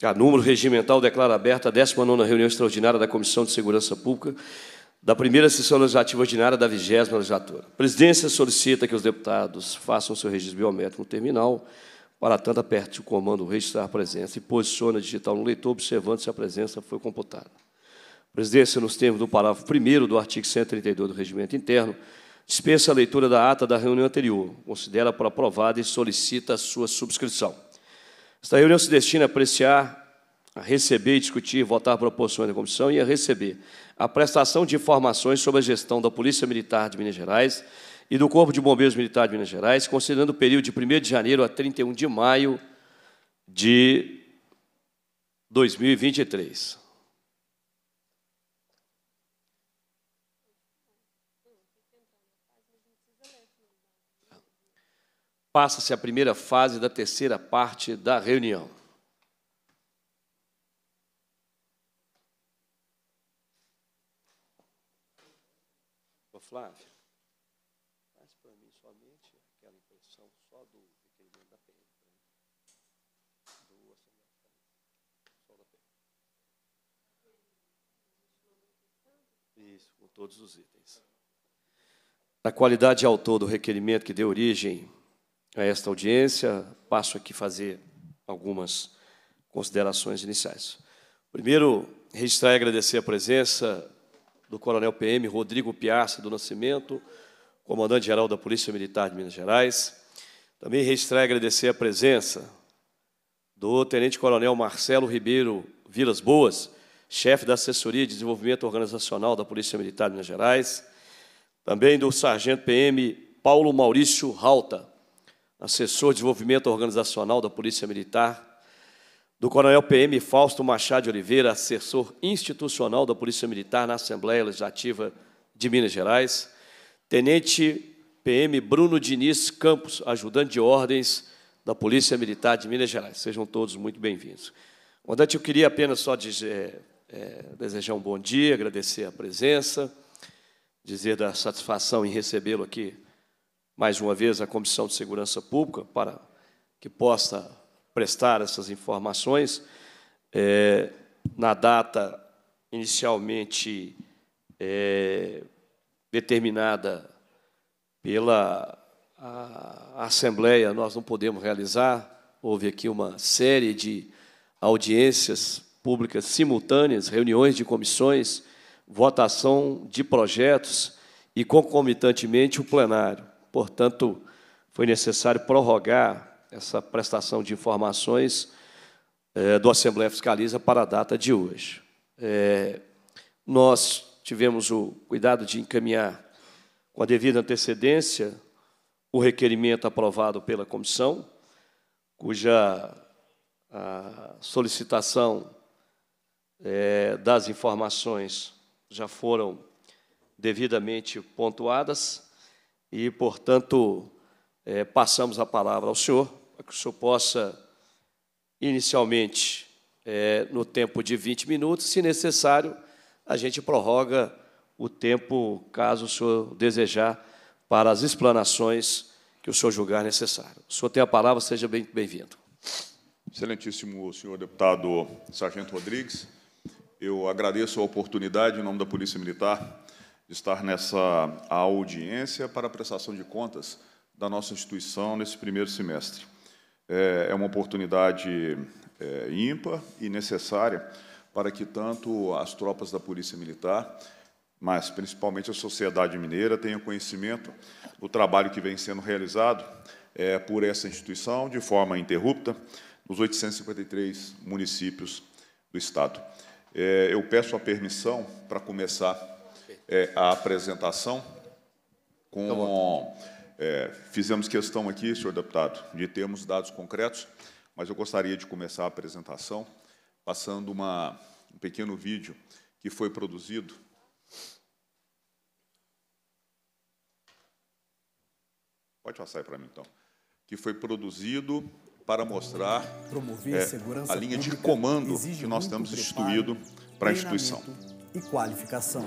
A número regimental declara aberta a 19ª reunião extraordinária da Comissão de Segurança Pública da primeira sessão legislativa ordinária da vigésima legislatura. A presidência solicita que os deputados façam seu registro biométrico no terminal, para tanto aperte o comando registrar a presença e posiciona digital no leitor, observando se a presença foi computada. A presidência, nos termos do parágrafo 1 do artigo 132 do Regimento Interno, dispensa a leitura da ata da reunião anterior, considera por aprovada e solicita a sua subscrição. Esta reunião se destina a apreciar, a receber, discutir, votar proporções da comissão e a receber a prestação de informações sobre a gestão da Polícia Militar de Minas Gerais e do Corpo de Bombeiros Militar de Minas Gerais, considerando o período de 1 de janeiro a 31 de maio de 2023. Passa-se a primeira fase da terceira parte da reunião. Ô Flávio, faz para mim somente aquela impressão só do requerimento da PM. Isso, com todos os itens. Da qualidade de autor do requerimento que deu origem a esta audiência. Passo aqui fazer algumas considerações iniciais. Primeiro, registrar e agradecer a presença do Coronel PM Rodrigo Piazza do Nascimento, Comandante-Geral da Polícia Militar de Minas Gerais. Também registrar e agradecer a presença do Tenente-Coronel Marcelo Ribeiro Vilas Boas, chefe da Assessoria de Desenvolvimento Organizacional da Polícia Militar de Minas Gerais. Também do Sargento PM Paulo Maurício Rauta, assessor de desenvolvimento organizacional da Polícia Militar, do Coronel PM Fausto Machado de Oliveira, assessor institucional da Polícia Militar na Assembleia Legislativa de Minas Gerais, Tenente PM Bruno Diniz Campos, ajudante de ordens da Polícia Militar de Minas Gerais. Sejam todos muito bem-vindos. Comandante, eu queria apenas só dizer, é, é, desejar um bom dia, agradecer a presença, dizer da satisfação em recebê-lo aqui mais uma vez, a Comissão de Segurança Pública para que possa prestar essas informações. É, na data inicialmente é, determinada pela a, a Assembleia, nós não podemos realizar, houve aqui uma série de audiências públicas simultâneas, reuniões de comissões, votação de projetos e, concomitantemente, o plenário. Portanto, foi necessário prorrogar essa prestação de informações eh, do Assembleia Fiscaliza para a data de hoje. Eh, nós tivemos o cuidado de encaminhar com a devida antecedência o requerimento aprovado pela comissão, cuja solicitação eh, das informações já foram devidamente pontuadas e, portanto, é, passamos a palavra ao senhor, para que o senhor possa, inicialmente, é, no tempo de 20 minutos, se necessário, a gente prorroga o tempo, caso o senhor desejar, para as explanações que o senhor julgar necessário. O senhor tem a palavra, seja bem-vindo. bem vindo Excelentíssimo senhor deputado Sargento Rodrigues, eu agradeço a oportunidade, em nome da Polícia Militar, estar nessa audiência para a prestação de contas da nossa instituição nesse primeiro semestre. É, é uma oportunidade é, ímpar e necessária para que tanto as tropas da Polícia Militar, mas principalmente a sociedade mineira, tenham conhecimento do trabalho que vem sendo realizado é, por essa instituição de forma interrupta nos 853 municípios do Estado. É, eu peço a permissão para começar é, a apresentação com... Tá é, fizemos questão aqui, senhor deputado, de termos dados concretos, mas eu gostaria de começar a apresentação passando uma, um pequeno vídeo que foi produzido Pode passar para mim, então. Que foi produzido para mostrar Promover é, a linha de comando que nós temos instituído para a instituição. E qualificação.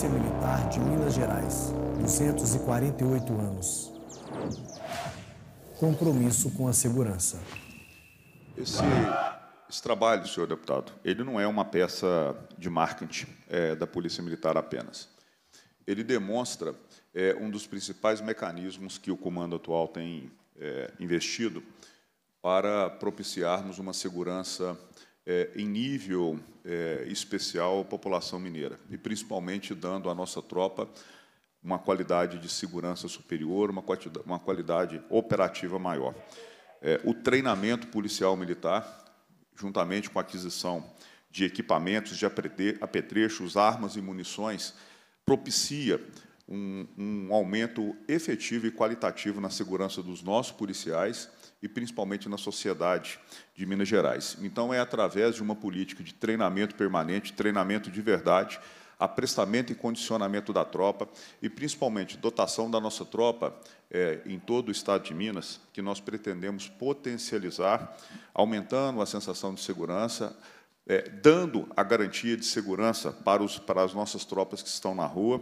Polícia Militar de Minas Gerais, 248 anos. Compromisso com a segurança. Esse, esse trabalho, senhor deputado, ele não é uma peça de marketing é, da Polícia Militar apenas. Ele demonstra é, um dos principais mecanismos que o comando atual tem é, investido para propiciarmos uma segurança é, em nível é, especial à população mineira, e principalmente dando à nossa tropa uma qualidade de segurança superior, uma, uma qualidade operativa maior. É, o treinamento policial militar, juntamente com a aquisição de equipamentos, de apetrechos, armas e munições, propicia um, um aumento efetivo e qualitativo na segurança dos nossos policiais e principalmente na sociedade de Minas Gerais. Então, é através de uma política de treinamento permanente, treinamento de verdade, aprestamento e condicionamento da tropa e, principalmente, dotação da nossa tropa é, em todo o estado de Minas, que nós pretendemos potencializar, aumentando a sensação de segurança, é, dando a garantia de segurança para, os, para as nossas tropas que estão na rua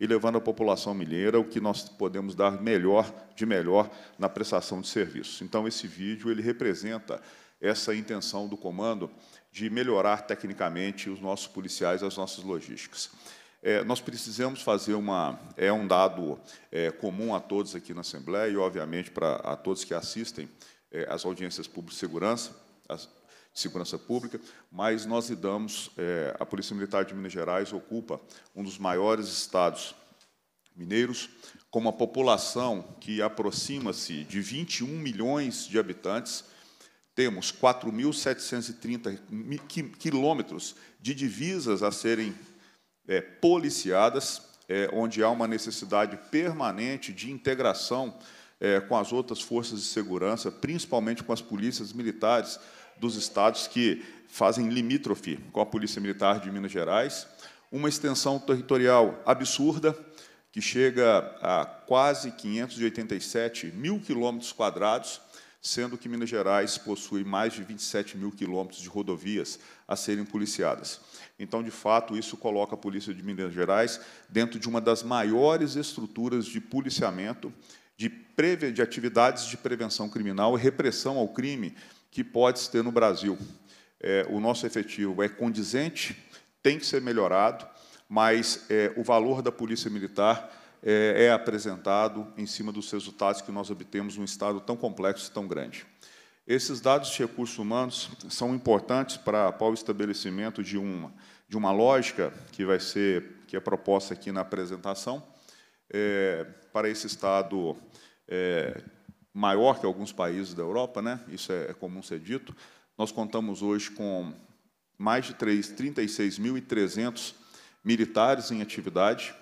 e levando à população mineira o que nós podemos dar melhor de melhor na prestação de serviços. Então, esse vídeo ele representa essa intenção do comando de melhorar tecnicamente os nossos policiais, as nossas logísticas. É, nós precisamos fazer uma. É um dado é, comum a todos aqui na Assembleia e, obviamente, para a todos que assistem é, às audiências públicas de segurança, as, de segurança pública, mas nós lidamos, é, a Polícia Militar de Minas Gerais ocupa um dos maiores estados mineiros, com uma população que aproxima-se de 21 milhões de habitantes, temos 4.730 quilômetros de divisas a serem é, policiadas, é, onde há uma necessidade permanente de integração é, com as outras forças de segurança, principalmente com as polícias militares, dos estados que fazem limítrofe com a Polícia Militar de Minas Gerais, uma extensão territorial absurda, que chega a quase 587 mil quilômetros quadrados, sendo que Minas Gerais possui mais de 27 mil quilômetros de rodovias a serem policiadas. Então, de fato, isso coloca a Polícia de Minas Gerais dentro de uma das maiores estruturas de policiamento, de, de atividades de prevenção criminal e repressão ao crime que pode ter no Brasil. É, o nosso efetivo é condizente, tem que ser melhorado, mas é, o valor da Polícia Militar é, é, apresentado em cima dos resultados que nós obtemos num Estado tão complexo e tão grande. Esses dados de recursos humanos são importantes para, para o estabelecimento de uma, de uma lógica que vai ser que é proposta aqui na apresentação é, para esse Estado é, maior que alguns países da Europa, né? isso é, é, comum ser dito. Nós contamos hoje com mais de 36.300 militares em atividade.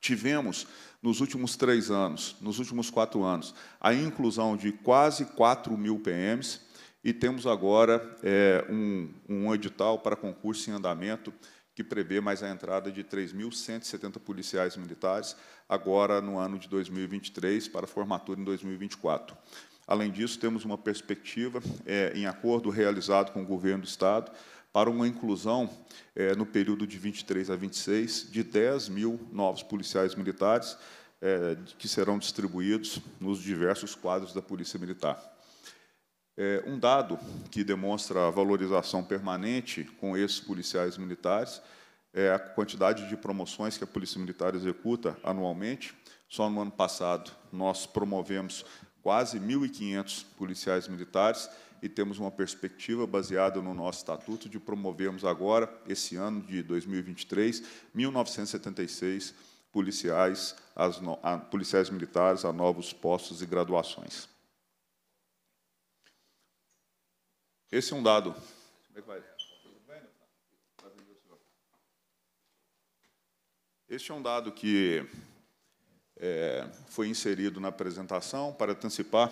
Tivemos, nos últimos três anos, nos últimos quatro anos, a inclusão de quase 4 mil PMs e temos agora é, um, um edital para concurso em andamento que prevê mais a entrada de 3.170 policiais militares agora no ano de 2023 para formatura em 2024. Além disso, temos uma perspectiva, é, em acordo realizado com o governo do Estado, para uma inclusão, é, no período de 23 a 26, de 10 mil novos policiais militares, é, que serão distribuídos nos diversos quadros da Polícia Militar. É, um dado que demonstra a valorização permanente com esses policiais militares é a quantidade de promoções que a Polícia Militar executa anualmente. Só no ano passado, nós promovemos quase 1.500 policiais militares e temos uma perspectiva baseada no nosso estatuto de promovermos agora, esse ano de 2023, 1.976 policiais, as no, a, policiais militares a novos postos e graduações. Esse é um dado. é Este é um dado que é, foi inserido na apresentação para antecipar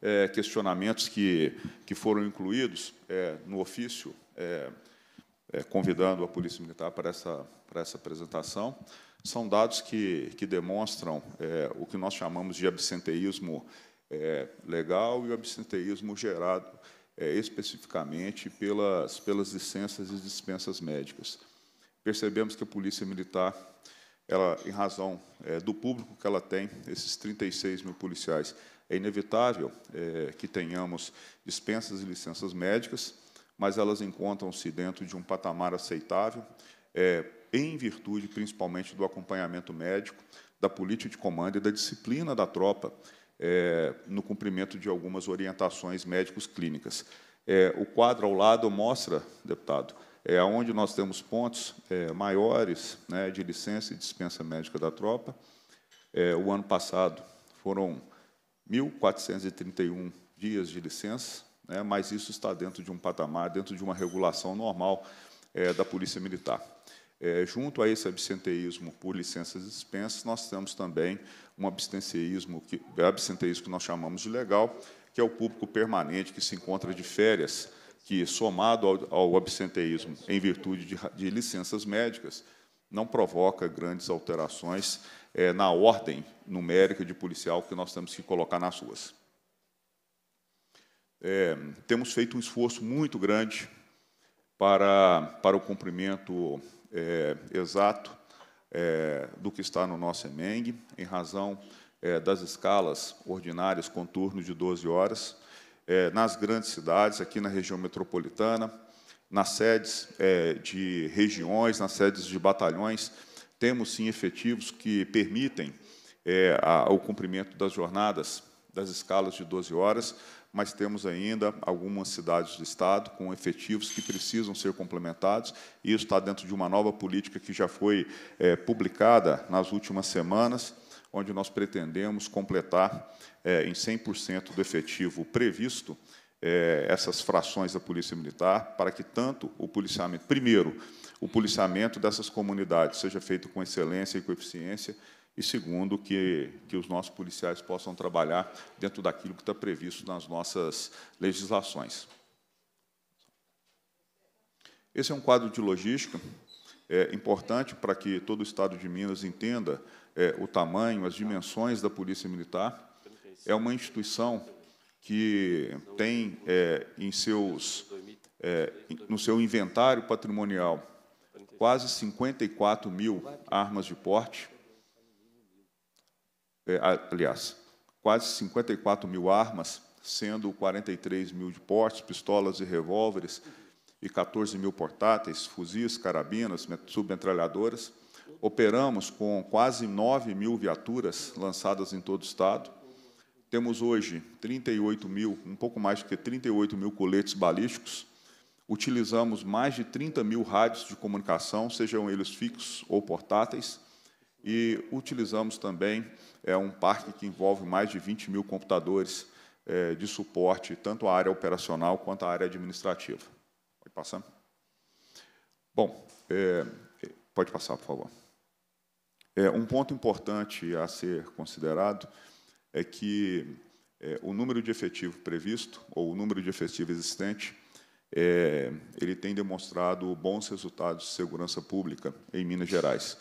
é, questionamentos que, que foram incluídos é, no ofício, é, é, convidando a Polícia Militar para essa, para essa apresentação. São dados que, que demonstram é, o que nós chamamos de absenteísmo legal e o absenteísmo gerado é, especificamente pelas, pelas licenças e dispensas médicas. Percebemos que a Polícia Militar, ela, em razão é, do público que ela tem, esses 36 mil policiais, é inevitável é, que tenhamos dispensas e licenças médicas, mas elas encontram-se dentro de um patamar aceitável, é, em virtude principalmente do acompanhamento médico, da política de comando e da disciplina da tropa é, no cumprimento de algumas orientações médicos clínicas. É, o quadro ao lado mostra, deputado, é, onde nós temos pontos é, maiores né, de licença e dispensa médica da tropa. É, o ano passado foram 1.431 dias de licença, né, mas isso está dentro de um patamar, dentro de uma regulação normal é, da Polícia Militar. É, junto a esse absenteísmo por licenças e dispensas, nós temos também um absenteísmo que, é, absenteísmo que nós chamamos de legal, que é o público permanente que se encontra de férias, que, somado ao, ao absenteísmo em virtude de, de, licenças médicas, não provoca grandes alterações é, na ordem numérica de policial que nós temos que colocar nas ruas. É, temos feito um esforço muito grande para, para o cumprimento é, exato é, do que está no nosso EMENG, em razão é, das escalas ordinárias com turno de 12 horas, é, nas grandes cidades, aqui na região metropolitana, nas sedes é, de regiões, nas sedes de batalhões, temos sim efetivos que permitem é, a, o cumprimento das jornadas das escalas de 12 horas, mas temos ainda algumas cidades do Estado com efetivos que precisam ser complementados, e isso está dentro de uma nova política que já foi é, publicada nas últimas semanas, onde nós pretendemos completar é, em 100% do efetivo previsto é, essas frações da Polícia Militar, para que tanto o policiamento, primeiro, o policiamento dessas comunidades seja feito com excelência e com eficiência, e segundo, que, que os nossos policiais possam trabalhar dentro daquilo que está previsto nas nossas legislações. Esse é um quadro de logística é, importante para que todo o Estado de Minas entenda é, o tamanho, as dimensões da Polícia Militar. É uma instituição que tem é, em seus, é, no seu inventário patrimonial quase 54 mil armas de porte, é, aliás, quase 54 mil armas, sendo 43 mil de portes, pistolas e revólveres, e 14 mil portáteis, fuzis, carabinas, submetralhadoras. Operamos com quase 9 mil viaturas lançadas em todo o Estado. Temos hoje 38 mil, um pouco mais do que 38 mil coletes balísticos. Utilizamos mais de 30 mil rádios de comunicação, sejam eles fixos ou portáteis e utilizamos também é, um parque que envolve mais de 20 mil computadores é, de suporte, tanto à área operacional quanto à área administrativa. Pode passar? Bom, é, pode passar, por favor. É, um ponto importante a ser considerado é que é, o número de efetivo previsto, ou o número de efetivo existente, é, ele tem demonstrado bons resultados de segurança pública em Minas Gerais.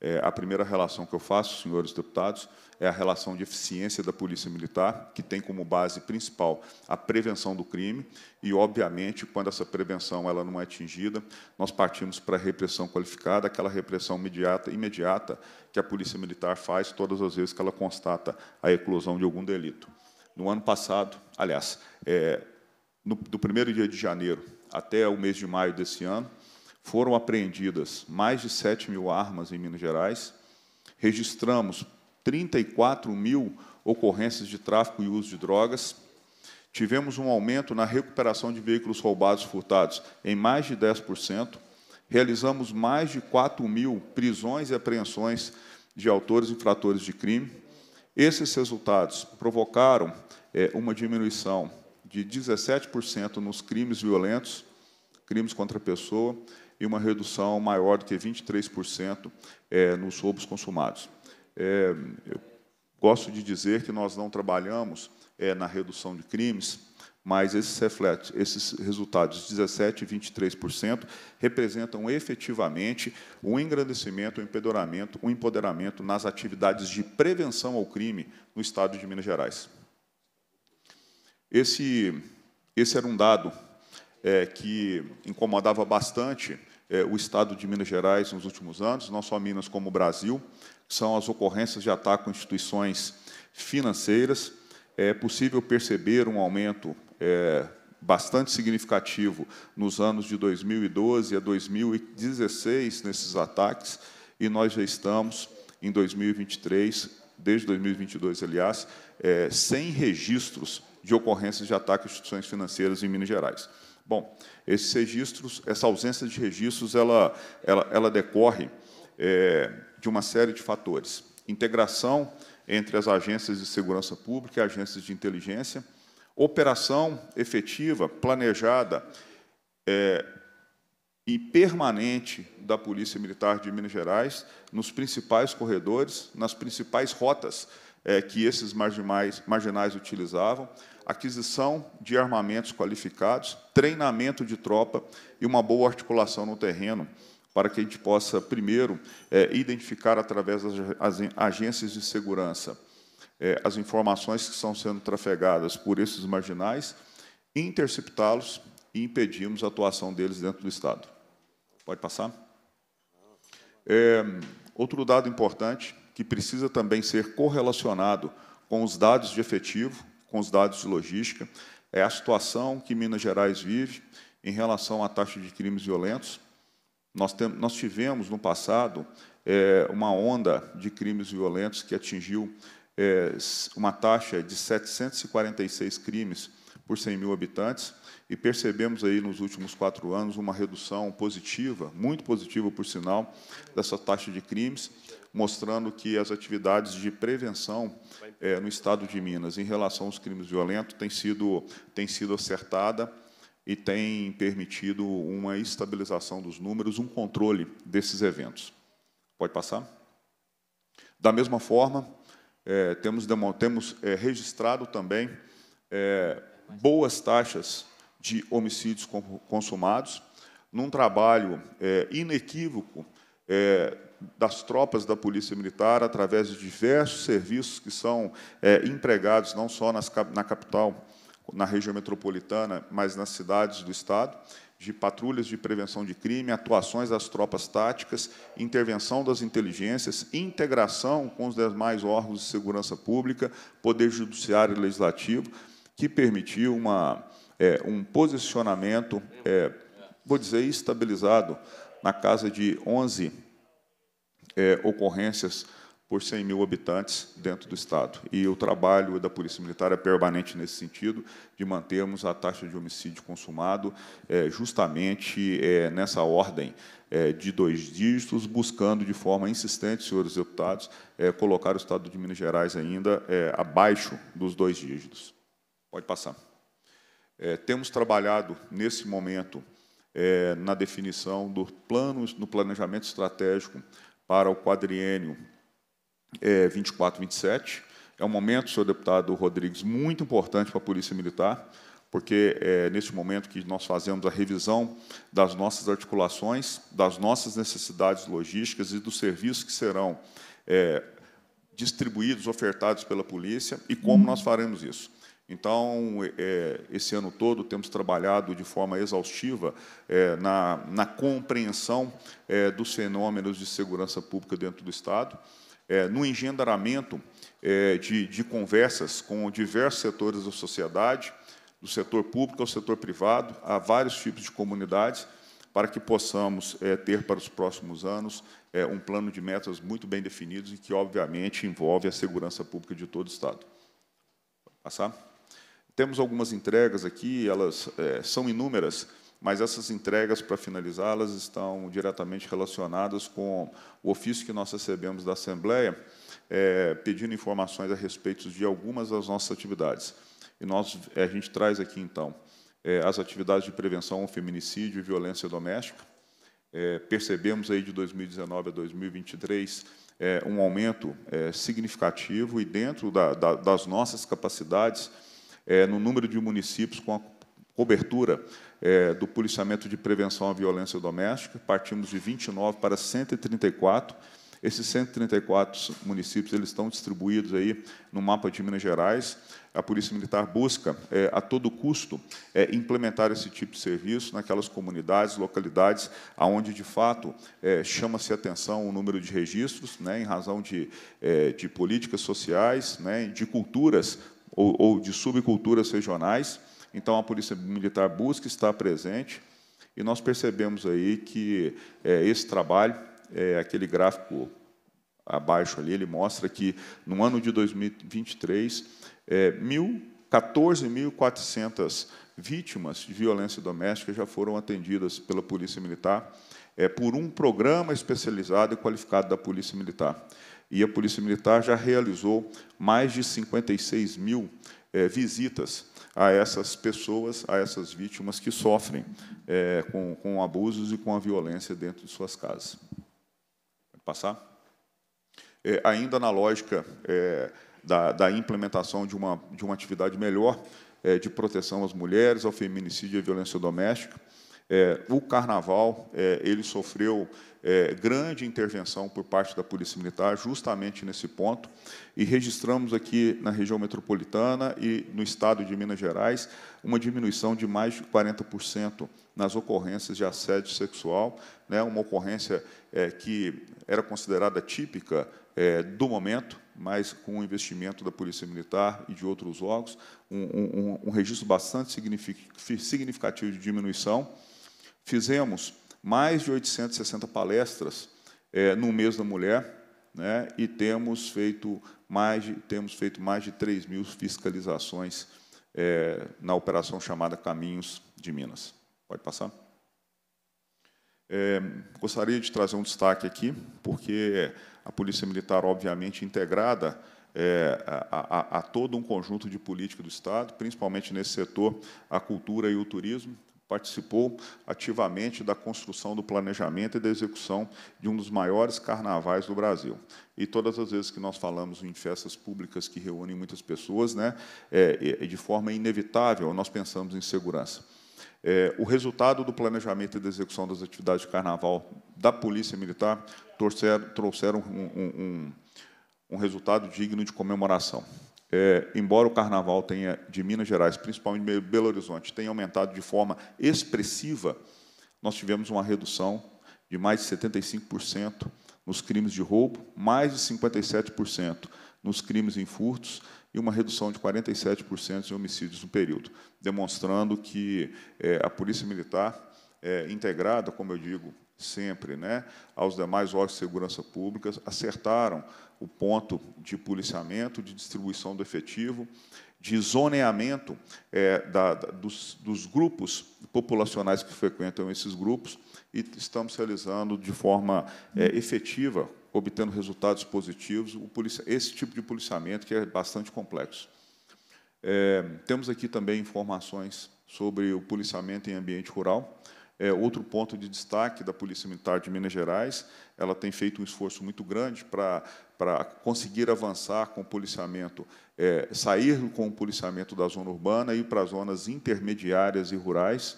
É, a primeira relação que eu faço, senhores deputados, é a relação de eficiência da Polícia Militar, que tem como base principal a prevenção do crime e, obviamente, quando essa prevenção ela não é atingida, nós partimos para a repressão qualificada, aquela repressão imediata, imediata que a Polícia Militar faz todas as vezes que ela constata a eclosão de algum delito. No ano passado, aliás, é, no, do primeiro dia de janeiro até o mês de maio desse ano, foram apreendidas mais de 7 mil armas em Minas Gerais, registramos 34 mil ocorrências de tráfico e uso de drogas, tivemos um aumento na recuperação de veículos roubados furtados em mais de 10%, realizamos mais de 4 mil prisões e apreensões de autores e infratores de crime. Esses resultados provocaram é, uma diminuição de 17% nos crimes violentos, crimes contra a pessoa, e uma redução maior do que 23% é, nos roubos consumados. É, eu gosto de dizer que nós não trabalhamos é, na redução de crimes, mas esses, reflete, esses resultados, 17% e 23%, representam efetivamente um engrandecimento, um empoderamento, um empoderamento nas atividades de prevenção ao crime no Estado de Minas Gerais. Esse, esse era um dado é, que incomodava bastante é, o estado de Minas Gerais nos últimos anos, não só Minas como o Brasil, são as ocorrências de ataque com instituições financeiras. É possível perceber um aumento é, bastante significativo nos anos de 2012 a 2016 nesses ataques, e nós já estamos em 2023, desde 2022, aliás, é, sem registros de ocorrências de ataque a instituições financeiras em Minas Gerais. Bom, esses registros, essa ausência de registros, ela, ela, ela decorre é, de uma série de fatores. Integração entre as agências de segurança pública e agências de inteligência, operação efetiva, planejada é, e permanente da Polícia Militar de Minas Gerais nos principais corredores, nas principais rotas é, que esses marginais, marginais utilizavam, aquisição de armamentos qualificados, treinamento de tropa e uma boa articulação no terreno, para que a gente possa, primeiro, é, identificar através das agências de segurança é, as informações que estão sendo trafegadas por esses marginais, interceptá-los e impedirmos a atuação deles dentro do Estado. Pode passar? É, outro dado importante, que precisa também ser correlacionado com os dados de efetivo, com os dados de logística, é a situação que Minas Gerais vive em relação à taxa de crimes violentos. Nós, temos nós tivemos, no passado, é, uma onda de crimes violentos que atingiu é, uma taxa de 746 crimes por 100 mil habitantes, e percebemos aí nos últimos quatro anos uma redução positiva, muito positiva, por sinal, dessa taxa de crimes mostrando que as atividades de prevenção é, no Estado de Minas em relação aos crimes violentos têm sido, têm sido acertada e tem permitido uma estabilização dos números, um controle desses eventos. Pode passar? Da mesma forma, é, temos, temos é, registrado também é, boas taxas de homicídios consumados, num trabalho inequívoco das tropas da Polícia Militar através de diversos serviços que são é, empregados não só nas, na capital, na região metropolitana, mas nas cidades do Estado, de patrulhas de prevenção de crime, atuações das tropas táticas, intervenção das inteligências, integração com os demais órgãos de segurança pública, Poder Judiciário e Legislativo, que permitiu uma, é, um posicionamento, é, vou dizer, estabilizado na casa de 11 é, ocorrências por 100 mil habitantes dentro do Estado. E o trabalho da Polícia Militar é permanente nesse sentido, de mantermos a taxa de homicídio consumado é, justamente é, nessa ordem é, de dois dígitos, buscando de forma insistente, senhores deputados, é, colocar o Estado de Minas Gerais ainda é, abaixo dos dois dígitos. Pode passar. É, temos trabalhado, nesse momento, na definição do plano, no planejamento estratégico para o quadriênio é, 24-27. É um momento, senhor deputado Rodrigues, muito importante para a Polícia Militar, porque é neste momento que nós fazemos a revisão das nossas articulações, das nossas necessidades logísticas e dos serviços que serão é, distribuídos, ofertados pela polícia e como nós faremos isso. Então, é, esse ano todo temos trabalhado de forma exaustiva é, na, na, compreensão é, dos fenômenos de segurança pública dentro do Estado, é, no engendaramento é, de, de, conversas com diversos setores da sociedade, do setor público ao setor privado, a vários tipos de comunidades, para que possamos é, ter para os próximos anos um plano de metas muito bem definidos e que, obviamente, envolve a segurança pública de todo o Estado. Passar? Temos algumas entregas aqui, elas é, são inúmeras, mas essas entregas, para finalizá-las, estão diretamente relacionadas com o ofício que nós recebemos da Assembleia, é, pedindo informações a respeito de algumas das nossas atividades. E nós, é, a gente traz aqui, então, é, as atividades de prevenção ao feminicídio e violência doméstica. É, percebemos aí de 2019 a 2023 é, um aumento é, significativo e dentro da, da, das nossas capacidades é, no número de municípios com a cobertura é, do policiamento de prevenção à violência doméstica, partimos de 29 para 134. Esses 134 municípios eles estão distribuídos aí no mapa de Minas Gerais. A Polícia Militar busca, é, a todo custo, é, implementar esse tipo de serviço naquelas comunidades, localidades, aonde de fato é, chama-se atenção o número de registros, né, em razão de, é, de políticas sociais, né, de culturas ou, ou de subculturas regionais. Então, a Polícia Militar busca estar presente e nós percebemos aí que é, esse trabalho, é, aquele gráfico abaixo ali, ele mostra que no ano de 2023, é, 14.400 vítimas de violência doméstica já foram atendidas pela Polícia Militar é, por um programa especializado e qualificado da Polícia Militar e a Polícia Militar já realizou mais de 56 mil é, visitas a essas pessoas, a essas vítimas que sofrem é, com, com abusos e com a violência dentro de suas casas. Pode passar? É, ainda na lógica é, da, da, implementação de uma, de uma atividade melhor é, de proteção às mulheres, ao feminicídio e à violência doméstica, é, o carnaval ele sofreu é, grande intervenção por parte da Polícia Militar, justamente nesse ponto, e registramos aqui na região metropolitana e no estado de Minas Gerais uma diminuição de mais de 40% nas ocorrências de assédio sexual, né, uma ocorrência é, que era considerada típica é, do momento, mas com o investimento da Polícia Militar e de outros órgãos, um, um, um registro bastante significativo de diminuição. Fizemos mais de 860 palestras é, no mês da mulher, né, e temos feito mais de, temos feito mais de 3 mil fiscalizações é, na operação chamada Caminhos de Minas. Pode passar? É, gostaria de trazer um destaque aqui, porque a Polícia Militar, obviamente, integrada é, a, a, a, todo um conjunto de política do Estado, principalmente nesse setor, a cultura e o turismo participou ativamente da construção do planejamento e da execução de um dos maiores carnavais do Brasil. E todas as vezes que nós falamos em festas públicas que reúnem muitas pessoas, né, é, é de forma inevitável, nós pensamos em segurança. É, o resultado do planejamento e da execução das atividades de carnaval da Polícia Militar trouxeram, trouxeram um, um, um, um resultado digno de comemoração é, embora o carnaval tenha, de Minas Gerais, principalmente de Belo Horizonte, tenha aumentado de forma expressiva, nós tivemos uma redução de mais de 75% nos crimes de roubo, mais de 57% nos crimes em furtos e uma redução de 47% em homicídios no período, demonstrando que é, a Polícia Militar, é, integrada, como eu digo sempre, né, aos demais órgãos de segurança pública, acertaram o ponto de policiamento, de distribuição do efetivo, de zoneamento é, da, da, dos, dos, grupos populacionais que frequentam esses grupos e estamos realizando de forma é, efetiva, obtendo resultados positivos, policia, esse tipo de policiamento que é bastante complexo. É, temos aqui também informações sobre o policiamento em ambiente rural. É, outro ponto de destaque da Polícia Militar de Minas Gerais, ela tem feito um esforço muito grande para para conseguir avançar com o policiamento, é, sair com o policiamento da zona urbana e ir para zonas intermediárias e rurais,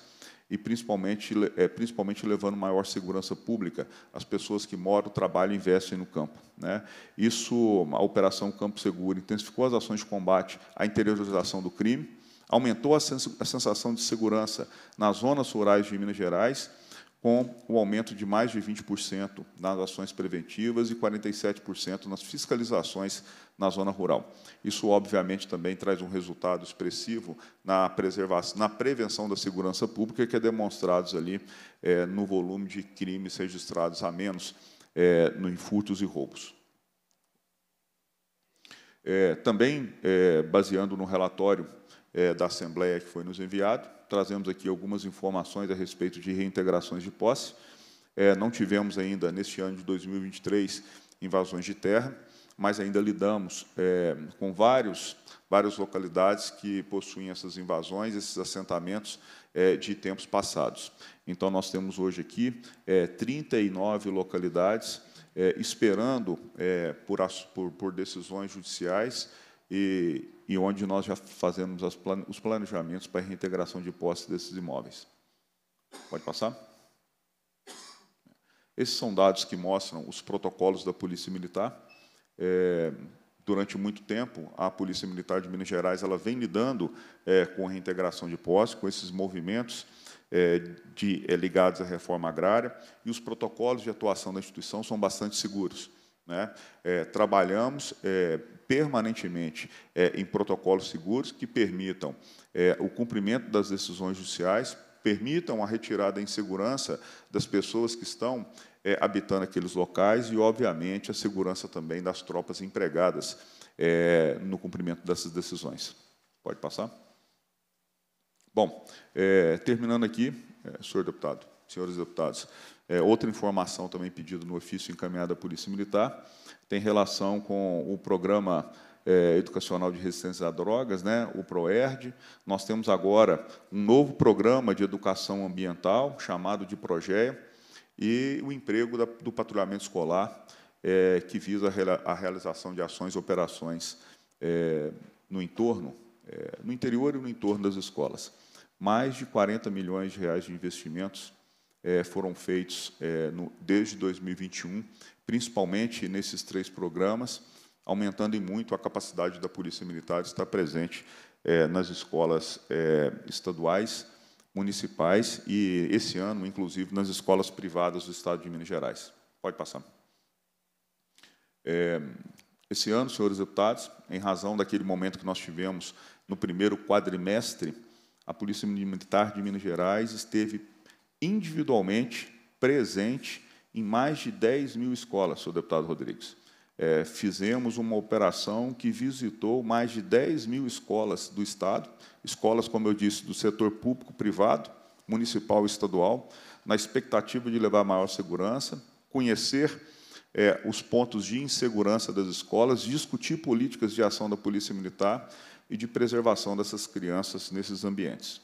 e principalmente, é, principalmente levando maior segurança pública às pessoas que moram, trabalham e investem no campo. Né? Isso, a Operação Campo Seguro intensificou as ações de combate à interiorização do crime, aumentou a sensação de segurança nas zonas rurais de Minas Gerais com o aumento de mais de 20% nas ações preventivas e 47% nas fiscalizações na zona rural. Isso, obviamente, também traz um resultado expressivo na, preservação, na prevenção da segurança pública, que é demonstrado ali é, no volume de crimes registrados a menos é, no, em furtos e roubos. É, também, é, baseando no relatório é, da Assembleia que foi nos enviado. Trazemos aqui algumas informações a respeito de reintegrações de posse. É, não tivemos ainda, neste ano de 2023, invasões de terra, mas ainda lidamos é, com vários, várias localidades que possuem essas invasões, esses assentamentos é, de tempos passados. Então, nós temos hoje aqui 39 é, localidades é, esperando por, por, por decisões judiciais e e onde nós já fazemos os planejamentos para a reintegração de posse desses imóveis. Pode passar? Esses são dados que mostram os protocolos da Polícia Militar. É, durante muito tempo, a Polícia Militar de Minas Gerais ela vem lidando é, com a reintegração de posse, com esses movimentos é, de, é, ligados à reforma agrária, e os protocolos de atuação da instituição são bastante seguros. Né? É, trabalhamos é, permanentemente é, em protocolos seguros que permitam é, o cumprimento das decisões judiciais, permitam a retirada em segurança das pessoas que estão é, habitando aqueles locais e, obviamente, a segurança também das tropas empregadas é, no cumprimento dessas decisões. Pode passar? Bom, terminando aqui, senhor deputado, senhores deputados, é, outra informação também pedida no ofício encaminhado à Polícia Militar tem relação com o programa é, educacional de resistência a drogas, né, o PROERD. Nós temos agora um novo programa de educação ambiental, chamado de PROGEA, e o emprego da, do patrulhamento escolar, é, que visa a, realização de ações e operações é, no entorno, é, no interior e no entorno das escolas. Mais de 40 milhões de reais de investimentos é, foram feitos é, no, desde 2021, principalmente nesses três programas, aumentando em muito a capacidade da Polícia Militar de estar presente é, nas escolas estaduais, municipais e, esse ano, inclusive, nas escolas privadas do Estado de Minas Gerais. Pode passar. esse ano, senhores deputados, em razão daquele momento que nós tivemos no primeiro quadrimestre, a Polícia Militar de Minas Gerais esteve individualmente presente em mais de 10 mil escolas, senhor deputado Rodrigues. É, fizemos uma operação que visitou mais de 10 mil escolas do Estado, escolas, como eu disse, do setor público-privado, municipal e estadual, na expectativa de levar maior segurança, conhecer é, os pontos de insegurança das escolas, discutir políticas de ação da Polícia Militar e de preservação dessas crianças nesses ambientes.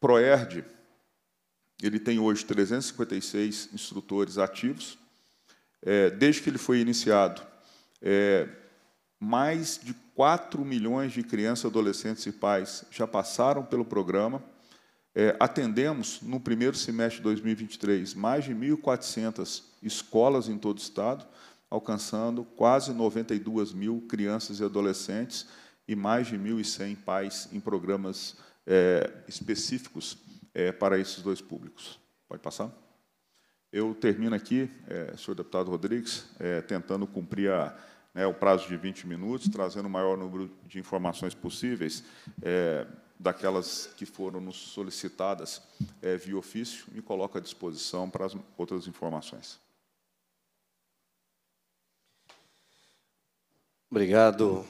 Proerd, ele tem hoje 356 instrutores ativos. É, desde que ele foi iniciado, é, mais de 4 milhões de crianças, adolescentes e pais já passaram pelo programa. É, atendemos, no primeiro semestre de 2023, mais de 1.400 escolas em todo o Estado, alcançando quase 92 mil crianças e adolescentes e mais de 1.100 pais em programas é, específicos é, para esses dois públicos. Pode passar? Eu termino aqui, é, senhor deputado Rodrigues, é, tentando cumprir a, né, o prazo de 20 minutos, trazendo o maior número de informações possíveis é, daquelas que foram nos solicitadas é, via ofício, e coloco à disposição para as outras informações. Obrigado,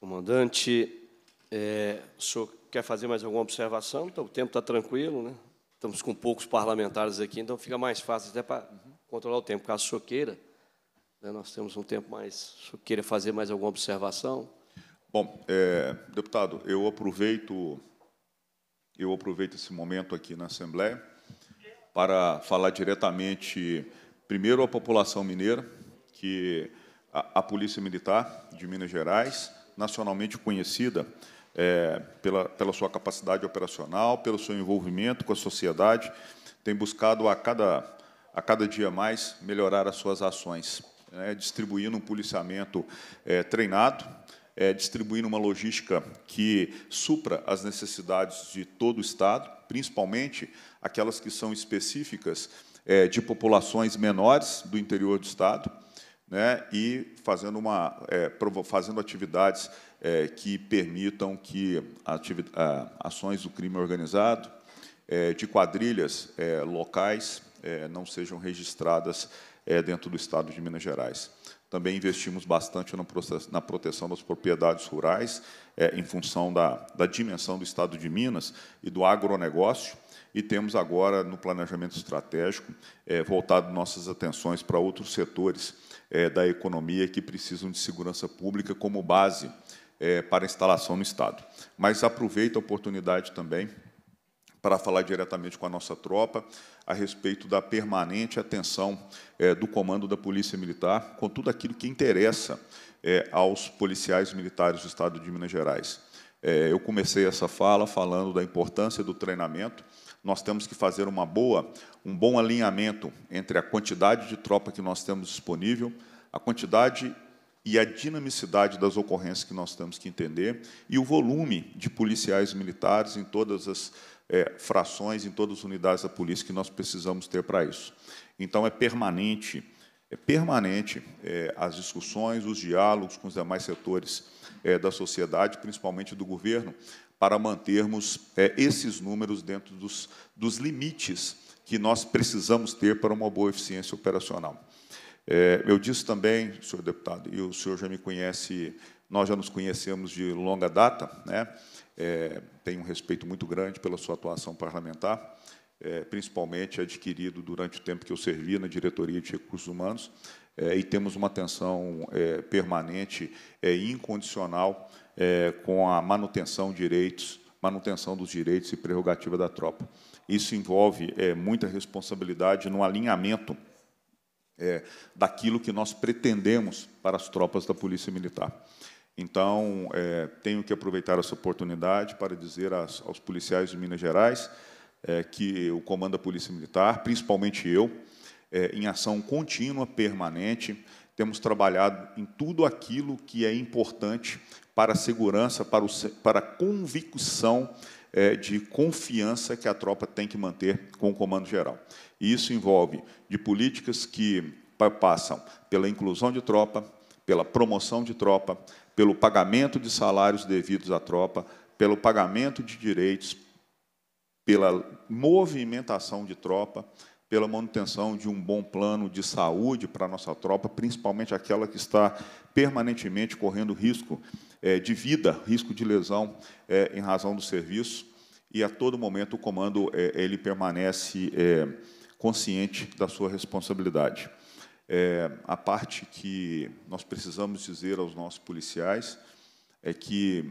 comandante. É, o senhor Quer fazer mais alguma observação? Então, o tempo está tranquilo, né? Estamos com poucos parlamentares aqui, então fica mais fácil até para uhum. controlar o tempo. Caso soqueira, né, nós temos um tempo mais. Soqueira fazer mais alguma observação? Bom, é, deputado, eu aproveito, eu aproveito esse momento aqui na Assembleia para falar diretamente, primeiro, à população mineira, que a, a Polícia Militar de Minas Gerais, nacionalmente conhecida, é, pela, pela sua capacidade operacional, pelo seu envolvimento com a sociedade, tem buscado a cada, a cada dia mais melhorar as suas ações, né, distribuindo um policiamento é, treinado, é, distribuindo uma logística que supra as necessidades de todo o Estado, principalmente aquelas que são específicas é, de populações menores do interior do Estado, né, e fazendo, uma, é, fazendo atividades é, que permitam que ações do crime organizado, é, de quadrilhas é, locais, é, não sejam registradas é, dentro do Estado de Minas Gerais. Também investimos bastante na proteção das propriedades rurais, em função da, da dimensão do Estado de Minas e do agronegócio, e temos agora, no planejamento estratégico, voltado nossas atenções para outros setores, é, da economia que precisam de segurança pública como base é, para instalação no Estado. Mas aproveito a oportunidade também para falar diretamente com a nossa tropa a respeito da permanente atenção é, do comando da Polícia Militar com tudo aquilo que interessa é, aos policiais militares do Estado de Minas Gerais. É, eu comecei essa fala falando da importância do treinamento nós temos que fazer uma boa, um bom alinhamento entre a quantidade de tropa que nós temos disponível, a quantidade e a dinamicidade das ocorrências que nós temos que entender e o volume de policiais militares em todas as é, frações, em todas as unidades da polícia que nós precisamos ter para isso. Então, é permanente, é permanente é, as discussões, os diálogos com os demais setores é, da sociedade, principalmente do governo, para mantermos é, esses números dentro dos, dos limites que nós precisamos ter para uma boa eficiência operacional. É, eu disse também, senhor deputado, e o senhor já me conhece, nós já nos conhecemos de longa data, né? É, tenho um respeito muito grande pela sua atuação parlamentar, é, principalmente adquirido durante o tempo que eu servi na diretoria de recursos humanos, e temos uma atenção permanente e incondicional é, com a manutenção de direitos, manutenção dos direitos e prerrogativa da tropa. Isso envolve é, muita responsabilidade no alinhamento é, daquilo que nós pretendemos para as tropas da Polícia Militar. Então, é, tenho que aproveitar essa oportunidade para dizer às, aos policiais de Minas Gerais é, que o comando da Polícia Militar, principalmente eu, é, em ação contínua, permanente, temos trabalhado em tudo aquilo que é importante para a segurança, para, o, para a convicção é, de confiança que a tropa tem que manter com o comando geral. E isso envolve de políticas que passam pela inclusão de tropa, pela promoção de tropa, pelo pagamento de salários devidos à tropa, pelo pagamento de direitos, pela movimentação de tropa, pela manutenção de um bom plano de saúde para a nossa tropa, principalmente aquela que está permanentemente correndo risco é, de vida, risco de lesão é, em razão do serviço, e a todo momento o comando é, ele permanece é, consciente da sua responsabilidade. É, a parte que nós precisamos dizer aos nossos policiais é que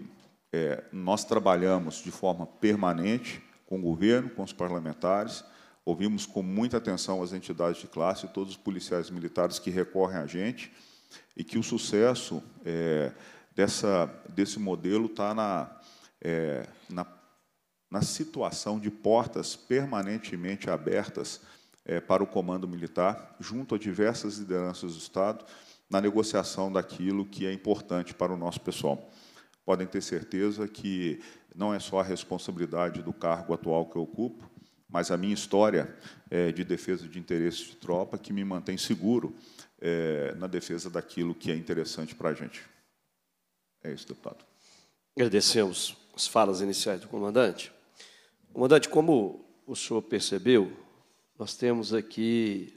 nós trabalhamos de forma permanente com o governo, com os parlamentares, Ouvimos com muita atenção as entidades de classe, todos os policiais militares que recorrem a gente, e que o sucesso é, dessa, desse modelo está na, é, na, na, situação de portas permanentemente abertas é, para o comando militar, junto a diversas lideranças do Estado, na negociação daquilo que é importante para o nosso pessoal. Podem ter certeza que não é só a responsabilidade do cargo atual que eu ocupo, mas a minha história é, de defesa de interesses de tropa que me mantém seguro é, na defesa daquilo que é interessante para a gente. É isso, deputado. Agradecemos as falas iniciais do comandante. Comandante, como o senhor percebeu, nós temos aqui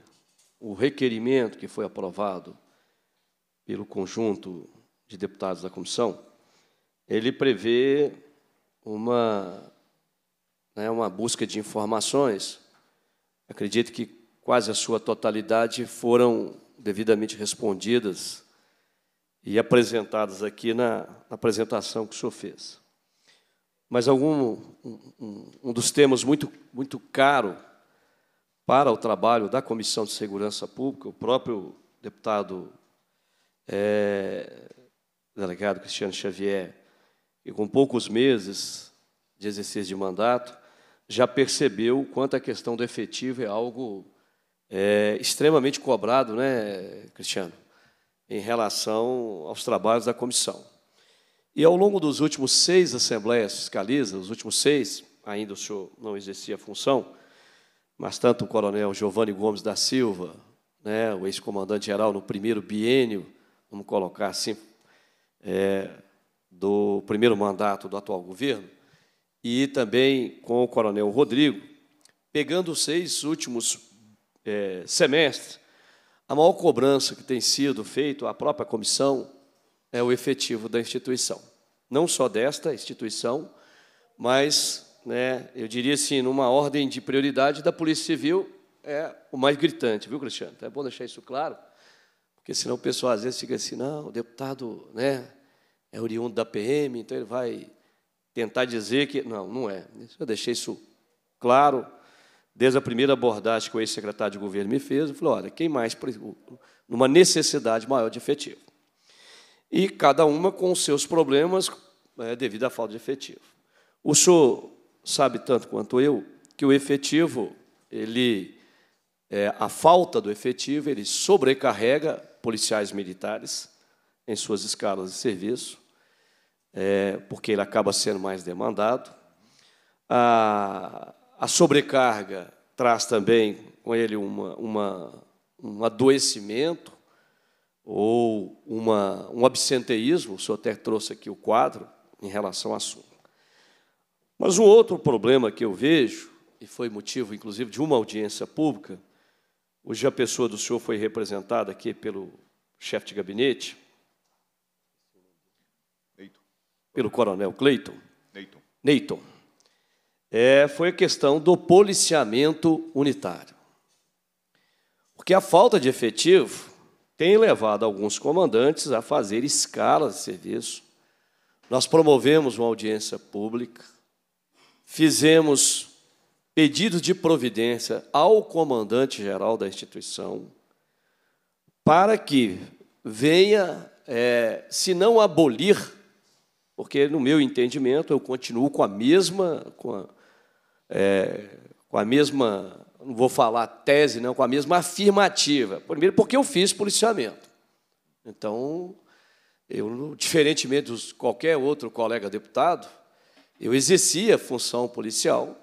o requerimento que foi aprovado pelo conjunto de deputados da comissão, ele prevê uma, né, uma busca de informações. Acredito que quase a sua totalidade foram devidamente respondidas e apresentadas aqui na, na apresentação que o senhor fez. Mas algum, um, um dos temas muito, muito caro para o trabalho da Comissão de Segurança Pública, o próprio deputado é, delegado Cristiano Xavier, e com poucos meses de exercício de mandato, já percebeu quanto a questão do efetivo é algo é, extremamente cobrado, né, Cristiano? em relação aos trabalhos da comissão. E ao longo dos últimos seis assembleias fiscalistas, os últimos seis, ainda o senhor não exercia a função, mas tanto o coronel Giovanni Gomes da Silva, né, o ex-comandante-geral no primeiro biênio, vamos colocar assim, é, do primeiro mandato do atual governo, e também com o coronel Rodrigo, pegando os seis últimos é, semestres, a maior cobrança que tem sido feita à própria comissão é o efetivo da instituição. Não só desta instituição, mas, né, eu diria assim, numa ordem de prioridade da Polícia Civil, é o mais gritante, viu, Cristiano? é bom deixar isso claro, porque senão o pessoal às vezes fica assim, não, o deputado né, é oriundo da PM, então ele vai tentar dizer que... Não, não é. Eu deixei isso claro, desde a primeira abordagem que o ex-secretário de governo me fez, eu falei, olha, quem mais, numa necessidade maior de efetivo. E cada uma com os seus problemas é, devido à falta de efetivo. O senhor sabe tanto quanto eu que o efetivo, ele, é, a falta do efetivo, ele sobrecarrega policiais militares em suas escalas de serviço, é, porque ele acaba sendo mais demandado. A, ah, a sobrecarga traz também com ele uma, uma, um adoecimento ou uma, um absenteísmo, o senhor até trouxe aqui o quadro em relação ao assunto. Mas um outro problema que eu vejo, e foi motivo, inclusive, de uma audiência pública, hoje a pessoa do senhor foi representada aqui pelo chefe de gabinete, Neiton. pelo coronel Cleiton. Neyton. Neyton é, foi a questão do policiamento unitário. Porque a falta de efetivo tem levado alguns comandantes a fazer escalas de serviço. Nós promovemos uma audiência pública, fizemos pedido de providência ao comandante-geral da instituição para que venha, é, se não abolir, porque, no meu entendimento, eu continuo com a mesma, com a, é, com a mesma, não vou falar tese, não, com a mesma afirmativa. Primeiro, porque eu fiz policiamento. Então, eu, diferentemente de qualquer outro colega deputado, eu exercia função policial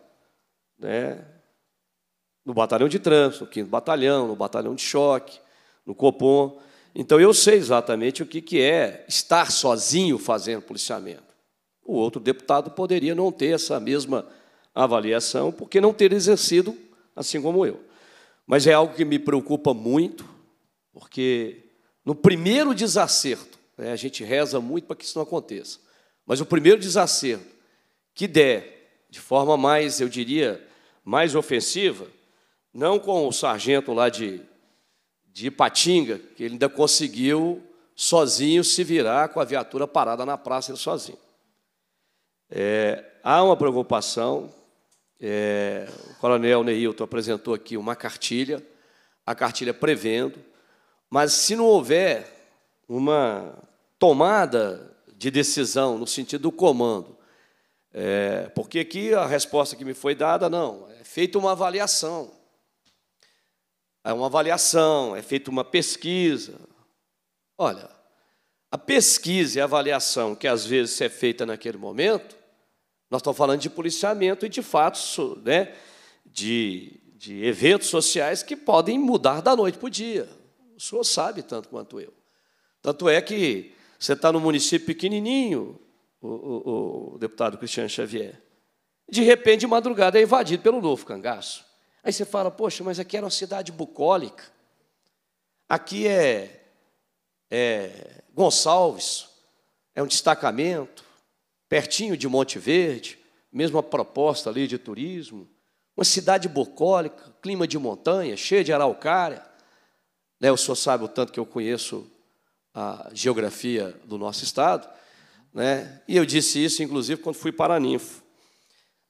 né, no batalhão de trânsito, no quinto batalhão, no batalhão de choque, no Copom. Então, eu sei exatamente o que é estar sozinho fazendo policiamento. O outro deputado poderia não ter essa mesma avaliação, porque não ter exercido assim como eu. Mas é algo que me preocupa muito, porque no primeiro desacerto, né, a gente reza muito para que isso não aconteça, mas o primeiro desacerto que der, de forma mais, eu diria, mais ofensiva, não com o sargento lá de, de Ipatinga, que ele ainda conseguiu sozinho se virar com a viatura parada na praça, ele sozinho. É, há uma preocupação, é, o coronel Neilton apresentou aqui uma cartilha, a cartilha prevendo, mas se não houver uma tomada de decisão no sentido do comando, é, porque aqui a resposta que me foi dada, não, é feita uma avaliação. É uma avaliação, é feita uma pesquisa. Olha, a pesquisa e a avaliação que às vezes é feita naquele momento nós estamos falando de policiamento e de fatos, né, de, de eventos sociais que podem mudar da noite para o dia. O senhor sabe tanto quanto eu. Tanto é que você está num município pequenininho, o, o, o deputado Cristiano Xavier. De repente, de madrugada, é invadido pelo novo cangaço. Aí você fala, poxa, mas aqui era uma cidade bucólica. Aqui é, é Gonçalves, é um destacamento pertinho de Monte Verde, mesmo proposta ali de turismo, uma cidade bucólica, clima de montanha, cheia de araucária. Né, o senhor sabe o tanto que eu conheço a geografia do nosso estado, né? E eu disse isso, inclusive, quando fui para Ninfo.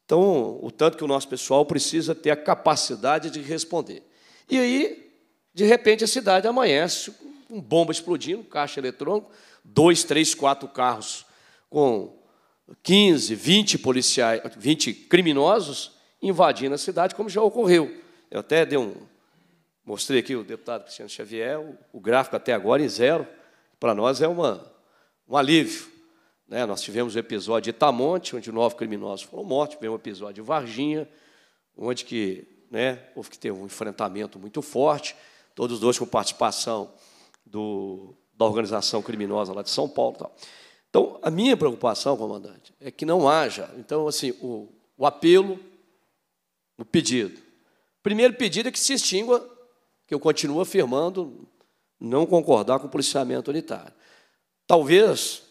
Então, o tanto que o nosso pessoal precisa ter a capacidade de responder. E aí, de repente, a cidade amanhece, com bomba explodindo, caixa eletrônico, dois, três, quatro carros com 15, 20 policiais, 20 criminosos invadindo a cidade, como já ocorreu. Eu até dei um, mostrei aqui o deputado Cristiano Xavier, o, gráfico até agora em é zero. Para nós é uma, um alívio. Né? Nós tivemos o episódio de Itamonte, onde nove criminosos foram mortos, tivemos um episódio de Varginha, onde que, né, houve que ter um enfrentamento muito forte, todos dois com participação do, da organização criminosa lá de São Paulo. Tal. Então, a minha preocupação, comandante, é que não haja. Então, assim, o, o apelo, o pedido. O primeiro pedido é que se extingua, que eu continuo afirmando, não concordar com o policiamento unitário. Talvez,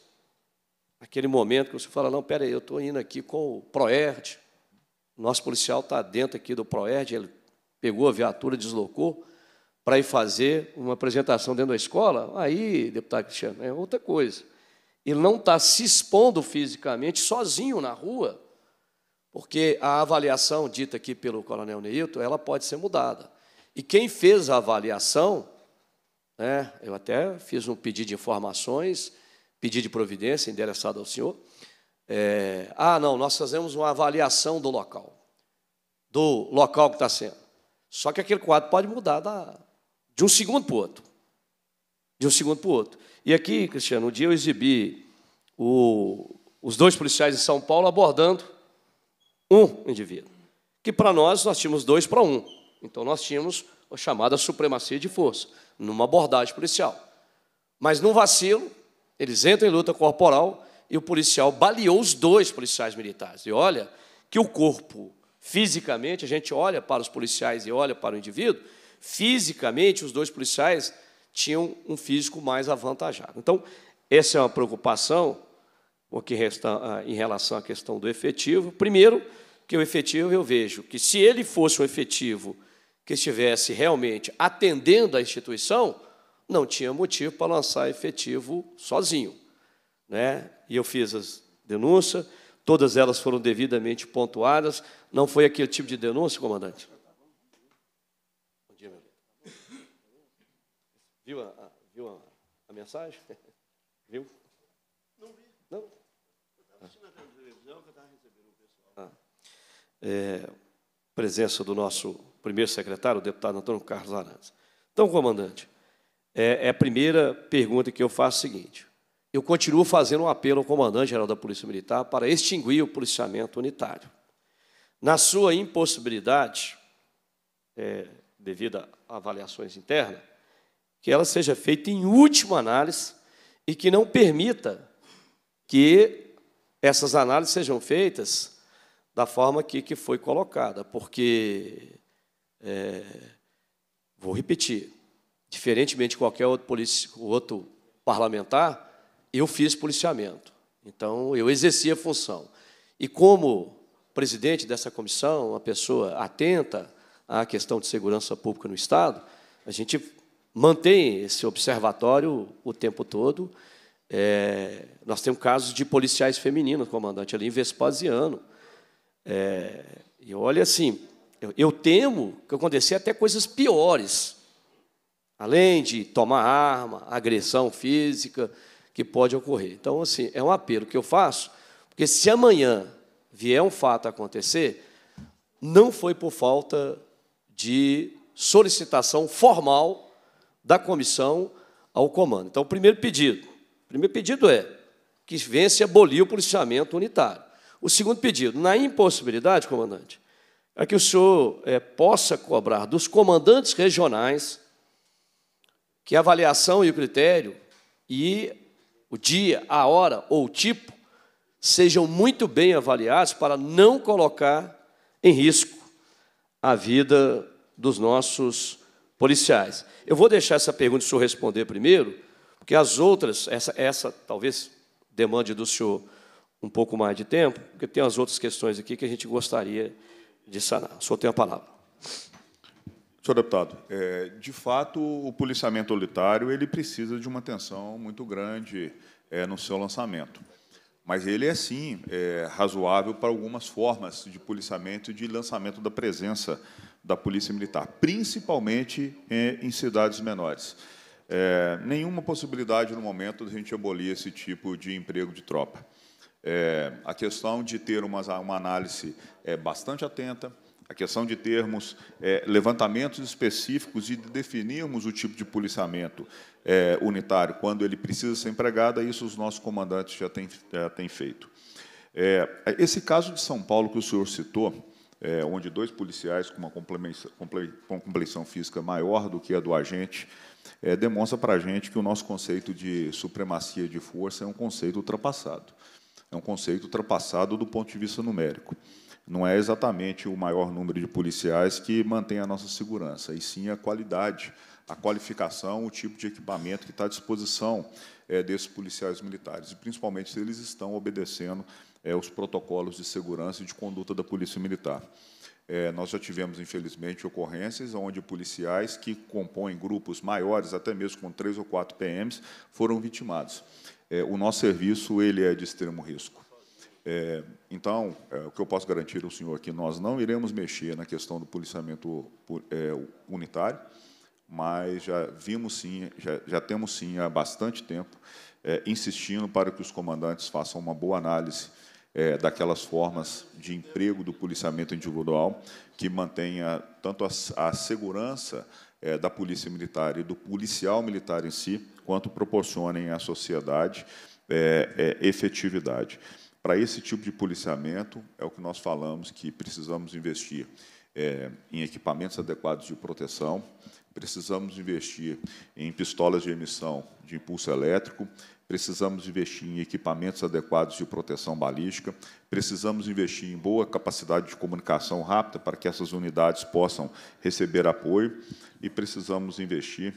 naquele momento que você fala, não, peraí, eu estou indo aqui com o PROERD, nosso policial está dentro aqui do PROERD, ele pegou a viatura, deslocou, para ir fazer uma apresentação dentro da escola, aí, deputado Cristiano, é outra coisa. Ele não está se expondo fisicamente sozinho na rua, porque a avaliação dita aqui pelo coronel Neilton, ela pode ser mudada. E quem fez a avaliação, né, eu até fiz um pedido de informações, pedido de providência endereçado ao senhor. É, ah, não, nós fazemos uma avaliação do local, do local que está sendo. Só que aquele quadro pode mudar da, de um segundo para o outro. De um segundo para o outro. E aqui, Cristiano, um dia eu exibi o, os dois policiais em São Paulo abordando um indivíduo. Que para nós, nós tínhamos dois para um. Então nós tínhamos a chamada supremacia de força, numa abordagem policial. Mas num vacilo, eles entram em luta corporal e o policial baleou os dois policiais militares. E olha que o corpo, fisicamente, a gente olha para os policiais e olha para o indivíduo, fisicamente os dois policiais tinham um físico mais avantajado. Então, essa é uma preocupação o que resta, ah, em relação à questão do efetivo. Primeiro, que o efetivo eu vejo que se ele fosse um efetivo que estivesse realmente atendendo à instituição, não tinha motivo para lançar efetivo sozinho. Né? E eu fiz as denúncias, todas elas foram devidamente pontuadas. Não foi aquele tipo de denúncia, comandante? Viu a, a viu a, a mensagem? viu? Não vi. Não? Eu estava assistindo televisão eu estava recebendo o pessoal. Ah. É, presença do nosso primeiro secretário, o deputado Antônio Carlos Arantes. Então, comandante, é, é, a primeira pergunta que eu faço é a seguinte. Eu continuo fazendo um apelo ao comandante-geral da Polícia Militar para extinguir o policiamento unitário. Na sua impossibilidade, é, devido a avaliações internas, que ela seja feita em última análise e que não permita que essas análises sejam feitas da forma que, que foi colocada, porque, é, vou repetir, diferentemente de qualquer outro, outro parlamentar, eu fiz policiamento. Então, eu exerci a função. E como presidente dessa comissão, uma pessoa atenta à questão de segurança pública no Estado, a gente mantém esse observatório o tempo todo. É, nós temos casos de policiais femininos, comandante, ali em Vespasiano. É, e olha assim, eu, eu temo que acontecer até coisas piores, além de tomar arma, agressão física, que pode ocorrer. Então, assim, é um apelo que eu faço, porque se amanhã vier um fato acontecer, não foi por falta de solicitação formal da comissão ao comando. Então, o primeiro pedido. O primeiro pedido é que vença abolir o policiamento unitário. O segundo pedido, na impossibilidade, comandante, é que o senhor é, possa cobrar dos comandantes regionais que a avaliação e o critério e o dia, a hora ou o tipo sejam muito bem avaliados para não colocar em risco a vida dos nossos policiais. Eu vou deixar essa pergunta o senhor responder primeiro, porque as outras, essa, essa talvez demande do senhor um pouco mais de tempo, porque tem as outras questões aqui que a gente gostaria de sanar. O senhor tem a palavra. Senhor deputado, é, de fato, o policiamento solitário ele precisa de uma atenção muito grande é, no seu lançamento. Mas ele é, sim, é, razoável para algumas formas de policiamento e de lançamento da presença da Polícia Militar, principalmente em, em cidades menores. É, nenhuma possibilidade no momento de a gente abolir esse tipo de emprego de tropa. É, a questão de ter uma, uma análise é, bastante atenta, a questão de termos é, levantamentos específicos e de definirmos o tipo de policiamento é, unitário, quando ele precisa ser empregado, é isso os nossos comandantes já têm, já têm feito. É, esse caso de São Paulo que o senhor citou, é, onde dois policiais com uma complexão física maior do que a do agente, é, demonstra para a gente que o nosso conceito de supremacia de força é um conceito ultrapassado. É um conceito ultrapassado do ponto de vista numérico. Não é exatamente o maior número de policiais que mantém a nossa segurança, e sim a qualidade, a qualificação, o tipo de equipamento que está à disposição é, desses policiais militares, e principalmente se eles estão obedecendo é, os protocolos de segurança e de conduta da Polícia Militar. É, nós já tivemos, infelizmente, ocorrências onde policiais que compõem grupos maiores, até mesmo com três ou quatro PMs, foram vitimados. É, o nosso serviço ele é de extremo risco. É, então, é, o que eu posso garantir ao senhor é que nós não iremos mexer na questão do policiamento é, unitário, mas já vimos sim, já, já temos sim há bastante tempo é, insistindo para que os comandantes façam uma boa análise é, daquelas formas de emprego do policiamento individual que mantenha tanto a, a segurança é, da polícia militar e do policial militar em si, quanto proporcionem à sociedade é, é efetividade. Para esse tipo de policiamento, é o que nós falamos que precisamos investir é, em equipamentos adequados de proteção, precisamos investir em pistolas de emissão de impulso elétrico, precisamos investir em equipamentos adequados de proteção balística, precisamos investir em boa capacidade de comunicação rápida para que essas unidades possam receber apoio e precisamos investir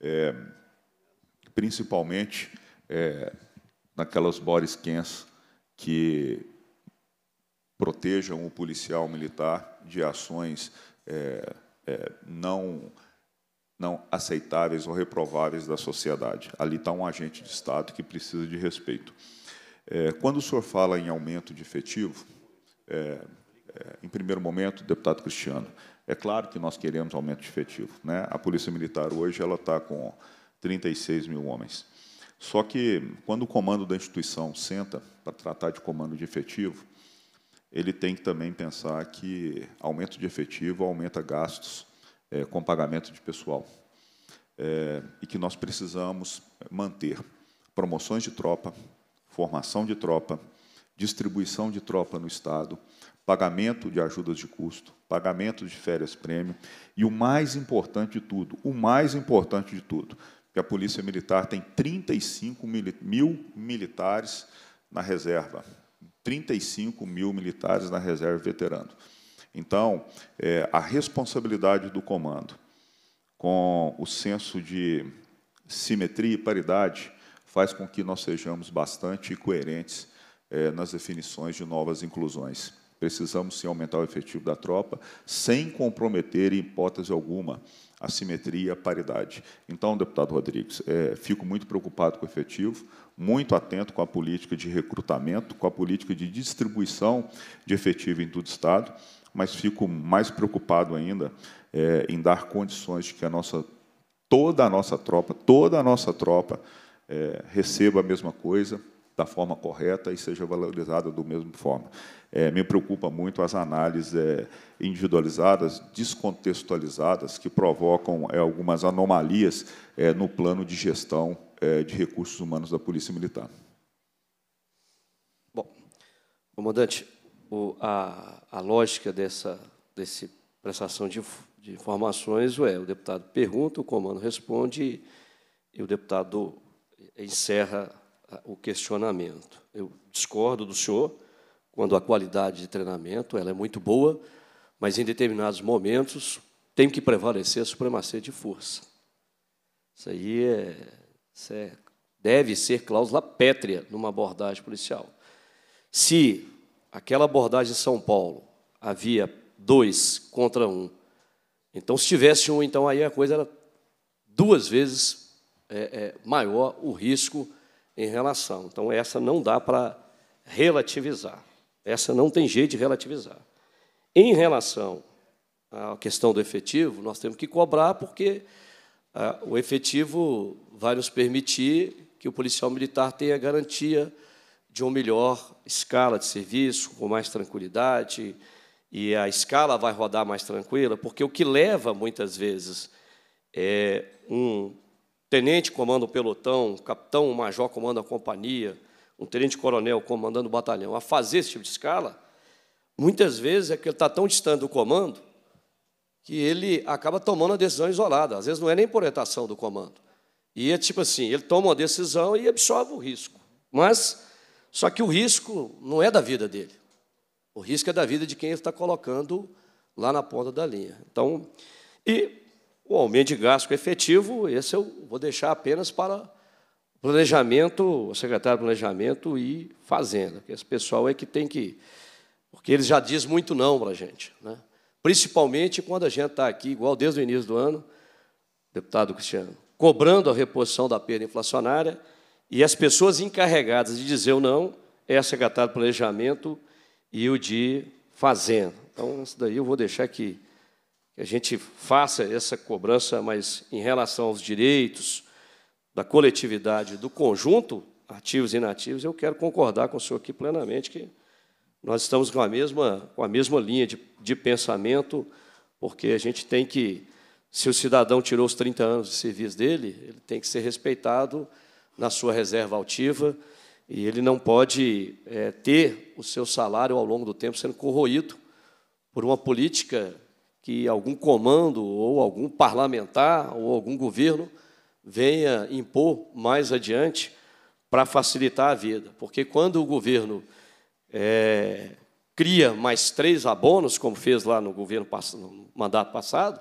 é, principalmente é, naquelas body scans que protejam o policial militar de ações é, não não aceitáveis ou reprováveis da sociedade. Ali está um agente de Estado que precisa de respeito. É, quando o senhor fala em aumento de efetivo, é, é, em primeiro momento, deputado Cristiano, é claro que nós queremos aumento de efetivo. Né? A Polícia Militar hoje ela está com 36 mil homens. Só que, quando o comando da instituição senta para tratar de comando de efetivo, ele tem que também pensar que aumento de efetivo aumenta gastos é, com pagamento de pessoal. É, e que nós precisamos manter promoções de tropa, formação de tropa, distribuição de tropa no Estado, pagamento de ajudas de custo, pagamento de férias-prêmio e o mais importante de tudo, o mais importante de tudo, que a Polícia Militar tem 35 mil militares na reserva, 35 mil militares na reserva veterano. Então, é, a responsabilidade do comando, com o senso de simetria e paridade, faz com que nós sejamos bastante coerentes é, nas definições de novas inclusões. Precisamos sim aumentar o efetivo da tropa, sem comprometer, em hipótese alguma, a simetria e a paridade. Então, deputado Rodrigues, é, fico muito preocupado com o efetivo, muito atento com a política de recrutamento, com a política de distribuição de efetivo em todo o Estado mas fico mais preocupado ainda é, em dar condições de que a nossa, toda a nossa tropa, toda a nossa tropa é, receba a mesma coisa da forma correta e seja valorizada da mesma forma. É, me preocupa muito as análises é, individualizadas, descontextualizadas, que provocam é, algumas anomalias é, no plano de gestão de recursos humanos da Polícia Militar. Bom, comandante, o, a, a lógica dessa desse prestação de, de informações é o deputado pergunta, o comando responde e o deputado encerra o questionamento. Eu discordo do senhor quando a qualidade de treinamento ela é muito boa, mas em determinados momentos tem que prevalecer a supremacia de força. Isso aí é, isso é, deve ser cláusula pétrea numa abordagem policial. Se aquela abordagem de São Paulo, havia dois contra um. Então, se tivesse um, então aí a coisa era duas vezes é, é, maior o risco em relação. Então, essa não dá para relativizar. Essa não tem jeito de relativizar. Em relação à questão do efetivo, nós temos que cobrar, porque ah, o efetivo vai nos permitir que o policial militar tenha garantia de uma melhor escala de serviço, com mais tranquilidade, e a escala vai rodar mais tranquila, porque o que leva, muitas vezes, é um tenente comanda o pelotão, um capitão, um major comando a companhia, um tenente-coronel comandando o batalhão, a fazer esse tipo de escala, muitas vezes é que ele está tão distante do comando que ele acaba tomando a decisão isolada. Às vezes não é nem por orientação do comando. E é tipo assim, ele toma uma decisão e absorve o risco. Mas só que o risco não é da vida dele. O risco é da vida de quem ele está colocando lá na ponta da linha. Então, e o aumento de gasto efetivo, esse eu vou deixar apenas para planejamento, o secretário de planejamento e fazenda, que esse pessoal é que tem que, porque ele já diz muito não para a gente, né? Principalmente quando a gente está aqui, igual desde o início do ano, deputado Cristiano, cobrando a reposição da perda inflacionária e as pessoas encarregadas de dizer ou não, essa é do planejamento e o de fazenda. Então, isso daí eu vou deixar que a gente faça essa cobrança, mas em relação aos direitos da coletividade, do conjunto, ativos e inativos, eu quero concordar com o senhor aqui plenamente que nós estamos com a mesma, com a mesma linha de, de pensamento, porque a gente tem que, se o cidadão tirou os 30 anos de serviço dele, ele tem que ser respeitado na sua reserva altiva e ele não pode é, ter o seu salário ao longo do tempo sendo corroído por uma política que algum comando ou algum parlamentar ou algum governo venha impor mais adiante para facilitar a vida. Porque quando o governo é, cria mais três abonos, como fez lá no governo no mandato passado,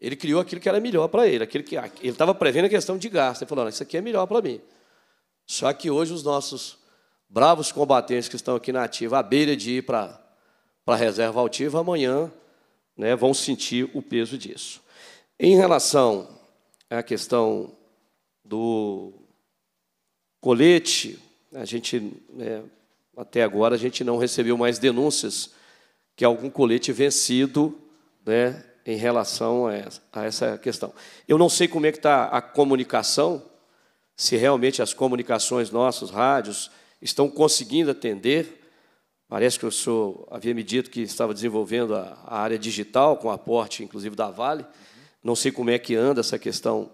ele criou aquilo que era melhor para ele. Aquilo que, ah, ele estava prevendo a questão de gasto. Ele falou, isso aqui é melhor para mim. Só que hoje os nossos bravos combatentes que estão aqui na ativa, à beira de ir para a reserva altiva, amanhã né, vão sentir o peso disso. Em relação à questão do colete, a gente, né, até agora, a gente não recebeu mais denúncias que algum colete vencido né, em relação a essa, questão. Eu não sei como é que está a comunicação, se realmente as comunicações nossas, rádios, estão conseguindo atender. Parece que o senhor havia me dito que estava desenvolvendo a, área digital, com aporte, inclusive, da Vale. Não sei como é que anda essa questão,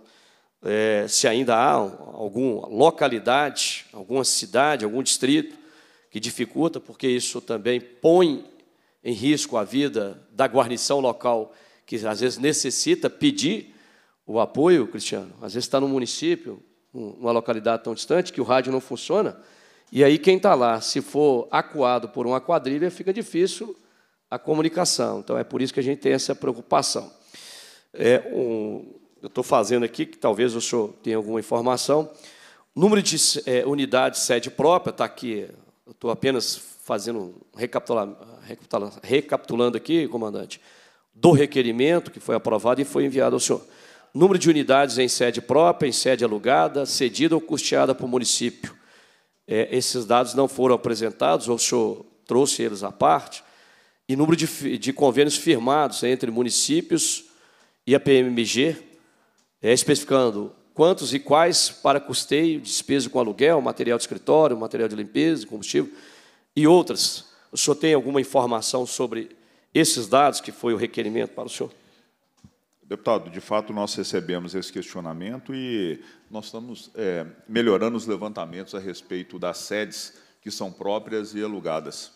é, se ainda há alguma localidade, alguma cidade, algum distrito que dificulta, porque isso também põe em risco a vida da guarnição local que às vezes necessita pedir o apoio, Cristiano. Às vezes está no município, uma localidade tão distante, que o rádio não funciona. E aí quem está lá, se for acuado por uma quadrilha, fica difícil a comunicação. Então é por isso que a gente tem essa preocupação. É um, eu estou fazendo aqui, que talvez o senhor tenha alguma informação. Número de é, unidades sede própria, está aqui, eu estou apenas fazendo, recapitula, recapitula, recapitulando aqui, comandante do requerimento que foi aprovado e foi enviado ao senhor. Número de unidades em sede própria, em sede alugada, cedida ou custeada o município. É, esses dados não foram apresentados, ou o senhor trouxe eles à parte. E número de, de convênios firmados entre municípios e a PMMG, é, especificando quantos e quais para custeio, despesa com aluguel, material de escritório, material de limpeza, combustível e outras. O senhor tem alguma informação sobre esses dados, que foi o requerimento para o senhor? Deputado, de fato, nós recebemos esse questionamento e nós estamos é, melhorando os levantamentos a respeito das sedes que são próprias e alugadas,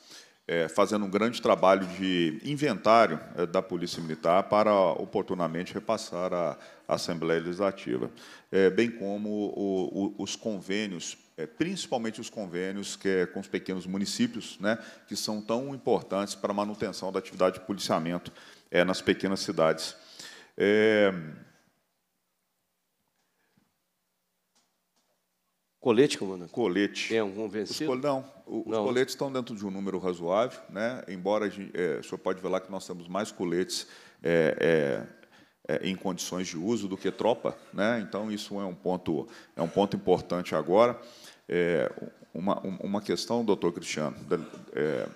é, fazendo um grande trabalho de inventário é, da Polícia Militar para oportunamente repassar à Assembleia Legislativa, é, bem como o, o, os convênios é, principalmente os convênios que é, com os pequenos municípios, né, que são tão importantes para a manutenção da atividade de policiamento é, nas pequenas cidades. É, Colete, comandante? Colete. É um convencido? Os, não, os não. coletes estão dentro de um número razoável, né? embora gente, é, o senhor pode ver lá que nós temos mais coletes é, é, é, em condições de uso do que tropa, né? então isso é um ponto, é um ponto importante agora. É, uma, uma questão, doutor Cristiano, é,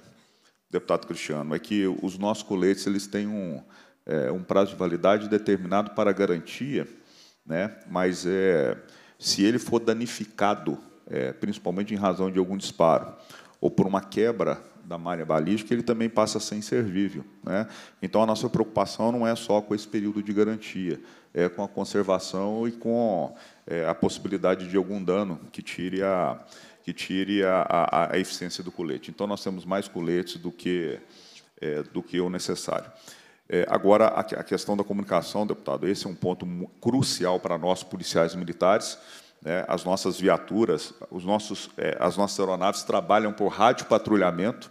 deputado Cristiano, é que os nossos coletes eles têm um, é, um prazo de validade determinado para garantia, né? mas é, se ele for danificado, é, principalmente em razão de algum disparo, ou por uma quebra da malha balística, ele também passa a ser inservível. Né? Então, a nossa preocupação não é só com esse período de garantia, é com a conservação e com é, a possibilidade de algum dano que tire a que tire a, a, a, eficiência do colete. Então nós temos mais coletes do que é, do que o necessário. É, agora a, a, questão da comunicação, deputado, esse é um ponto crucial para nós policiais militares. Né? As nossas viaturas, os nossos, é, as nossas aeronaves trabalham por rádio patrulhamento.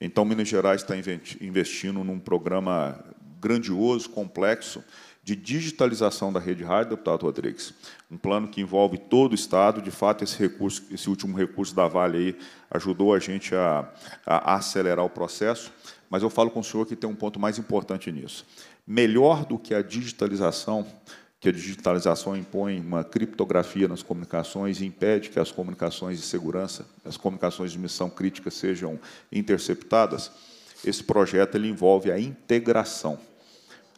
Então Minas Gerais está investindo num programa grandioso, complexo de digitalização da rede rádio, deputado Rodrigues. Um plano que envolve todo o Estado. De fato, esse, recurso, esse último recurso da Vale aí ajudou a gente a, a acelerar o processo. Mas eu falo com o senhor que tem um ponto mais importante nisso. Melhor do que a digitalização, que a digitalização impõe uma criptografia nas comunicações e impede que as comunicações de segurança, as comunicações de missão crítica sejam interceptadas, esse projeto ele envolve a integração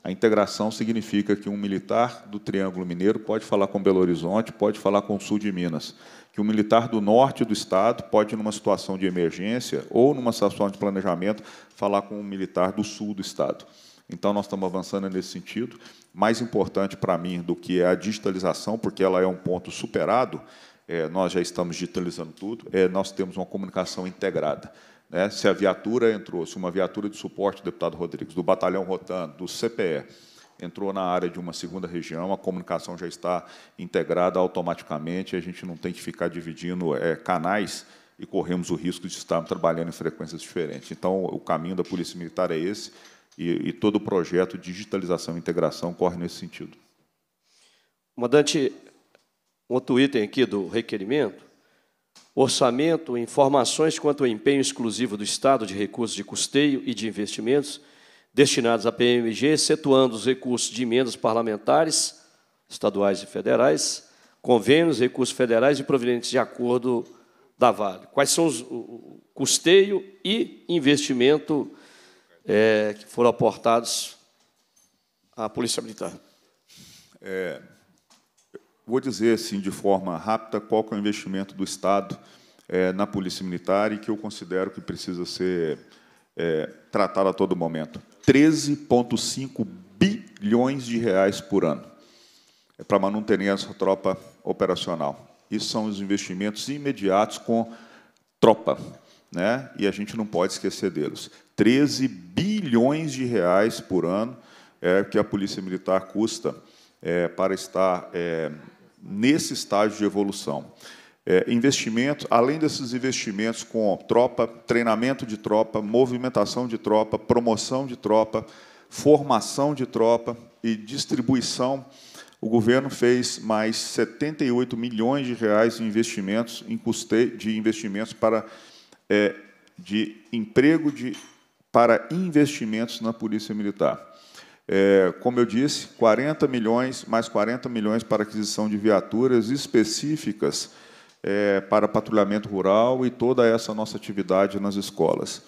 a integração significa que um militar do Triângulo Mineiro pode falar com Belo Horizonte, pode falar com o Sul de Minas. Que um militar do norte do estado pode, numa situação de emergência ou numa situação de planejamento, falar com um militar do sul do estado. Então, nós estamos avançando nesse sentido. Mais importante para mim do que é a digitalização, porque ela é um ponto superado, é, nós já estamos digitalizando tudo, é, nós temos uma comunicação integrada né, se a viatura entrou, se uma viatura de suporte, deputado Rodrigues, do batalhão rotando, do CPE, entrou na área de uma segunda região, a comunicação já está integrada automaticamente, a gente não tem que ficar dividindo é, canais e corremos o risco de estarmos trabalhando em frequências diferentes. Então, o caminho da Polícia Militar é esse, e, e todo o projeto de digitalização e integração corre nesse sentido. Comandante, outro item aqui do requerimento orçamento, informações quanto ao empenho exclusivo do Estado de recursos de custeio e de investimentos destinados à PMG, excetuando os recursos de emendas parlamentares, estaduais e federais, convênios, recursos federais e providentes de acordo da Vale. Quais são os custeio e investimento é, que foram aportados à Polícia Militar? É, Vou dizer assim de forma rápida qual é o investimento do Estado é, na Polícia Militar e que eu considero que precisa ser é, tratado a todo momento. 13,5 bilhões de reais por ano é para manter essa tropa operacional. Isso são os investimentos imediatos com tropa, né? E a gente não pode esquecer deles. 13 bilhões de reais por ano é que a Polícia Militar custa é, para estar é, nesse estágio de evolução. É, investimento, além desses investimentos com tropa, treinamento de tropa, movimentação de tropa, promoção de tropa, formação de tropa e distribuição, o governo fez mais 78 milhões de reais em investimentos em custeio de investimentos para é, de emprego de para investimentos na Polícia Militar. É, como eu disse, 40 milhões, mais 40 milhões para aquisição de viaturas específicas é, para patrulhamento rural e toda essa nossa atividade nas escolas.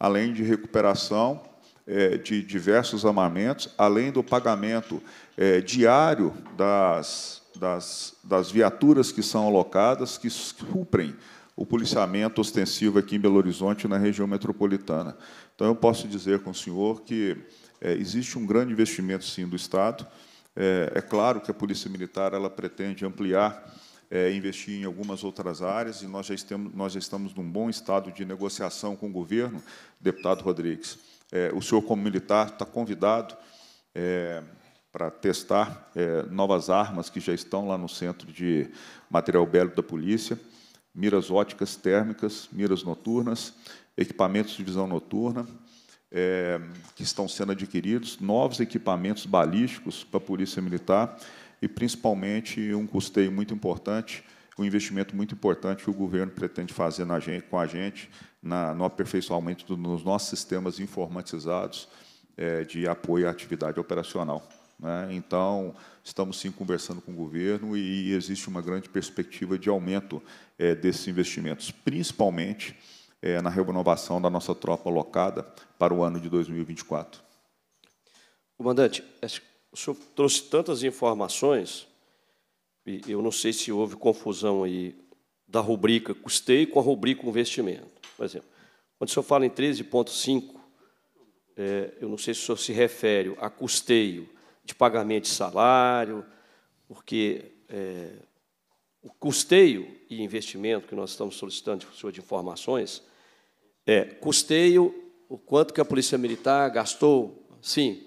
Além de recuperação é, de diversos armamentos, além do pagamento é, diário das, das, das, viaturas que são alocadas, que suprem o policiamento ostensivo aqui em Belo Horizonte, na região metropolitana. Então, eu posso dizer com o senhor que é, existe um grande investimento, sim, do Estado. É, é claro que a Polícia Militar ela pretende ampliar, é, investir em algumas outras áreas, e nós já, estamos nós já estamos num bom estado de negociação com o governo, deputado Rodrigues. É, o senhor, como militar, está convidado é, para testar é, novas armas que já estão lá no Centro de Material Bélico da Polícia, miras óticas térmicas, miras noturnas, equipamentos de visão noturna, é, que estão sendo adquiridos, novos equipamentos balísticos para a Polícia Militar e, principalmente, um custeio muito importante, um investimento muito importante que o governo pretende fazer na gente, com a gente na, no aperfeiçoamento do, dos nossos sistemas informatizados é, de apoio à atividade operacional. Né? Então, estamos sim conversando com o governo e, e existe uma grande perspectiva de aumento é, desses investimentos, principalmente é, na renovação da nossa tropa alocada para o ano de 2024. Comandante, o senhor trouxe tantas informações, e eu não sei se houve confusão aí da rubrica custeio com a rubrica investimento. Por exemplo, quando o senhor fala em 13,5, é, eu não sei se o senhor se refere a custeio de pagamento de salário, porque é, o custeio e investimento que nós estamos solicitando, senhor, de informações, é, custeio, o quanto que a Polícia Militar gastou, sim,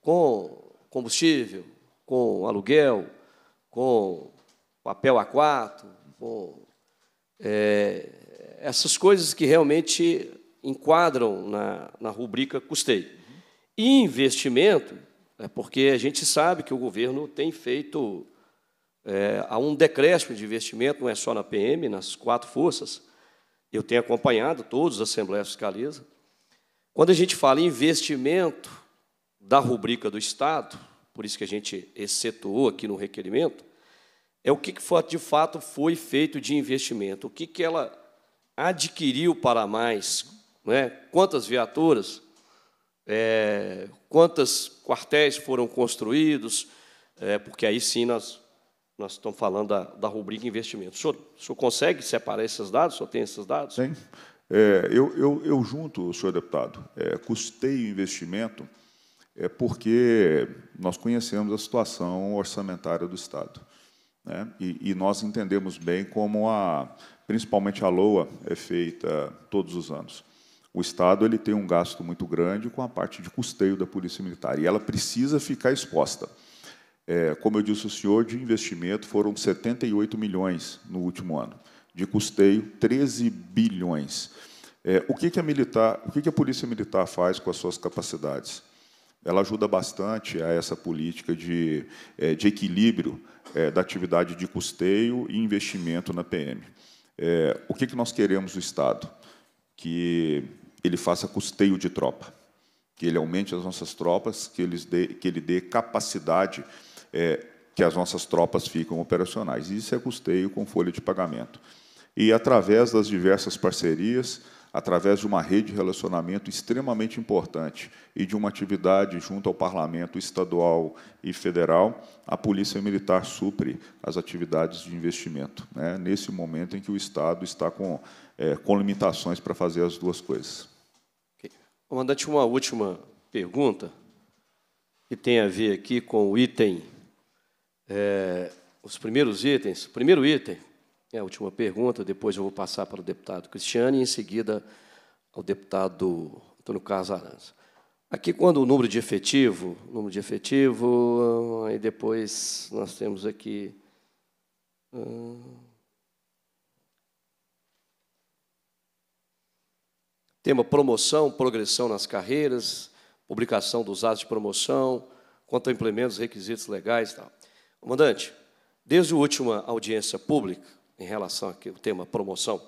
com combustível, com aluguel, com papel A4, com é, essas coisas que realmente enquadram na, na rubrica custeio. E investimento, é porque a gente sabe que o governo tem feito é, há um decréscimo de investimento, não é só na PM, nas quatro forças, eu tenho acompanhado todos a Assembleia Fiscaliza. Quando a gente fala em investimento da rubrica do Estado, por isso que a gente excetuou aqui no requerimento, é o que, de fato foi feito de investimento, o que, que ela adquiriu para mais, né? quantas viaturas, é, quantos quartéis foram construídos, é, porque aí sim nós nós estamos falando da, da rubrica investimento. O senhor, o senhor consegue separar esses dados? O senhor tem esses dados? Sim. É, eu, eu, eu, junto, senhor deputado, é, custeio investimento é porque nós conhecemos a situação orçamentária do Estado. Né? E, e, nós entendemos bem como, a, principalmente a LOA, é feita todos os anos. O Estado ele tem um gasto muito grande com a parte de custeio da Polícia Militar, e ela precisa ficar exposta. É, como eu disse o senhor, de investimento foram 78 milhões no último ano, de custeio 13 bilhões. É, o que, que a militar, o que, que a polícia militar faz com as suas capacidades? Ela ajuda bastante a essa política de, é, de equilíbrio é, da atividade de custeio e investimento na PM. É, o que, que nós queremos do Estado? Que ele faça custeio de tropa, que ele aumente as nossas tropas, que, eles dê, que ele dê capacidade é, que as nossas tropas ficam operacionais. Isso é custeio com folha de pagamento. E através das diversas parcerias, através de uma rede de relacionamento extremamente importante e de uma atividade junto ao parlamento estadual e federal, a Polícia Militar supre as atividades de investimento, né, nesse momento em que o Estado está com, é, com limitações para fazer as duas coisas. Comandante, uma última pergunta, que tem a ver aqui com o item é, os primeiros itens. Primeiro item é a última pergunta, depois eu vou passar para o deputado Cristiane e, em seguida, ao deputado Antônio Carlos Aranza. Aqui, quando o número de efetivo, número de efetivo, ah, aí depois nós temos aqui... Hum, tema promoção, progressão nas carreiras, publicação dos atos de promoção, quanto a implementos, requisitos legais e tal. Comandante, desde a última audiência pública, em relação ao tema promoção,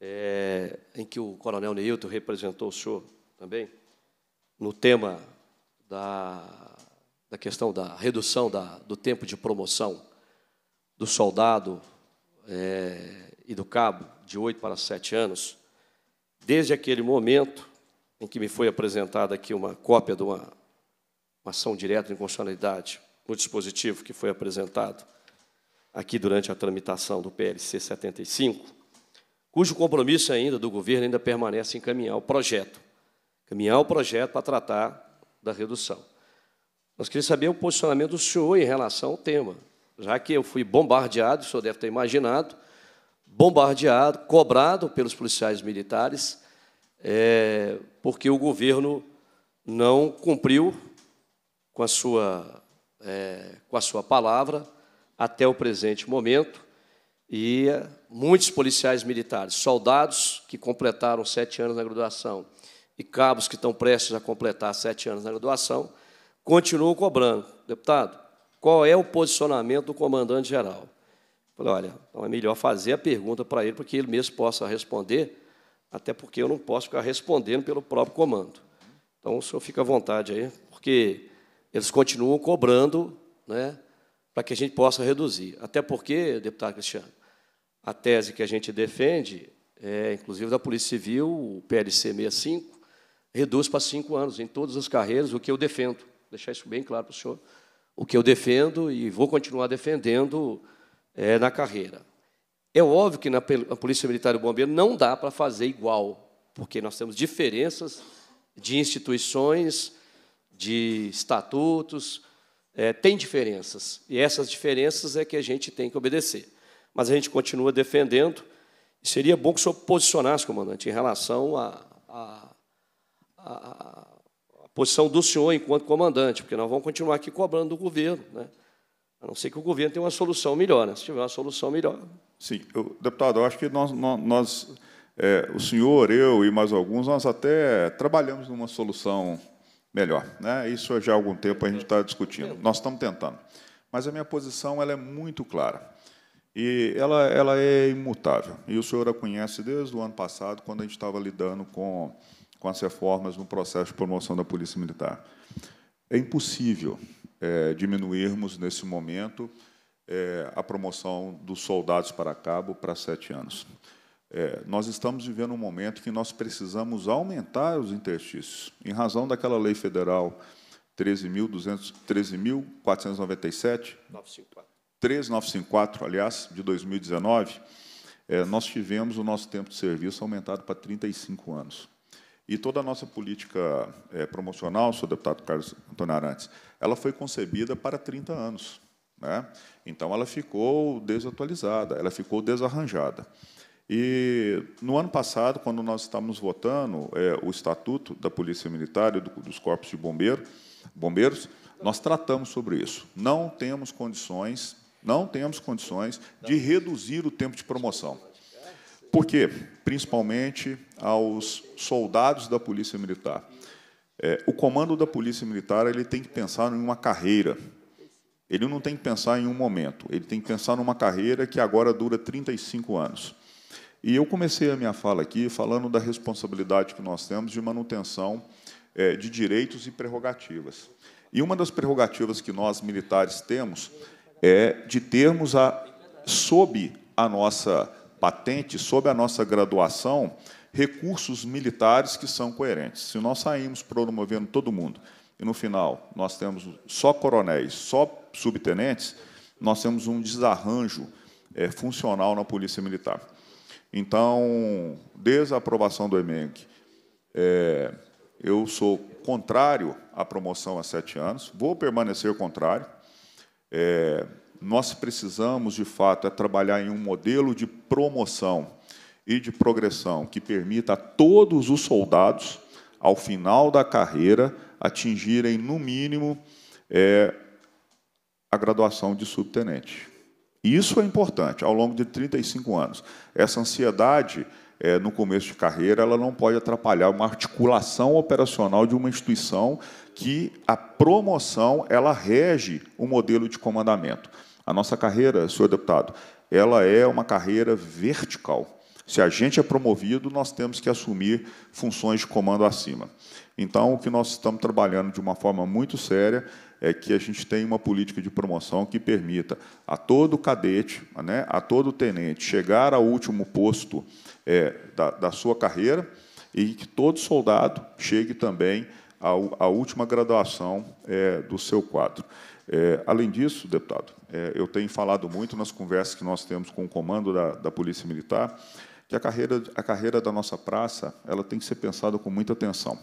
é, em que o coronel Neilton representou o senhor também, no tema da, da questão da redução da, do tempo de promoção do soldado é, e do cabo, de oito para sete anos, desde aquele momento em que me foi apresentada aqui uma cópia de uma, uma ação direta de inconstitucionalidade no dispositivo que foi apresentado aqui durante a tramitação do PLC 75, cujo compromisso ainda do governo ainda permanece em caminhar o projeto, caminhar o projeto para tratar da redução. Nós queríamos saber o posicionamento do senhor em relação ao tema, já que eu fui bombardeado, o senhor deve ter imaginado, bombardeado, cobrado pelos policiais militares, é, porque o governo não cumpriu com a sua é, com a sua palavra até o presente momento. E é, muitos policiais militares, soldados que completaram sete anos na graduação e cabos que estão prestes a completar sete anos na graduação, continuam cobrando. Deputado, qual é o posicionamento do comandante-geral? olha, então é melhor fazer a pergunta para ele, porque ele mesmo possa responder, até porque eu não posso ficar respondendo pelo próprio comando. Então, o senhor fica à vontade aí, porque eles continuam cobrando né, para que a gente possa reduzir. Até porque, deputado Cristiano, a tese que a gente defende, é, inclusive da Polícia Civil, o PLC 65, reduz para cinco anos em todas as carreiras, o que eu defendo. Vou deixar isso bem claro para o senhor. O que eu defendo e vou continuar defendendo é, na carreira. É óbvio que na Polícia Militar e Bombeiro não dá para fazer igual, porque nós temos diferenças de instituições, de estatutos, é, tem diferenças. E essas diferenças é que a gente tem que obedecer. Mas a gente continua defendendo. seria bom que o senhor posicionasse, comandante, em relação à posição do senhor enquanto comandante, porque nós vamos continuar aqui cobrando do governo, né? A não ser que o governo tenha uma solução melhor. Né? Se tiver uma solução melhor. Sim, eu, deputado, eu acho que nós, nós é, o senhor, eu e mais alguns, nós até trabalhamos numa solução melhor. Né? Isso já há algum tempo a gente está discutindo. Nós estamos tentando. Mas a minha posição ela é muito clara. E ela, ela é imutável. E o senhor a conhece desde o ano passado, quando a gente estava lidando com, com as reformas no processo de promoção da Polícia Militar. É impossível é, diminuirmos, nesse momento, é, a promoção dos soldados para cabo para sete anos. É, nós estamos vivendo um momento que nós precisamos aumentar os interstícios. Em razão daquela lei federal 13.497, 3954, aliás, de 2019, é, nós tivemos o nosso tempo de serviço aumentado para 35 anos. E toda a nossa política é, promocional, senhor deputado Carlos Antônio Arantes, ela foi concebida para 30 anos. Né? Então, ela ficou desatualizada, ela ficou desarranjada. E no ano passado, quando nós estávamos votando é, o estatuto da Polícia Militar e do, dos corpos de bombeiro, bombeiros, nós tratamos sobre isso. Não temos condições, não temos condições de reduzir o tempo de promoção. Por quê? Principalmente aos soldados da Polícia Militar. É, o comando da Polícia Militar ele tem que pensar em uma carreira. Ele não tem que pensar em um momento. Ele tem que pensar numa carreira que agora dura 35 anos. E eu comecei a minha fala aqui falando da responsabilidade que nós temos de manutenção é, de direitos e prerrogativas. E uma das prerrogativas que nós militares temos é de termos a sob a nossa patente, sob a nossa graduação, recursos militares que são coerentes. Se nós saímos promovendo todo mundo e no final nós temos só coronéis, só subtenentes, nós temos um desarranjo é, funcional na polícia militar. Então, desde a aprovação do EMENC, é, eu sou contrário à promoção a sete anos, vou permanecer contrário. É, nós precisamos, de fato, é trabalhar em um modelo de promoção e de progressão que permita a todos os soldados, ao final da carreira, atingirem, no mínimo, é, a graduação de subtenente. Isso é importante ao longo de 35 anos. Essa ansiedade é, no começo de carreira, ela não pode atrapalhar uma articulação operacional de uma instituição que a promoção ela rege o um modelo de comandamento. A nossa carreira, senhor deputado, ela é uma carreira vertical. Se a gente é promovido, nós temos que assumir funções de comando acima. Então, o que nós estamos trabalhando de uma forma muito séria é que a gente tenha uma política de promoção que permita a todo cadete, né, a todo tenente, chegar ao último posto é, da, da sua carreira e que todo soldado chegue também à, última graduação é, do seu quadro. É, além disso, deputado, é, eu tenho falado muito nas conversas que nós temos com o comando da, da, Polícia Militar que a carreira, a carreira da nossa praça ela tem que ser pensada com muita atenção.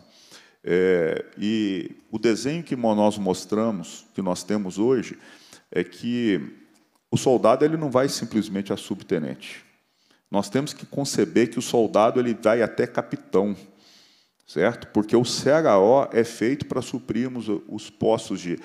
É, e o desenho que nós mostramos, que nós temos hoje, é que o soldado ele não vai simplesmente a subtenente. Nós temos que conceber que o soldado ele vai até capitão, certo? Porque o CHO é feito para suprirmos os postos de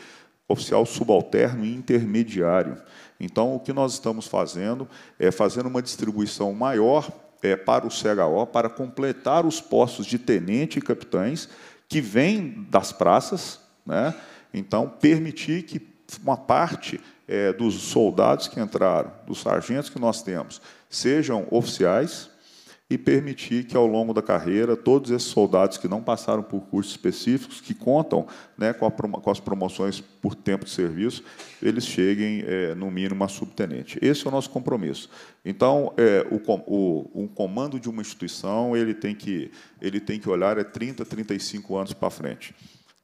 oficial subalterno e intermediário. Então, o que nós estamos fazendo é fazendo uma distribuição maior é, para o CHO, para completar os postos de tenente e capitães, que vêm das praças, né? então permitir que uma parte é, dos soldados que entraram, dos sargentos que nós temos, sejam oficiais, e permitir que, ao longo da carreira, todos esses soldados que não passaram por cursos específicos que contam né, com, a, com, as promoções por tempo de serviço, eles cheguem, é, no mínimo, a subtenente. Esse é o nosso compromisso. Então, é, o, o, o, comando de uma instituição ele tem que, ele tem que olhar é 30, 35 anos para frente.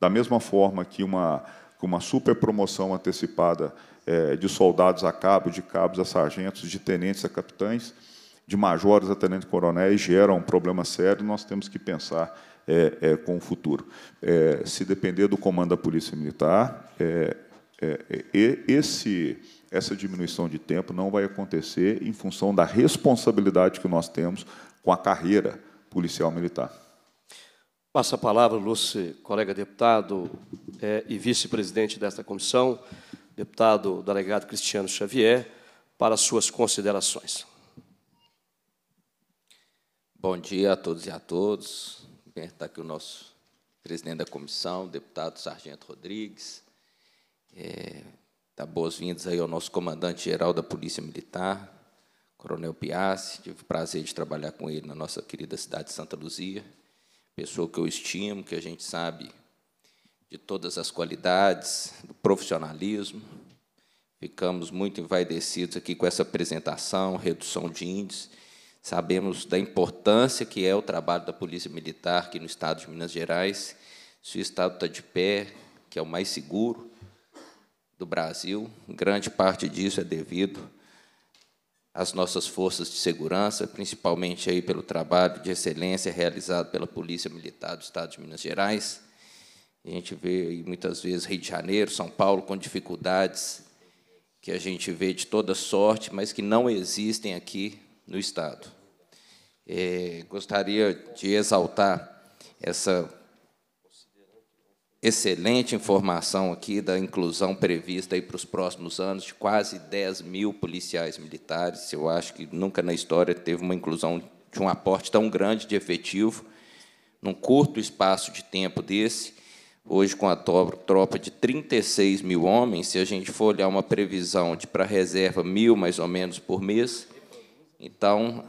Da mesma forma que uma, uma super promoção antecipada é, de soldados a cabo, de cabos a sargentos, de tenentes a capitães, de majores a tenente-coronéis gera um problema sério, nós temos que pensar é, é, com o futuro. É, se depender do comando da Polícia Militar, é, é, é, esse, essa diminuição de tempo não vai acontecer em função da responsabilidade que nós temos com a carreira policial militar. Passa a palavra, Lúcio, colega deputado e vice-presidente desta comissão, deputado delegado Cristiano Xavier, para suas considerações. Bom dia a todos e a todos. Está aqui o nosso presidente da comissão, deputado Sargento Rodrigues. É, dá boas-vindas aí ao nosso comandante-geral da Polícia Militar, Coronel Piassi. Tive o prazer de trabalhar com ele na nossa querida cidade de Santa Luzia. Pessoa que eu estimo, que a gente sabe de todas as qualidades, do profissionalismo. Ficamos muito envaidecidos aqui com essa apresentação, redução de índice Sabemos da importância que é o trabalho da Polícia Militar aqui no estado de Minas Gerais. Se o estado está de pé, que é o mais seguro do Brasil, grande parte disso é devido às nossas forças de segurança, principalmente aí pelo trabalho de excelência realizado pela Polícia Militar do estado de Minas Gerais. A gente vê aí muitas vezes Rio de Janeiro, São Paulo com dificuldades que a gente vê de toda sorte, mas que não existem aqui no Estado. É, gostaria de exaltar essa excelente informação aqui da inclusão prevista aí para os próximos anos de quase 10 mil policiais militares. Eu acho que nunca na história teve uma inclusão de um aporte tão grande de efetivo num curto espaço de tempo desse. Hoje, com a tropa de 36 mil homens, se a gente for olhar uma previsão de para reserva mil mais ou menos por mês, então,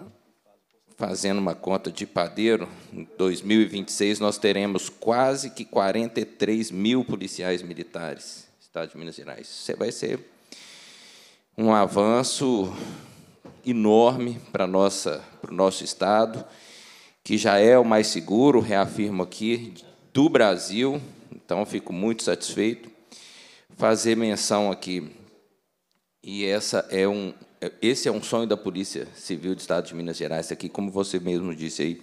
fazendo uma conta de padeiro, em 2026 nós teremos quase que 43 mil policiais militares no Estado de Minas Gerais. Isso vai ser um avanço enorme para, nossa, para o nosso Estado, que já é o mais seguro, reafirmo aqui, do Brasil, então fico muito satisfeito. Fazer menção aqui, e essa é um, é, esse é um sonho da Polícia Civil do Estado de Minas Gerais aqui, é como você mesmo disse aí.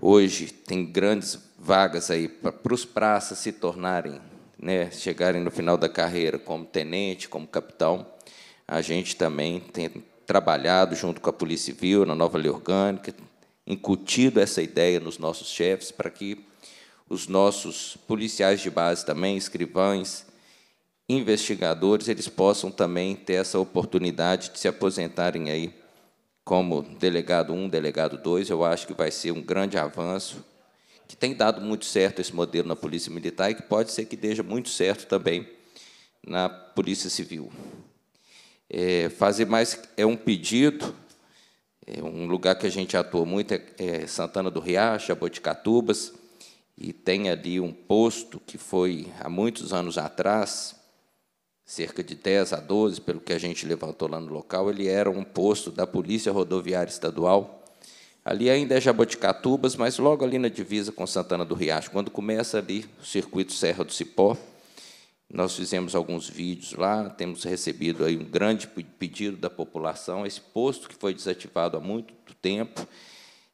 Hoje tem grandes vagas aí para, os praças se tornarem, né, chegarem no final da carreira como tenente, como capitão. A gente também tem trabalhado junto com a Polícia Civil na Nova Lei Orgânica, incutido essa ideia nos nossos chefes para que os nossos policiais de base também, escrivães, investigadores, eles possam também ter essa oportunidade de se aposentarem aí como delegado 1, delegado 2, eu acho que vai ser um grande avanço, que tem dado muito certo esse modelo na Polícia Militar e que pode ser que deixe muito certo também na Polícia Civil. É, fazer mais é um pedido, é um lugar que a gente atua muito é, é Santana do Riacho, Boticatubas, e tem ali um posto que foi há muitos anos atrás cerca de 10 a 12, pelo que a gente levantou lá no local, ele era um posto da Polícia Rodoviária Estadual. Ali ainda é Jaboticatubas, mas logo ali na divisa com Santana do Riacho, quando começa ali o circuito Serra do Cipó, nós fizemos alguns vídeos lá, temos recebido aí um grande pedido da população, esse posto que foi desativado há muito tempo,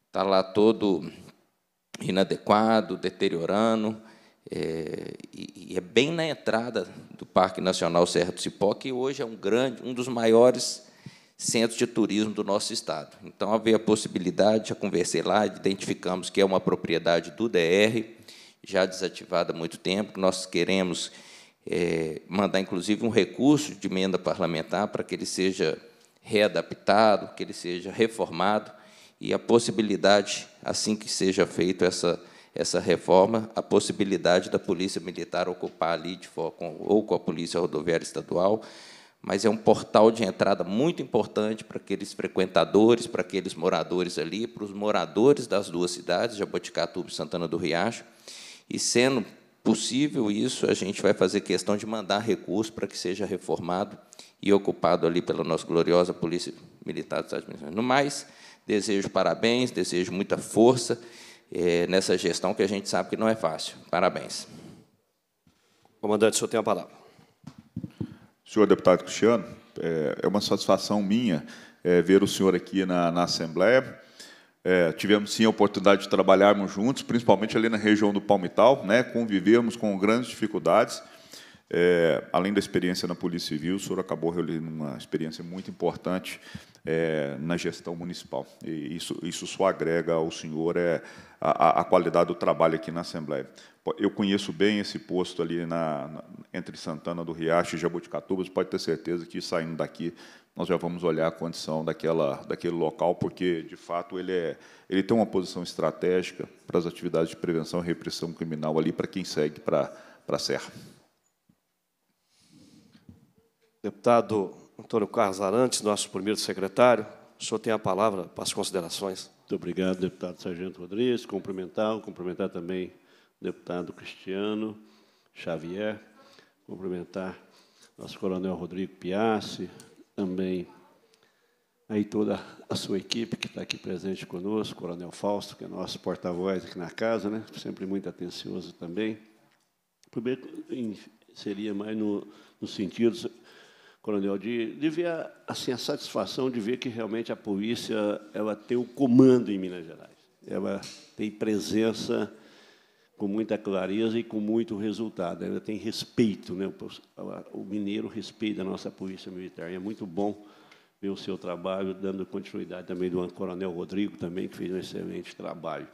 está lá todo inadequado, deteriorando, é, e, e, é bem na entrada do Parque Nacional Serra do Cipó, que hoje é um, grande, um dos maiores centros de turismo do nosso estado. Então, havia a possibilidade, já conversei lá, identificamos que é uma propriedade do DR, já desativada há muito tempo, que nós queremos é, mandar, inclusive, um recurso de emenda parlamentar para que ele seja readaptado, que ele seja reformado, e a possibilidade, assim que seja feito essa essa reforma, a possibilidade da Polícia Militar ocupar ali de com, ou com a Polícia Rodoviária Estadual, mas é um portal de entrada muito importante para aqueles frequentadores, para aqueles moradores ali, para os moradores das duas cidades, Jaboticatuba e Santana do Riacho. E sendo possível isso, a gente vai fazer questão de mandar recurso para que seja reformado e ocupado ali pela nossa gloriosa Polícia Militar dos Estados Unidos. No mais, desejo parabéns, desejo muita força é, nessa gestão que a gente sabe que não é fácil. Parabéns. Comandante, o senhor tem a palavra. Senhor deputado Cristiano, eh, é uma satisfação minha eh, ver o senhor aqui na, na Assembleia. É, tivemos sim a oportunidade de trabalharmos juntos, principalmente ali na região do Palmital, né, convivemos com grandes dificuldades. É, além da experiência na Polícia Civil, o senhor acabou realizando uma experiência muito importante é, na gestão municipal. E isso, isso só agrega ao senhor é, a, a qualidade do trabalho aqui na Assembleia. Eu conheço bem esse posto ali na, na, entre Santana do Riacho e Jabuticatubas, pode ter certeza que saindo daqui nós já vamos olhar a condição daquela, daquele local, porque, de fato, ele, é, ele tem uma posição estratégica para as atividades de prevenção e repressão criminal ali, para quem segue para, para a Serra. Deputado Antônio Carlos Arantes, nosso primeiro secretário. O senhor tem a palavra para as considerações. Muito obrigado, deputado Sargento Rodrigues. Cumprimentar, cumprimentar também o deputado Cristiano Xavier, cumprimentar nosso coronel Rodrigo Piassi, também aí toda a sua equipe que está aqui presente conosco, coronel Fausto, que é nosso porta-voz aqui na casa, né? sempre muito atencioso também. Primeiro, seria mais no, no sentido coronel, de, de ver assim, a satisfação de ver que realmente a polícia ela tem o comando em Minas Gerais. Ela tem presença com muita clareza e com muito resultado. Ela tem respeito, né? o mineiro respeita a nossa polícia militar. E é muito bom ver o seu trabalho, dando continuidade também do coronel Rodrigo, também, que fez um excelente trabalho.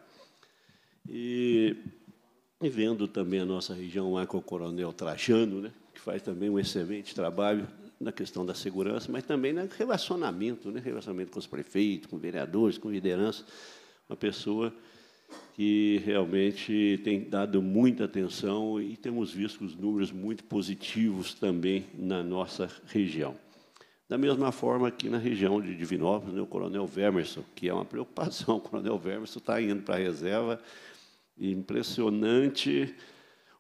E, e vendo também a nossa região lá com o coronel Trajano, né? que faz também um excelente trabalho, na questão da segurança, mas também no relacionamento, né? relacionamento com os prefeitos, com vereadores, com liderança, uma pessoa que realmente tem dado muita atenção e temos visto os números muito positivos também na nossa região. Da mesma forma, aqui na região de Divinópolis, né, o Coronel Vermerson, que é uma preocupação, o Coronel Vermerson está indo para a reserva, impressionante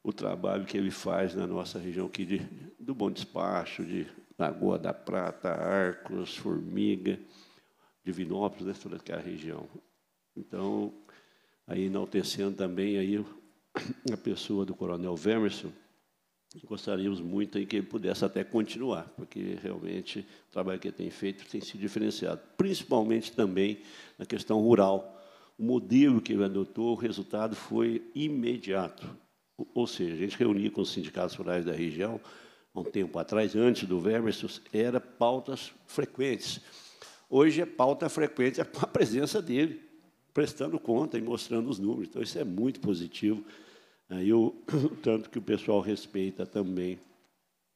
o trabalho que ele faz na nossa região aqui de, do bom despacho, de Lagoa da Prata, Arcos, Formiga, Divinópolis, né, toda aquela região. Então, aí enaltecendo também aí a pessoa do Coronel Vemerson, gostaríamos muito aí que ele pudesse até continuar, porque realmente o trabalho que ele tem feito tem sido diferenciado, principalmente também na questão rural. O modelo que ele adotou, o resultado foi imediato. Ou seja, a gente reunia com os sindicatos rurais da região, um tempo atrás, antes do Vermes, era pautas frequentes. Hoje é pauta frequente é a presença dele, prestando conta e mostrando os números. Então, isso é muito positivo. Aí né, o, tanto que o pessoal respeita também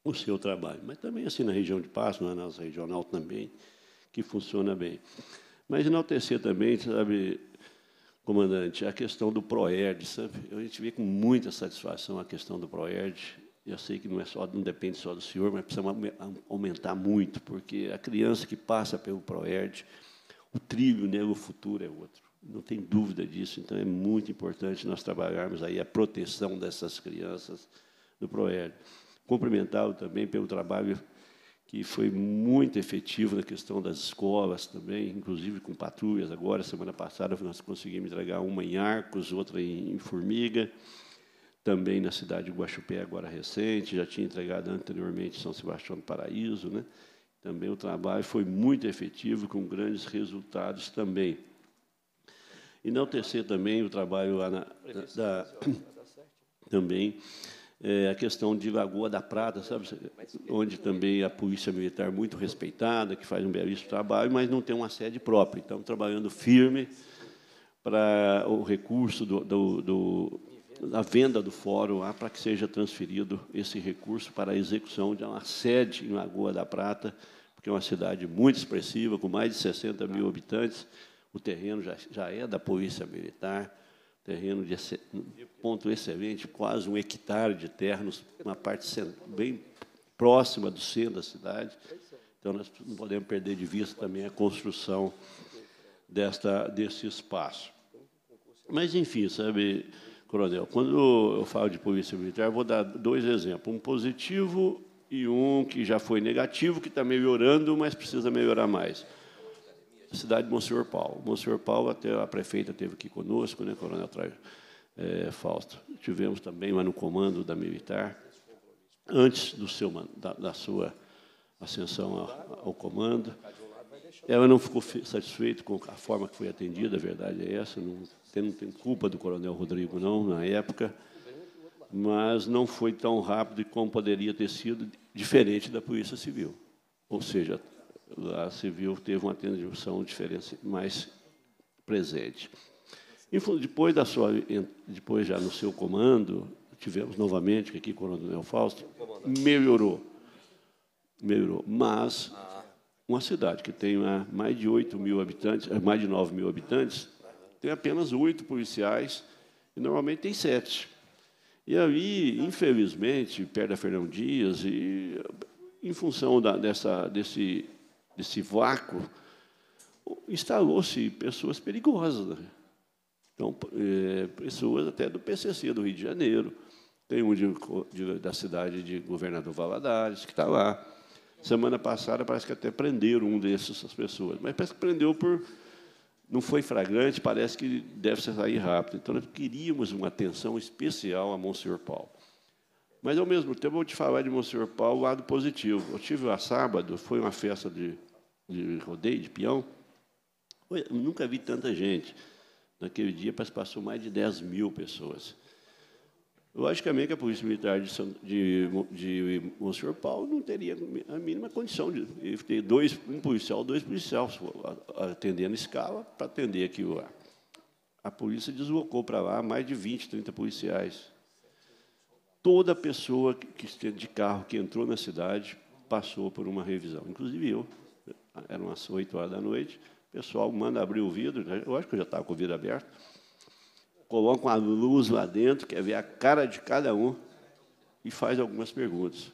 o seu trabalho. Mas também assim na região de Paz, na nossa regional também, que funciona bem. Mas enaltecer também, sabe, comandante, a questão do PROERD. Sabe? A gente vê com muita satisfação a questão do PROERD. Eu sei que não, é só, não depende só do senhor, mas precisamos aumentar muito, porque a criança que passa pelo ProERD, o trilho, né, o futuro é outro. Não tem dúvida disso. Então, é muito importante nós trabalharmos aí a proteção dessas crianças do ProERD. Cumprimentá-lo também pelo trabalho que foi muito efetivo na questão das escolas também, inclusive com patrulhas. Agora, semana passada, nós conseguimos entregar uma em Arcos, outra em Formiga também na cidade de Guaxupé, agora recente, já tinha entregado anteriormente São Sebastião do Paraíso. Né? Também o trabalho foi muito efetivo, com grandes resultados também. E não tecer também o trabalho lá na, da, também é, a questão de Lagoa da Prata, sabe, onde também a polícia militar muito respeitada, que faz um belíssimo trabalho, mas não tem uma sede própria. Estamos trabalhando firme para o recurso do, do, do a venda do fórum há para que seja transferido esse recurso para a execução de uma sede em Lagoa da Prata, porque é uma cidade muito expressiva, com mais de 60 mil habitantes. O terreno já, já é da Polícia Militar, terreno de ponto excelente, quase um hectare de terra, uma parte bem próxima do centro da cidade. Então, nós não podemos perder de vista também a construção desta, desse espaço. Mas, enfim, sabe, Coronel, quando eu falo de polícia militar, vou dar dois exemplos, um positivo e um que já foi negativo, que está melhorando, mas precisa melhorar mais. A cidade de Monsenhor Paulo. Monsenhor Paulo, até a prefeita teve aqui conosco, né, Coronel Traio, é, Fausto. Tivemos também lá no comando da militar, antes do seu, da, da sua ascensão ao, ao comando. Ela não ficou satisfeita com a forma que foi atendida, a verdade é essa, não você não tem culpa do Coronel Rodrigo, não, na época, mas não foi tão rápido como poderia ter sido, diferente da Polícia Civil. Ou seja, a Civil teve uma atenção diferente, mais presente. E depois, da sua, depois já no seu comando, tivemos novamente, que aqui o Coronel Fausto, melhorou. Melhorou. Mas uma cidade que tem ah, mais de 8 mil habitantes, ah, mais de 9 mil habitantes, tem apenas oito policiais e normalmente tem sete. E aí, infelizmente, perde a Fernão Dias e, em função da, dessa, desse, desse vácuo, instalou-se pessoas perigosas. Né? Então, é, pessoas até do PCC do Rio de Janeiro. Tem um de, de, da cidade de Governador Valadares, que está lá. Semana passada, parece que até prenderam um dessas pessoas. Mas parece que prendeu por não foi fragrante, parece que deve sair rápido. Então, nós queríamos uma atenção especial a Monsenhor Paulo. Mas, ao mesmo tempo, eu vou te falar de Monsenhor Paulo o lado positivo. Eu tive a sábado, foi uma festa de, de rodeio, de peão. Eu nunca vi tanta gente. Naquele dia passou mais de 10 mil pessoas. Logicamente que a Polícia Militar de, São, de, de Monsenhor Paulo não teria a mínima condição de, ter dois, um policial, dois policiais atendendo escala para atender aquilo lá. A polícia deslocou para lá mais de 20, 30 policiais. Toda pessoa que, de carro que entrou na cidade passou por uma revisão, inclusive eu. Eram as 8 horas da noite, o pessoal manda abrir o vidro, né? eu acho que eu já estava com o vidro aberto, colocam a luz lá dentro, quer ver a cara de cada um, e faz algumas perguntas.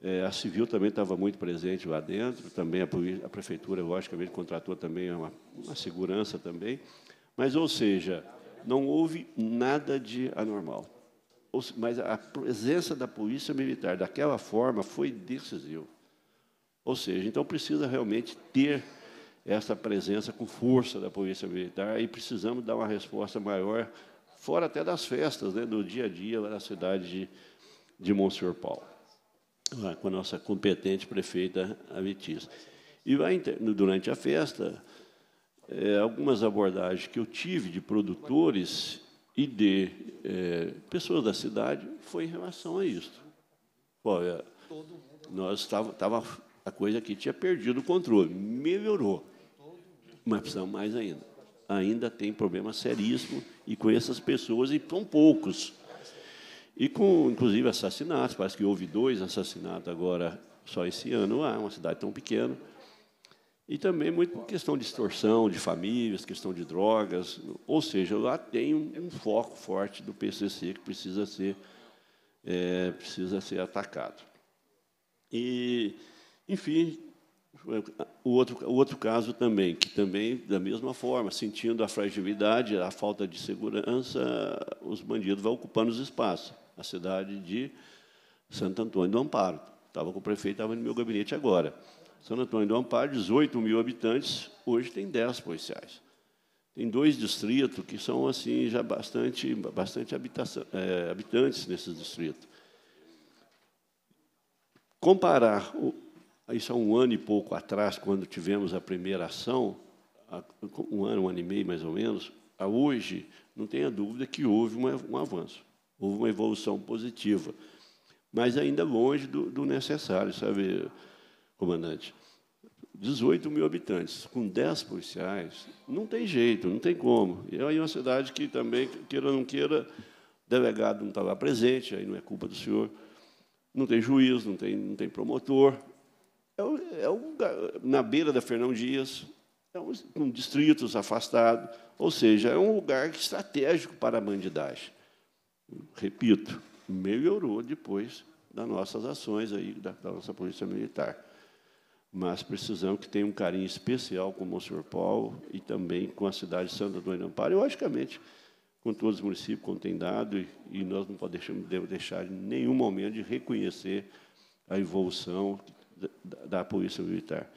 É, a civil também estava muito presente lá dentro, também a, a prefeitura, logicamente, contratou também uma, uma segurança também. Mas, ou seja, não houve nada de anormal. Mas a presença da polícia militar daquela forma foi decisiva. Ou seja, então precisa realmente ter essa presença com força da Polícia Militar e precisamos dar uma resposta maior, fora até das festas, né, do dia a dia lá na cidade de, de Monsenhor Paulo, lá com a nossa competente prefeita Ametista. E durante a festa, é, algumas abordagens que eu tive de produtores e de é, pessoas da cidade foi em relação a isso. Olha, nós tava a coisa aqui tinha perdido o controle, melhorou. Mas precisamos mais ainda. Ainda tem problema seríssimo e com essas pessoas, e são poucos. E com, inclusive, assassinatos. Parece que houve dois assassinatos agora, só esse ano, lá, ah, uma cidade tão pequena. E também muito por questão de extorsão de famílias, questão de drogas. Ou seja, lá tem um, um foco forte do PCC que precisa ser, é, precisa ser atacado. E, enfim, o outro, o outro caso também, que também, da mesma forma, sentindo a fragilidade, a falta de segurança, os bandidos vão ocupando os espaços. A cidade de Santo Antônio do Amparo. Estava com o prefeito, estava no meu gabinete agora. Santo Antônio do Amparo, 18 mil habitantes, hoje tem 10 policiais. Tem dois distritos que são assim já bastante, bastante habitação, é, habitantes nesses distritos. Comparar isso há um ano e pouco atrás, quando tivemos a primeira ação, um ano, um ano e meio mais ou menos, a hoje, não tenha dúvida que houve um avanço, houve uma evolução positiva, mas ainda longe do, do necessário, sabe, comandante? 18 mil habitantes, com 10 policiais, não tem jeito, não tem como. E aí é uma cidade que também, queira ou não queira, delegado não está lá presente, aí não é culpa do senhor. Não tem juiz, não tem, não tem promotor, é, um, é um, na beira da Fernão Dias, é um, um distrito afastado, ou seja, é um lugar estratégico para a bandidagem. Repito, melhorou depois das nossas ações aí, da, da nossa Polícia Militar mas precisamos que tenha um carinho especial com o Monsenhor Paulo e também com a cidade de Santa do Amparo, e, logicamente, com todos os municípios contendado, e, e nós não podemos deixar, deixar em nenhum momento de reconhecer a evolução que da, Polícia Militar.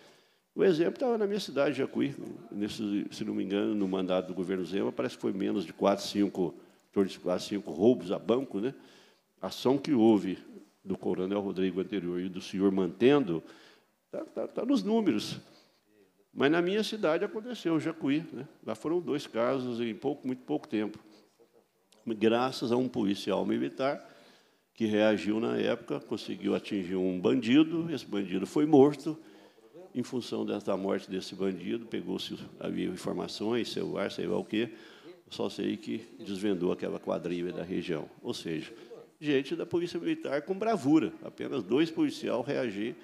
O exemplo estava na minha cidade, Jacuí, nesse, se não me engano, no mandato do governo Zema, parece que foi menos de 4, 5, quatro cinco roubos a banco, né? A ação que houve do coronel Rodrigo anterior e do senhor mantendo, está tá, tá nos números. Mas na minha cidade aconteceu, Jacuí. Né? Lá foram dois casos em pouco, muito pouco tempo. Graças a um policial militar que reagiu na época, conseguiu atingir um bandido, esse bandido foi morto. Em função da morte desse bandido, pegou-se, havia informações, celular, sei lá o quê, só sei que desvendou aquela quadrilha da região. Ou seja, gente da Polícia Militar com bravura, apenas dois policial reagir,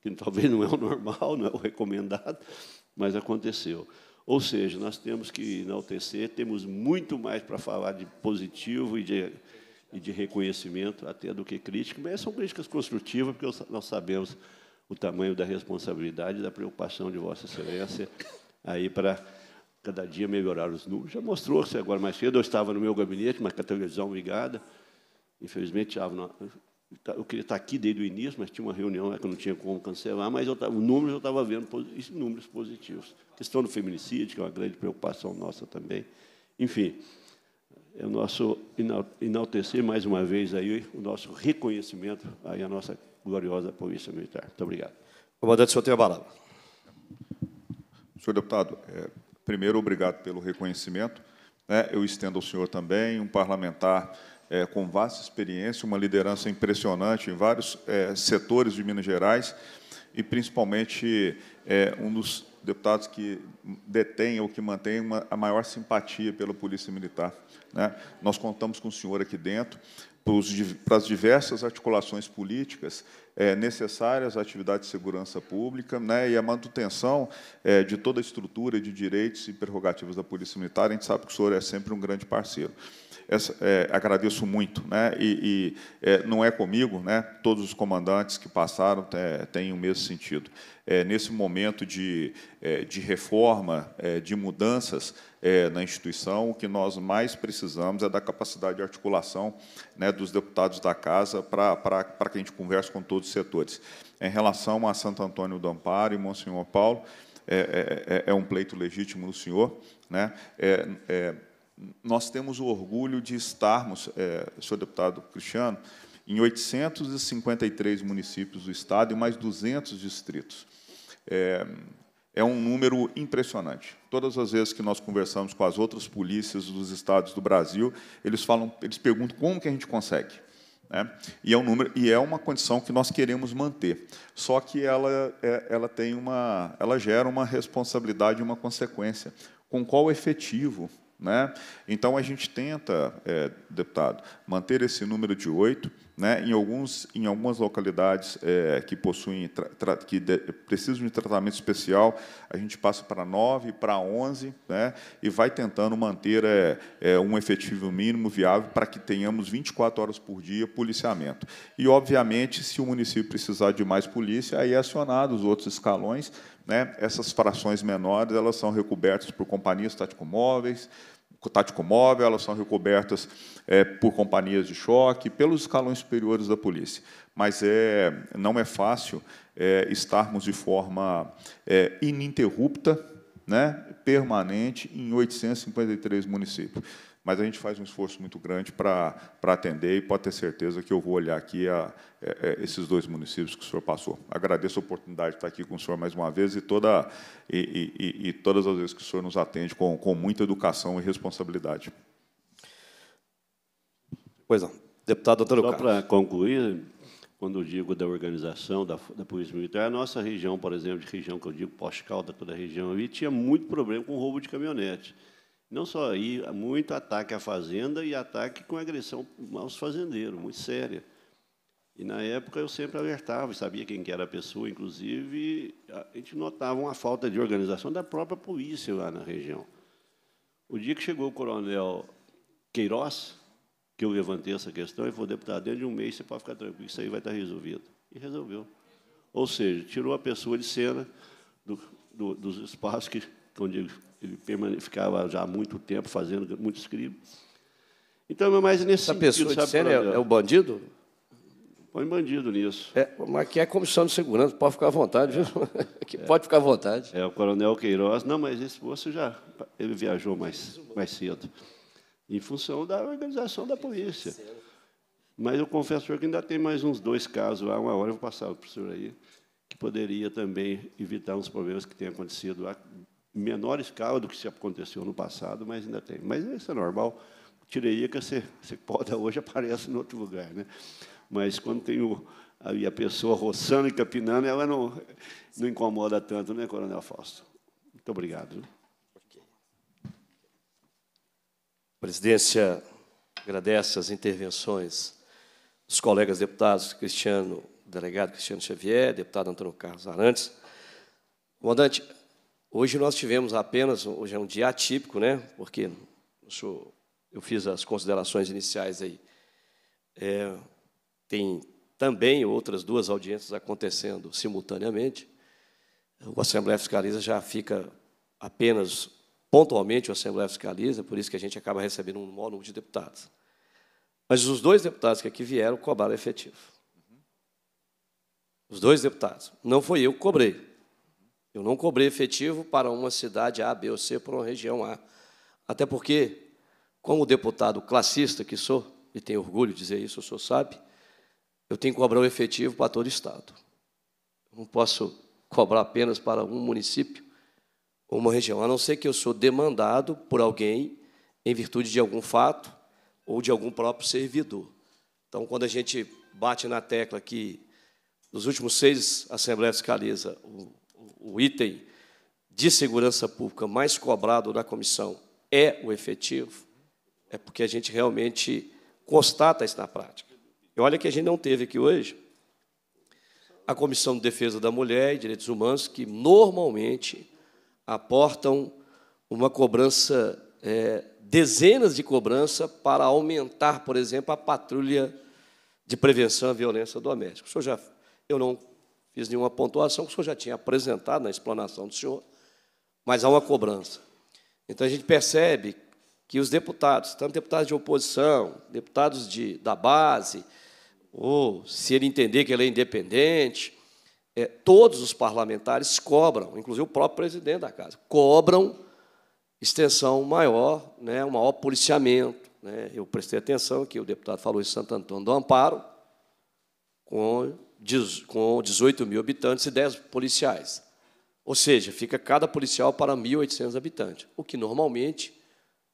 que talvez não é o normal, não é o recomendado, mas aconteceu. Ou seja, nós temos que enaltecer, temos muito mais para falar de positivo e de e de reconhecimento, até do que crítica, mas são críticas construtivas, porque nós sabemos o tamanho da responsabilidade e da preocupação de Vossa Excelência aí para cada dia melhorar os números. Já mostrou-se agora mais cedo, eu estava no meu gabinete, mas com a televisão ligada, infelizmente estava tá, eu queria estar aqui desde o início, mas tinha uma reunião que eu não tinha como cancelar, mas eu tava, números eu estava vendo números positivos. A questão do feminicídio, que é uma grande preocupação nossa também. Enfim, é o nosso enaltecer mais uma vez aí o nosso reconhecimento aí a nossa gloriosa Polícia Militar. Muito obrigado. Comandante, o senhor tem a palavra. Senhor deputado, é, primeiro, obrigado pelo reconhecimento. Né, eu estendo ao senhor também, um parlamentar é, com vasta experiência, uma liderança impressionante em vários é, setores de Minas Gerais e, principalmente, é, um dos deputados que detêm ou que mantêm uma, a maior simpatia pela Polícia Militar. Né? Nós contamos com o senhor aqui dentro para as diversas articulações políticas é, necessárias à atividade de segurança pública né, e à manutenção é, de toda a estrutura de direitos e prerrogativas da Polícia Militar. A gente sabe que o senhor é sempre um grande parceiro essa, é, agradeço muito, né? E, e é, não é comigo, né? Todos os comandantes que passaram é, têm o mesmo sentido. É, nesse momento de, é, de reforma, é, de mudanças na instituição, o que nós mais precisamos é da capacidade de articulação né, dos deputados da casa para que a gente converse com todos os setores. Em relação a Santo Antônio do Amparo e Monsenhor Paulo, é, é, é, um pleito legítimo do senhor, né? É, nós temos o orgulho de estarmos, é, senhor deputado Cristiano, em 853 municípios do Estado e mais 200 distritos. É, é um número impressionante. Todas as vezes que nós conversamos com as outras polícias dos estados do Brasil, eles falam, eles perguntam como que a gente consegue. Né? e, é um número, e é uma condição que nós queremos manter. Só que ela, é, ela, tem uma, ela gera uma responsabilidade, e uma consequência. Com qual efetivo né? Então, a gente tenta, é, deputado, manter esse número de oito, né? Em, alguns, em algumas localidades é, que possuem que de, precisam de tratamento especial, a gente passa para 9, para 11, né? e vai tentando manter é, é, um efetivo mínimo viável para que tenhamos 24 horas por dia policiamento. E, obviamente, se o município precisar de mais polícia, aí é acionado os outros escalões. Né? Essas frações menores elas são recobertas por companhias tático-móveis, tático móvel, elas são recobertas é, por companhias de choque, pelos escalões superiores da polícia. Mas é, não é fácil é, estarmos de forma é, ininterrupta, né, permanente, em 853 municípios mas a gente faz um esforço muito grande para atender e pode ter certeza que eu vou olhar aqui a, a, é, é, esses dois municípios que o senhor passou. Agradeço a oportunidade de estar aqui com o senhor mais uma vez e, toda, e, e, e todas as vezes que o senhor nos atende com, com muita educação e responsabilidade. Pois não. É. Deputado Antônio Só para concluir, quando eu digo da organização da, da, Polícia Militar, a nossa região, por exemplo, de região que eu digo, Pós-Calda, toda a região ali, tinha muito problema com roubo de caminhonete. Não só aí, muito ataque à fazenda e ataque com agressão aos fazendeiros, muito séria. E na época eu sempre alertava, sabia quem que era a pessoa, inclusive a gente notava uma falta de organização da própria polícia lá na região. O dia que chegou o coronel Queiroz, que eu levantei essa questão, ele falou, deputado, dentro de um mês você pode ficar tranquilo, isso aí vai estar resolvido. E resolveu. Ou seja, tirou a pessoa de cena do, do, dos espaços que, digo, ele ficava já há muito tempo fazendo muitos crimes. Então, é mais nesse Essa sentido, pessoa sabe, é, é o bandido? Põe bandido nisso. É, mas que é comissão de segurança, pode ficar à vontade, viu? É. Pode ficar à vontade. É, o coronel Queiroz. Não, mas esse moço já ele viajou mais, mais cedo, em função da organização da polícia. Mas eu confesso que ainda tem mais uns dois casos lá, uma hora eu vou passar para o senhor aí, que poderia também evitar uns problemas que têm acontecido lá, menor escala do que se aconteceu no passado, mas ainda tem. Mas isso é normal. que você, você poda hoje, aparece em outro lugar. Né? Mas quando tem o, aí a pessoa roçando e capinando, ela não, não incomoda tanto, né, Coronel Fausto? Muito obrigado. A presidência agradece as intervenções dos colegas deputados Cristiano, delegado Cristiano Xavier, deputado Antônio Carlos Arantes. Comandante, Hoje nós tivemos apenas, hoje é um dia atípico, né? Porque eu, eu fiz as considerações iniciais aí. É, tem também outras duas audiências acontecendo simultaneamente. O Assembleia Fiscaliza já fica apenas pontualmente, o Assembleia Fiscaliza, por isso que a gente acaba recebendo um maior número de deputados. Mas os dois deputados que aqui vieram cobraram efetivo. Os dois deputados. Não foi eu que cobrei. Eu não cobrei efetivo para uma cidade A, B ou C, para uma região A. Até porque, como deputado classista que sou, e tenho orgulho de dizer isso, o senhor sabe, eu tenho que cobrar o efetivo para todo o Estado. Eu não posso cobrar apenas para um município ou uma região, a não ser que eu sou demandado por alguém em virtude de algum fato ou de algum próprio servidor. Então, quando a gente bate na tecla que nos últimos seis Assembleias Fiscaliza, o o item de segurança pública mais cobrado da comissão é o efetivo, é porque a gente realmente constata isso na prática. E olha que a gente não teve aqui hoje a Comissão de Defesa da Mulher e Direitos Humanos, que normalmente aportam uma cobrança, é, dezenas de cobrança para aumentar, por exemplo, a patrulha de prevenção à violência doméstica. O senhor já, eu não fiz nenhuma pontuação, que o senhor já tinha apresentado na explanação do senhor, mas há uma cobrança. Então a gente percebe que os deputados, tanto deputados de oposição, deputados de, da base, ou se ele entender que ele é independente, é, todos os parlamentares cobram, inclusive o próprio presidente da casa, cobram extensão maior, né, um maior policiamento. Né? Eu prestei atenção que o deputado falou em Santo Antônio do Amparo, com com 18 mil habitantes e 10 policiais. Ou seja, fica cada policial para 1.800 habitantes, o que normalmente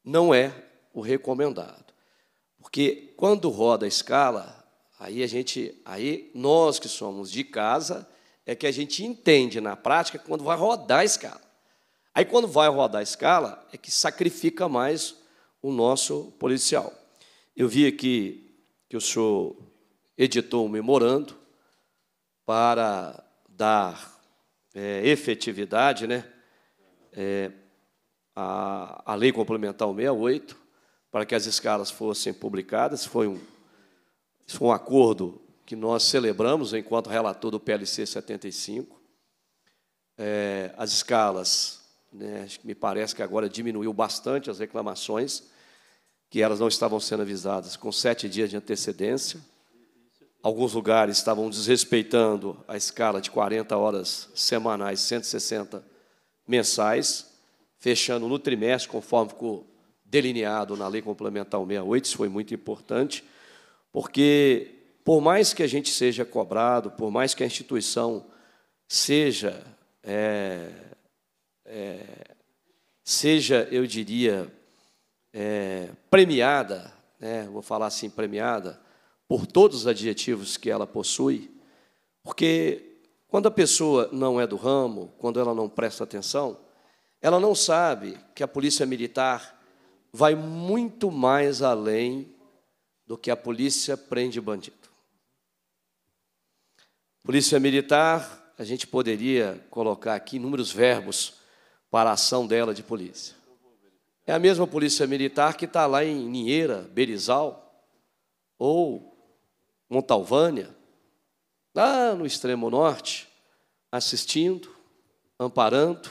não é o recomendado. Porque quando roda a escala, aí a gente, aí nós que somos de casa, é que a gente entende na prática quando vai rodar a escala. Aí quando vai rodar a escala, é que sacrifica mais o nosso policial. Eu vi aqui que o senhor editou um memorando para dar é, efetividade né, é, à, à Lei Complementar 68 para que as escalas fossem publicadas. Foi um, foi um acordo que nós celebramos enquanto relator do PLC 75. É, as escalas, né, me parece que agora diminuiu bastante as reclamações, que elas não estavam sendo avisadas com sete dias de antecedência. Alguns lugares estavam desrespeitando a escala de 40 horas semanais, 160 mensais, fechando no trimestre, conforme ficou delineado na Lei Complementar 68 Isso foi muito importante, porque, por mais que a gente seja cobrado, por mais que a instituição seja, é, é, seja eu diria, é, premiada, né, vou falar assim, premiada, por todos os adjetivos que ela possui, porque quando a pessoa não é do ramo, quando ela não presta atenção, ela não sabe que a polícia militar vai muito mais além do que a polícia prende bandido. Polícia militar, a gente poderia colocar aqui inúmeros verbos para a ação dela de polícia. É a mesma polícia militar que está lá em Ninheira, Berizal, ou Montalvânia, lá no extremo norte, assistindo, amparando,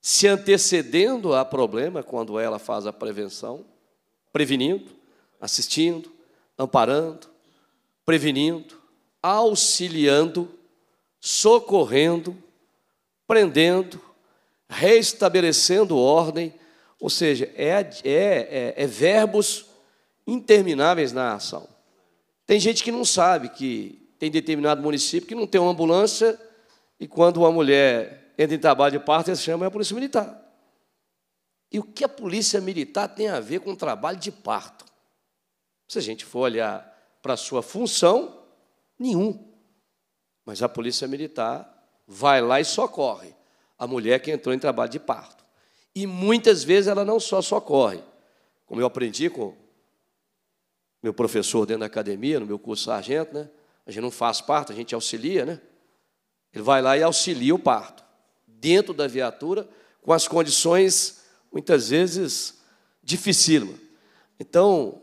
se antecedendo a problema quando ela faz a prevenção, prevenindo, assistindo, amparando, prevenindo, auxiliando, socorrendo, prendendo, restabelecendo ordem, ou seja, é, é, é, é verbos intermináveis na ação. Tem gente que não sabe que tem determinado município que não tem uma ambulância e quando uma mulher entra em trabalho de parto, eles chamam a polícia militar. E o que a polícia militar tem a ver com o trabalho de parto? Se a gente for olhar para a sua função, nenhum. Mas a polícia militar vai lá e socorre a mulher que entrou em trabalho de parto. E muitas vezes ela não só socorre, como eu aprendi com meu professor dentro da academia, no meu curso sargento, né? A gente não faz parto, a gente auxilia, né? Ele vai lá e auxilia o parto, dentro da viatura, com as condições, muitas vezes, dificílimas. Então,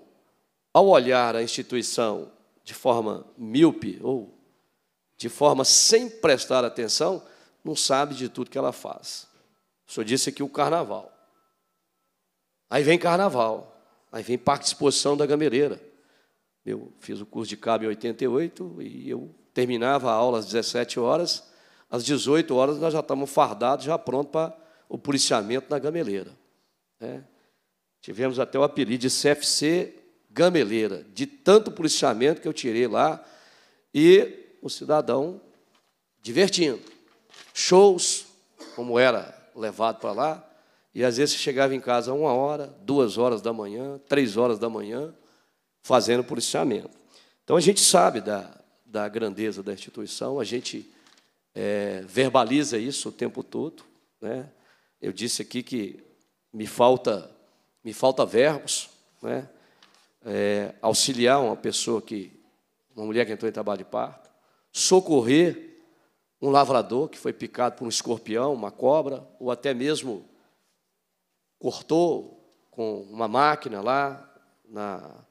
ao olhar a instituição de forma míope ou de forma sem prestar atenção, não sabe de tudo que ela faz. O senhor disse aqui o carnaval. Aí vem carnaval, aí vem Parque de Exposição da gamereira eu fiz o curso de cabo em 88 e eu terminava a aula às 17 horas. Às 18 horas nós já estávamos fardados, já pronto para o policiamento na gameleira. Né? Tivemos até o apelido de CFC Gameleira, de tanto policiamento que eu tirei lá. E o cidadão divertindo. Shows, como era levado para lá. E às vezes chegava em casa uma hora, duas horas da manhã, três horas da manhã, fazendo policiamento. Então a gente sabe da, da grandeza da instituição, a gente é, verbaliza isso o tempo todo. Né? Eu disse aqui que me falta, me falta verbos. Né? É, auxiliar uma pessoa que, uma mulher que entrou em trabalho de parto, socorrer um lavrador que foi picado por um escorpião, uma cobra, ou até mesmo cortou com uma máquina lá na,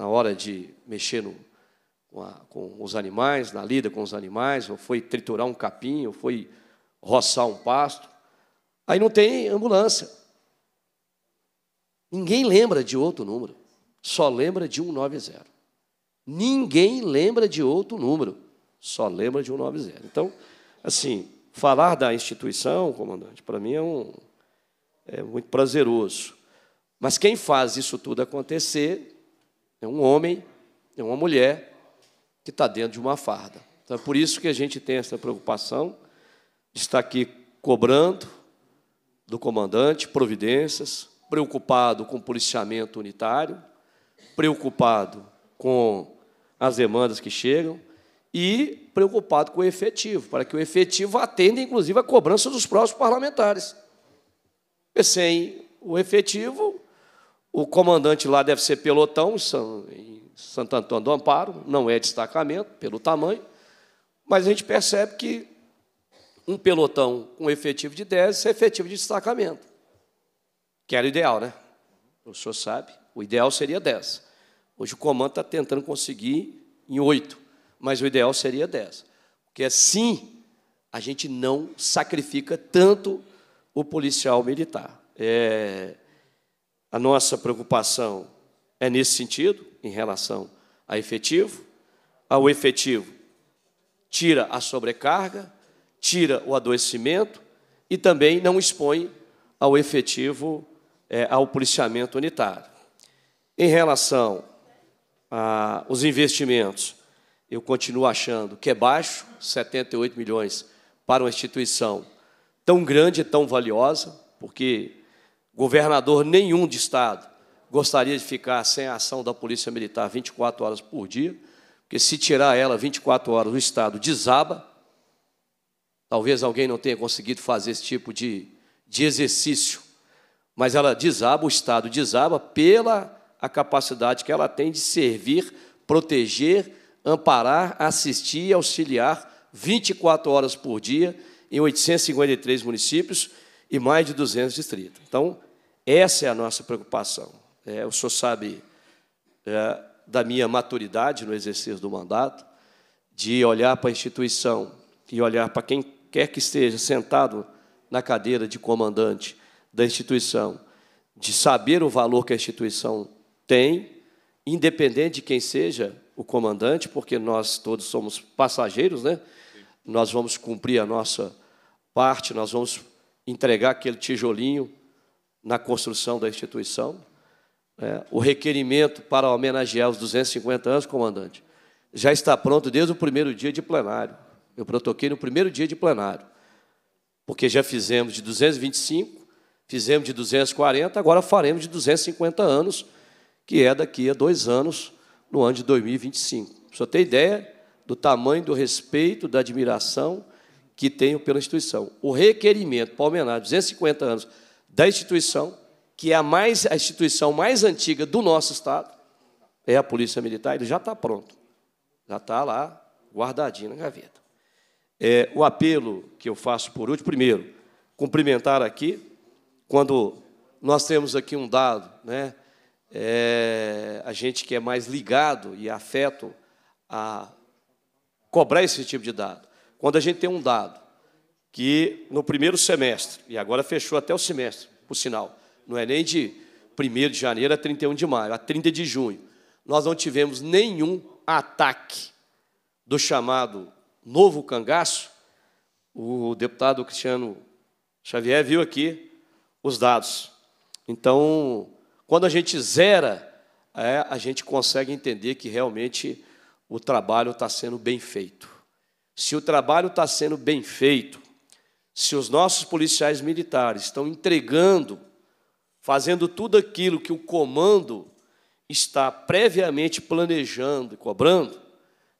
na hora de mexer no, com, a, com, os animais, na lida com os animais, ou foi triturar um capim, ou foi roçar um pasto. Aí não tem ambulância. Ninguém lembra de outro número, só lembra de 190. Ninguém lembra de outro número, só lembra de 190. Então, assim, falar da instituição, comandante, para mim é, um, é muito prazeroso. Mas quem faz isso tudo acontecer é um homem, é uma mulher que está dentro de uma farda. Então é por isso que a gente tem essa preocupação de estar aqui cobrando do comandante providências, preocupado com o policiamento unitário, preocupado com as demandas que chegam e preocupado com o efetivo, para que o efetivo atenda, inclusive, à cobrança dos próprios parlamentares. Porque sem o efetivo, o comandante lá deve ser pelotão, em Santo Antônio do Amparo, não é destacamento, pelo tamanho, mas a gente percebe que um pelotão com efetivo de 10 é efetivo de destacamento, que era o ideal, né? O senhor sabe, o ideal seria 10. Hoje o comando está tentando conseguir em 8, mas o ideal seria 10. Porque assim a gente não sacrifica tanto o policial militar. É, a nossa preocupação é nesse sentido, em relação a efetivo. Ao efetivo, tira a sobrecarga, tira o adoecimento e também não expõe ao efetivo, é, ao policiamento unitário. Em relação aos investimentos, eu continuo achando que é baixo, 78 milhões para uma instituição tão grande e tão valiosa, porque Governador nenhum de Estado gostaria de ficar sem a ação da Polícia Militar 24 horas por dia, porque se tirar ela 24 horas, o Estado desaba. Talvez alguém não tenha conseguido fazer esse tipo de, de exercício, mas ela desaba, o Estado desaba pela a capacidade que ela tem de servir, proteger, amparar, assistir e auxiliar 24 horas por dia em 853 municípios e mais de distritos. Então, essa é a nossa preocupação. É, o senhor sabe é, da minha maturidade no exercício do mandato, de olhar para a instituição e olhar para quem quer que esteja sentado na cadeira de comandante da instituição, de saber o valor que a instituição tem, independente de quem seja o comandante, porque nós todos somos passageiros, né? Nós vamos cumprir a nossa parte, nós vamos entregar aquele tijolinho na construção da instituição. É, o requerimento para homenagear os 250 anos, comandante, já está pronto desde o primeiro dia de plenário. Eu protoquei no primeiro dia de plenário, porque já fizemos de 225, fizemos de 240, agora faremos de 250 anos, que é daqui a dois anos, no ano de 2025. Só tem ideia do tamanho do respeito, da admiração que tenho pela instituição. O requerimento palmenar 250 anos da instituição, que é a, mais, a instituição mais antiga do nosso Estado, é a Polícia Militar, ele já está pronto. Já está lá, guardadinho na gaveta. É, o apelo que eu faço por último, primeiro, cumprimentar aqui, quando nós temos aqui um dado, né? É, a gente que é mais ligado e afeto a cobrar esse tipo de dado. Quando a gente tem um dado que no primeiro semestre, e agora fechou até o semestre, por sinal, não é nem de 1 de janeiro a 31 de maio, a 30 de junho, nós não tivemos nenhum ataque do chamado novo cangaço. O deputado Cristiano Xavier viu aqui os dados. Então, quando a gente zera, é, a gente consegue entender que realmente o trabalho está sendo bem feito se o trabalho está sendo bem feito, se os nossos policiais militares estão entregando, fazendo tudo aquilo que o comando está previamente planejando e cobrando,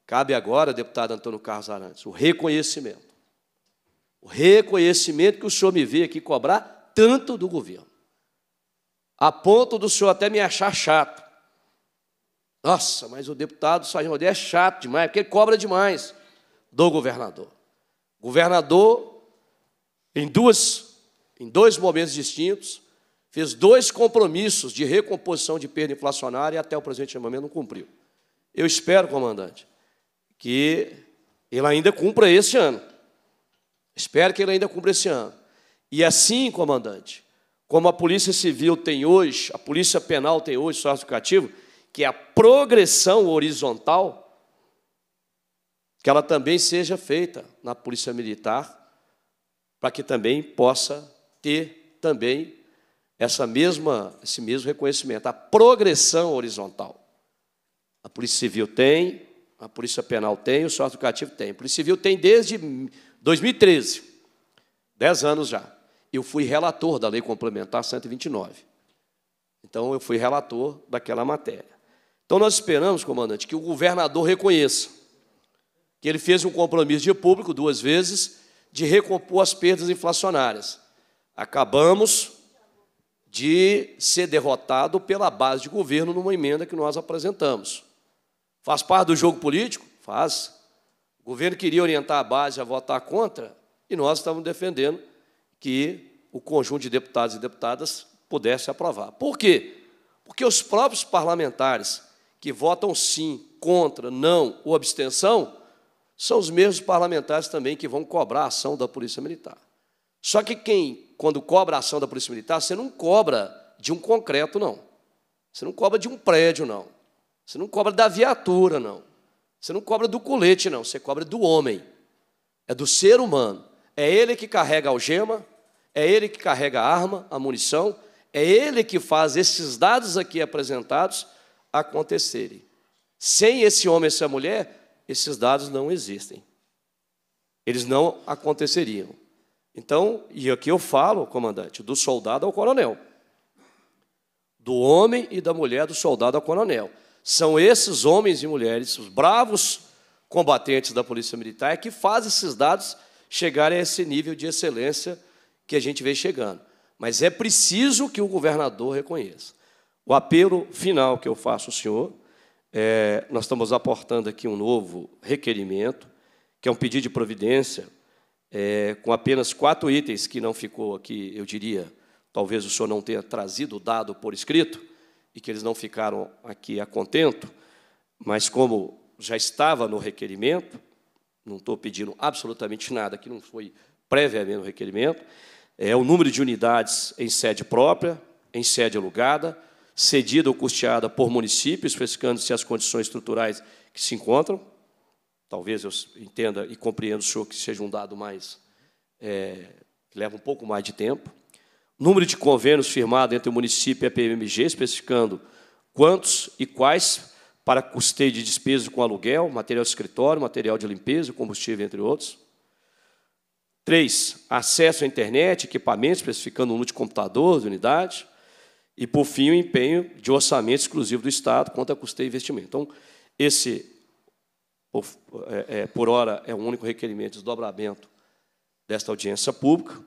cabe agora, deputado Antônio Carlos Arantes, o reconhecimento. O reconhecimento que o senhor me veio aqui cobrar tanto do governo. A ponto do senhor até me achar chato. Nossa, mas o deputado Sargento é chato demais, porque ele cobra demais do governador. Governador, em, duas, em dois momentos distintos, fez dois compromissos de recomposição de perda inflacionária e até o presente momento não cumpriu. Eu espero, comandante, que ele ainda cumpra esse ano. Espero que ele ainda cumpra esse ano. E assim, comandante, como a Polícia Civil tem hoje, a Polícia Penal tem hoje, sócio educativo, que é a progressão horizontal, que ela também seja feita na Polícia Militar, para que também possa ter também essa mesma, esse mesmo reconhecimento, a progressão horizontal. A Polícia Civil tem, a Polícia Penal tem, o Sócio Educativo tem. A Polícia Civil tem desde 2013, 10 anos já. Eu fui relator da Lei Complementar 129. Então, eu fui relator daquela matéria. Então, nós esperamos, comandante, que o governador reconheça que ele fez um compromisso de público duas vezes de recompor as perdas inflacionárias. Acabamos de ser derrotado pela base de governo numa emenda que nós apresentamos. Faz parte do jogo político? Faz. O governo queria orientar a base a votar contra e nós estávamos defendendo que o conjunto de deputados e deputadas pudesse aprovar. Por quê? Porque os próprios parlamentares que votam sim, contra, não ou abstenção são os mesmos parlamentares também que vão cobrar a ação da Polícia Militar. Só que quem, quando cobra a ação da Polícia Militar, você não cobra de um concreto, não. Você não cobra de um prédio, não. Você não cobra da viatura, não. Você não cobra do colete, não. Você cobra do homem. É do ser humano. É ele que carrega a algema, é ele que carrega a arma, a munição, é ele que faz esses dados aqui apresentados acontecerem. Sem esse homem, essa mulher, esses dados não existem. Eles não aconteceriam. Então, e aqui eu falo, comandante, do soldado ao coronel. Do homem e da mulher, do soldado ao coronel. São esses homens e mulheres, os bravos combatentes da Polícia Militar, que fazem esses dados chegarem a esse nível de excelência que a gente vem chegando. Mas é preciso que o governador reconheça. O apelo final que eu faço ao senhor é, nós estamos aportando aqui um novo requerimento, que é um pedido de providência, é, com apenas quatro itens que não ficou aqui, eu diria, talvez o senhor não tenha trazido o dado por escrito, e que eles não ficaram aqui a contento, mas como já estava no requerimento, não estou pedindo absolutamente nada que não foi previamente no requerimento, é o número de unidades em sede própria, em sede alugada, cedida ou custeada por municípios, especificando-se as condições estruturais que se encontram. Talvez eu entenda e compreenda o senhor que seja um dado mais. É, que leva um pouco mais de tempo. Número de convênios firmados entre o município e a PMG, especificando quantos e quais para custeio de despesas com aluguel, material de escritório, material de limpeza, combustível, entre outros. Três, acesso à internet, equipamentos, especificando o número de computadores, unidade. E, por fim, o empenho de orçamento exclusivo do Estado quanto a custeio e investimento. Então, esse, por, é, é, por hora, é o único requerimento de desdobramento desta audiência pública,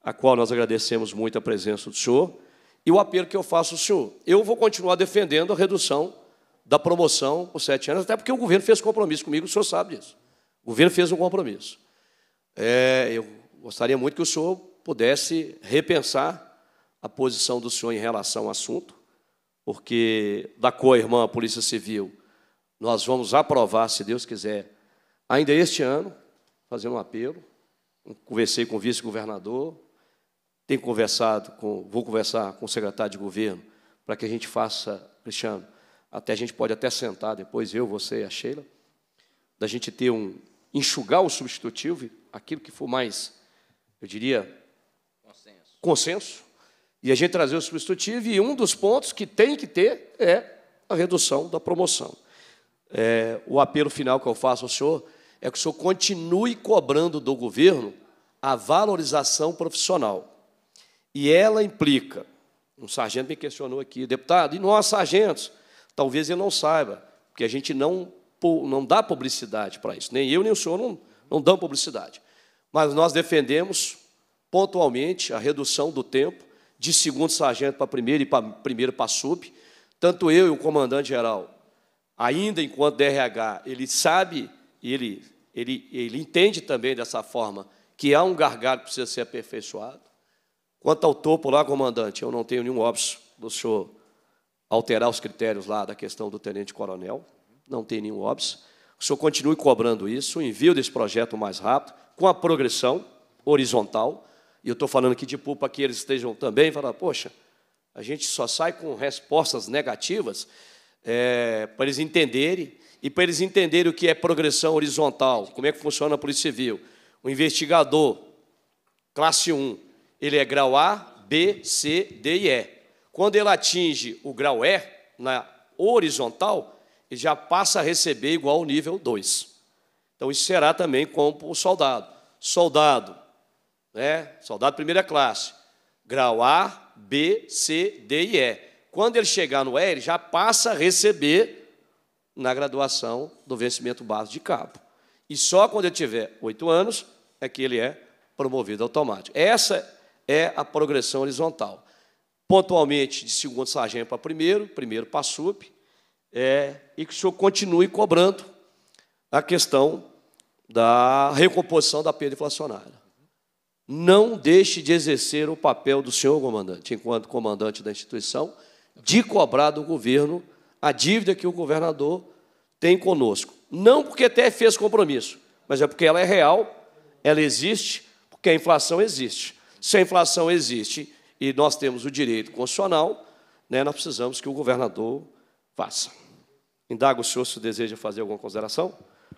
a qual nós agradecemos muito a presença do senhor, e o apelo que eu faço ao senhor. Eu vou continuar defendendo a redução da promoção por sete anos, até porque o governo fez compromisso comigo, o senhor sabe disso. O governo fez um compromisso. É, eu gostaria muito que o senhor pudesse repensar a posição do senhor em relação ao assunto, porque da co-irmã a Polícia Civil, nós vamos aprovar, se Deus quiser, ainda este ano, fazendo um apelo. Conversei com o vice-governador, tenho conversado com, vou conversar com o secretário de governo para que a gente faça, Cristiano, até a gente pode até sentar depois, eu, você e a Sheila, da gente ter um, enxugar o substitutivo, aquilo que for mais, eu diria, consenso, consenso e a gente trazer o substitutivo, e um dos pontos que tem que ter é a redução da promoção. É, o apelo final que eu faço ao senhor é que o senhor continue cobrando do governo a valorização profissional. E ela implica, um sargento me questionou aqui, deputado, e nós, sargentos? Talvez ele não saiba, porque a gente não, não dá publicidade para isso. Nem eu, nem o senhor não, não dão publicidade. Mas nós defendemos pontualmente a redução do tempo de segundo sargento para primeiro e para primeiro para sub. Tanto eu e o comandante-geral, ainda enquanto DRH, ele sabe, ele, ele, ele entende também dessa forma que há um gargalo que precisa ser aperfeiçoado. Quanto ao topo lá, comandante, eu não tenho nenhum óbvio do senhor alterar os critérios lá da questão do tenente-coronel, não tem nenhum óbvio. O senhor continue cobrando isso, o envio desse projeto mais rápido, com a progressão horizontal, e eu estou falando aqui de pulpa que eles estejam também, falar, poxa, a gente só sai com respostas negativas é, para eles entenderem e para eles entenderem o que é progressão horizontal, como é que funciona a Polícia Civil. O investigador, classe 1, ele é grau A, B, C, D e E. Quando ele atinge o grau E, na horizontal, ele já passa a receber igual ao nível 2. Então, isso será também com o soldado. Soldado, né? soldado primeira classe, grau A, B, C, D e E. Quando ele chegar no E, ele já passa a receber na graduação do vencimento básico de cabo. E só quando ele tiver oito anos é que ele é promovido automático. Essa é a progressão horizontal. Pontualmente, de segundo sargento para primeiro, primeiro para sub, é, e que o senhor continue cobrando a questão da recomposição da perda inflacionária não deixe de exercer o papel do senhor comandante, enquanto comandante da instituição, de cobrar do governo a dívida que o governador tem conosco. Não porque até fez compromisso, mas é porque ela é real, ela existe, porque a inflação existe. Se a inflação existe e nós temos o direito constitucional, né, nós precisamos que o governador faça. Indago o senhor se deseja fazer alguma consideração?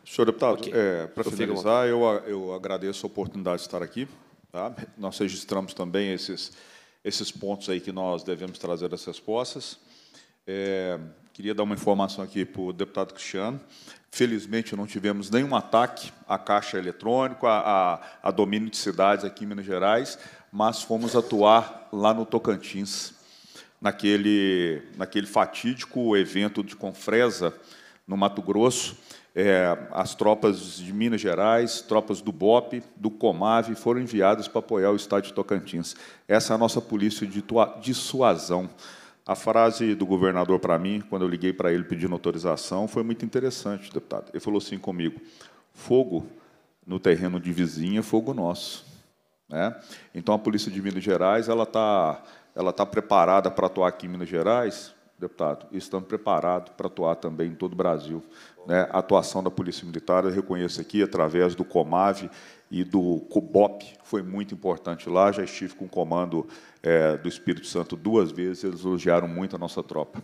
Senhor deputado, okay. é, para finalizar, eu, eu agradeço a oportunidade de estar aqui. Tá? Nós registramos também esses, esses pontos aí que nós devemos trazer as respostas. É, queria dar uma informação aqui para o deputado Cristiano. Felizmente, não tivemos nenhum ataque à caixa eletrônica, a, a, a domínio de cidades aqui em Minas Gerais, mas fomos atuar lá no Tocantins, naquele, naquele fatídico evento de Confresa, no Mato Grosso, é, as tropas de Minas Gerais, tropas do BOP, do Comave, foram enviadas para apoiar o Estado de Tocantins. Essa é a nossa polícia de dissuasão. A frase do governador para mim, quando eu liguei para ele pedindo autorização, foi muito interessante, deputado. Ele falou assim comigo: fogo no terreno de vizinha, é fogo nosso. Né? Então a polícia de Minas Gerais ela está ela tá preparada para atuar aqui em Minas Gerais, deputado, estamos preparados para atuar também em todo o Brasil. Né? A atuação da Polícia Militar, eu reconheço aqui, através do COMAV e do COBOP, foi muito importante lá. Já estive com o comando é, do Espírito Santo duas vezes, eles elogiaram muito a nossa tropa.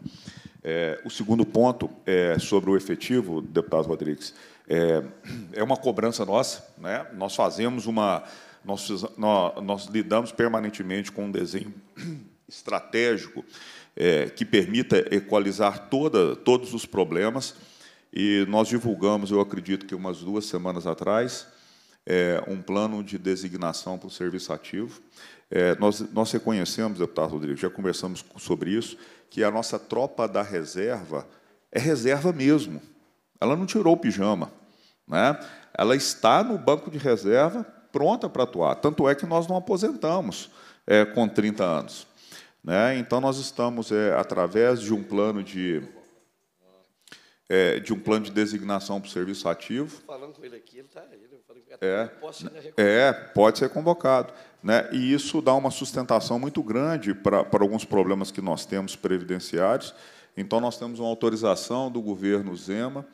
É, o segundo ponto é sobre o efetivo, deputado Rodrigues. É, é uma cobrança nossa, né? nós fazemos uma. Nós, nós, nós lidamos permanentemente com um desenho estratégico é, que permita equalizar toda, todos os problemas. E nós divulgamos, eu acredito que umas duas semanas atrás, é, um plano de designação para o serviço ativo. É, nós, nós reconhecemos, deputado Rodrigo, já conversamos sobre isso, que a nossa tropa da reserva é reserva mesmo. Ela não tirou o pijama. Né? Ela está no banco de reserva pronta para atuar. Tanto é que nós não aposentamos é, com 30 anos. Né? Então, nós estamos, é, através de um plano de, é, de um plano de designação para o serviço ativo. Falando com ele aqui, ele está. É, é, pode ser convocado. Né? E isso dá uma sustentação muito grande para, para alguns problemas que nós temos previdenciários. Então, nós temos uma autorização do governo Zema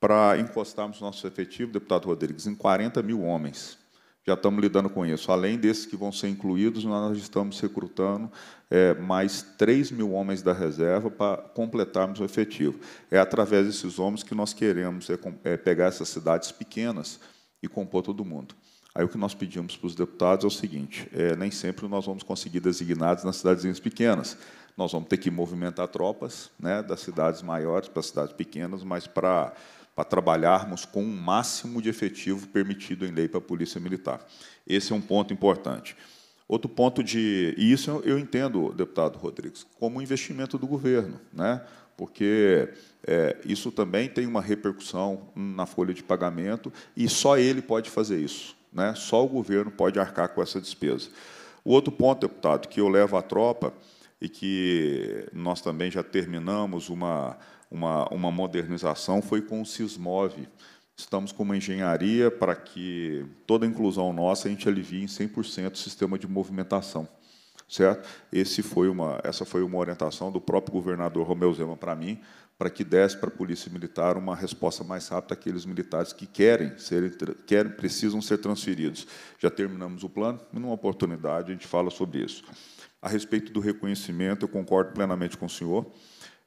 para encostarmos nosso efetivo, deputado Rodrigues, em 40 mil homens já estamos lidando com isso. Além desses que vão ser incluídos, nós estamos recrutando é, mais 3 mil homens da reserva para completarmos o efetivo. É através desses homens que nós queremos é, é pegar essas cidades pequenas e compor todo mundo. Aí o que nós pedimos para os deputados é o seguinte: é, nem sempre nós vamos conseguir designados nas cidadezinhas pequenas. Nós vamos ter que movimentar tropas né, das cidades maiores para as cidades pequenas, mas para a trabalharmos com o um máximo de efetivo permitido em lei para a Polícia Militar. Esse é um ponto importante. Outro ponto de. E isso eu entendo, deputado Rodrigues, como investimento do governo, né? porque é, isso também tem uma repercussão na folha de pagamento e só ele pode fazer isso, né? só o governo pode arcar com essa despesa. O outro ponto, deputado, que eu levo à tropa e que nós também já terminamos uma, uma, uma modernização foi com o Sismov. Estamos com uma engenharia para que toda a inclusão nossa a gente alivie em 100% o sistema de movimentação. Certo? Esse foi uma, essa foi uma orientação do próprio governador Romeu Zema para mim, para que desse para a Polícia Militar uma resposta mais rápida àqueles militares que querem ser, querem, precisam ser transferidos. Já terminamos o plano, e numa oportunidade a gente fala sobre isso. A respeito do reconhecimento, eu concordo plenamente com o senhor.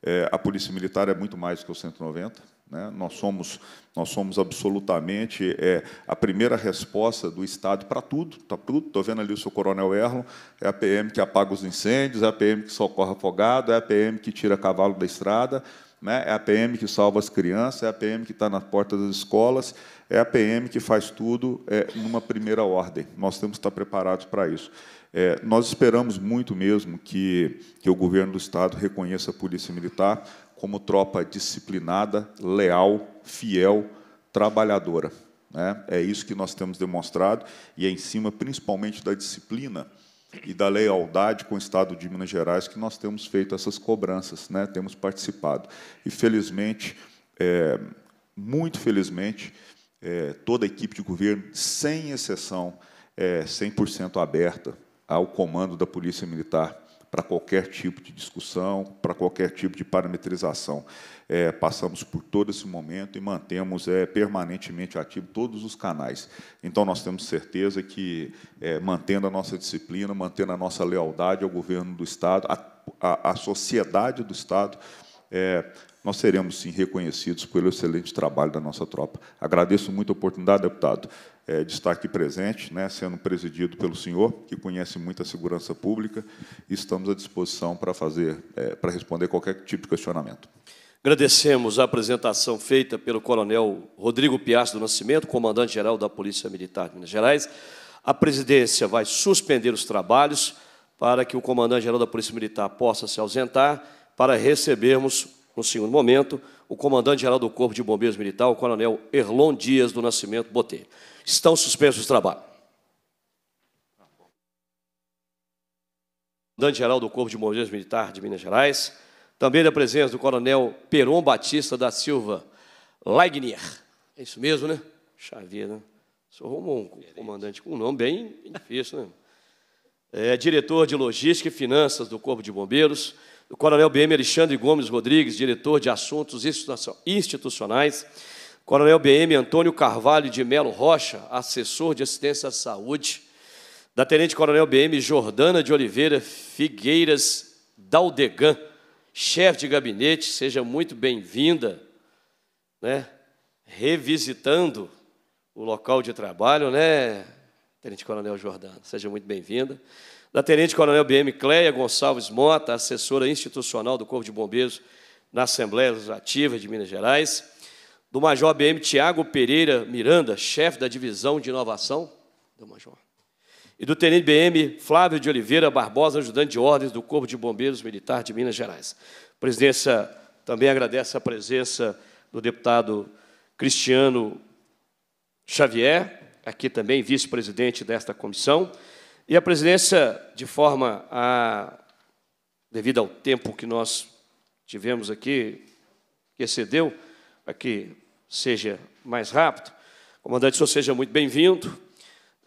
É, a Polícia Militar é muito mais que o 190. Né? Nós, somos, nós somos absolutamente é, a primeira resposta do Estado para tudo. Tá tudo. Estou vendo ali o seu coronel Erlon. É a PM que apaga os incêndios, é a PM que socorre afogado, é a PM que tira cavalo da estrada. Né? É a PM que salva as crianças, é a PM que está na porta das escolas, é a PM que faz tudo é, numa primeira ordem. Nós temos que estar preparados para isso. É, nós esperamos muito mesmo que, que o governo do Estado reconheça a Polícia Militar como tropa disciplinada, leal, fiel, trabalhadora. Né? É isso que nós temos demonstrado, e é em cima, principalmente, da disciplina e da lealdade com o Estado de Minas Gerais que nós temos feito essas cobranças, né? temos participado. E, felizmente, é, muito felizmente, é, toda a equipe de governo, sem exceção, é 100% aberta ao comando da Polícia Militar para qualquer tipo de discussão, para qualquer tipo de parametrização. É, passamos por todo esse momento e mantemos é, permanentemente ativo todos os canais. Então, nós temos certeza que, é, mantendo a nossa disciplina, mantendo a nossa lealdade ao governo do Estado, à sociedade do Estado, é, nós seremos, sim, reconhecidos pelo excelente trabalho da nossa tropa. Agradeço muito a oportunidade, deputado é, de estar aqui presente, né, sendo presidido pelo senhor, que conhece muito a segurança pública, e estamos à disposição para fazer, é, para responder qualquer tipo de questionamento. Agradecemos a apresentação feita pelo Coronel Rodrigo Piastro do Nascimento, comandante-geral da Polícia Militar de Minas Gerais. A presidência vai suspender os trabalhos para que o comandante-geral da Polícia Militar possa se ausentar para recebermos, no segundo momento, o comandante-geral do Corpo de Bombeiros Militar, o Coronel Erlon Dias do Nascimento Botelho estão suspensos os trabalhos. Comandante-Geral do Corpo de Bombeiros Militar de Minas Gerais, também da presença do Coronel Peron Batista da Silva Leigner. É isso mesmo, né? Xavier, né? Sou um comandante com um nome bem difícil, né? É, diretor de Logística e Finanças do Corpo de Bombeiros, do Coronel BM Alexandre Gomes Rodrigues, diretor de Assuntos Institucionais, Coronel BM Antônio Carvalho de Melo Rocha, assessor de assistência à saúde, da Tenente Coronel BM Jordana de Oliveira Figueiras Daldegan, chefe de gabinete, seja muito bem-vinda, né? Revisitando o local de trabalho, né, Tenente Coronel Jordana, seja muito bem-vinda. Da Tenente Coronel BM Cleia Gonçalves Mota, assessora institucional do Corpo de Bombeiros na Assembleia Legislativa de Minas Gerais do Major BM Tiago Pereira Miranda, chefe da divisão de inovação do Major, e do Tenente BM Flávio de Oliveira Barbosa, ajudante de ordens do Corpo de Bombeiros Militar de Minas Gerais. A presidência também agradece a presença do deputado Cristiano Xavier, aqui também vice-presidente desta comissão, e a presidência, de forma a, devido ao tempo que nós tivemos aqui, que excedeu, aqui seja mais rápido. Comandante, o senhor seja muito bem-vindo.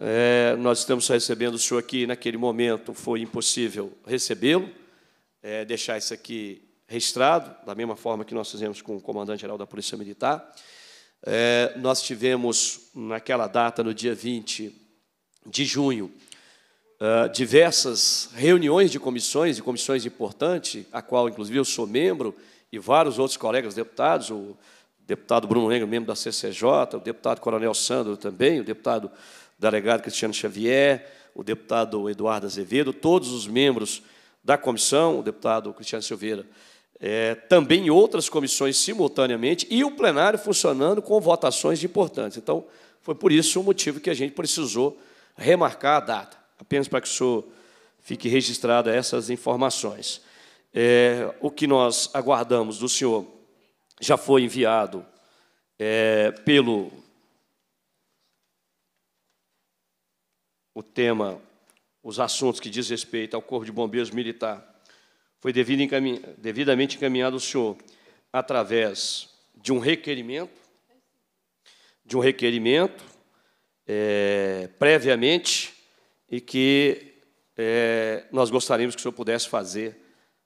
É, nós estamos recebendo o senhor aqui, naquele momento foi impossível recebê-lo, é, deixar isso aqui registrado, da mesma forma que nós fizemos com o comandante-geral da Polícia Militar. É, nós tivemos, naquela data, no dia 20 de junho, é, diversas reuniões de comissões, e comissões importantes, a qual, inclusive, eu sou membro, e vários outros colegas deputados, o deputado Bruno Lenga, membro da CCJ, o deputado Coronel Sandro também, o deputado delegado Cristiano Xavier, o deputado Eduardo Azevedo, todos os membros da comissão, o deputado Cristiano Silveira, é, também outras comissões simultaneamente, e o plenário funcionando com votações importantes. Então, foi por isso o motivo que a gente precisou remarcar a data, apenas para que o senhor fique registrado essas informações. É, o que nós aguardamos do senhor já foi enviado é, pelo o tema, os assuntos que diz respeito ao Corpo de Bombeiros Militar, foi devido encamin devidamente encaminhado ao senhor através de um requerimento, de um requerimento é, previamente e que é, nós gostaríamos que o senhor pudesse fazer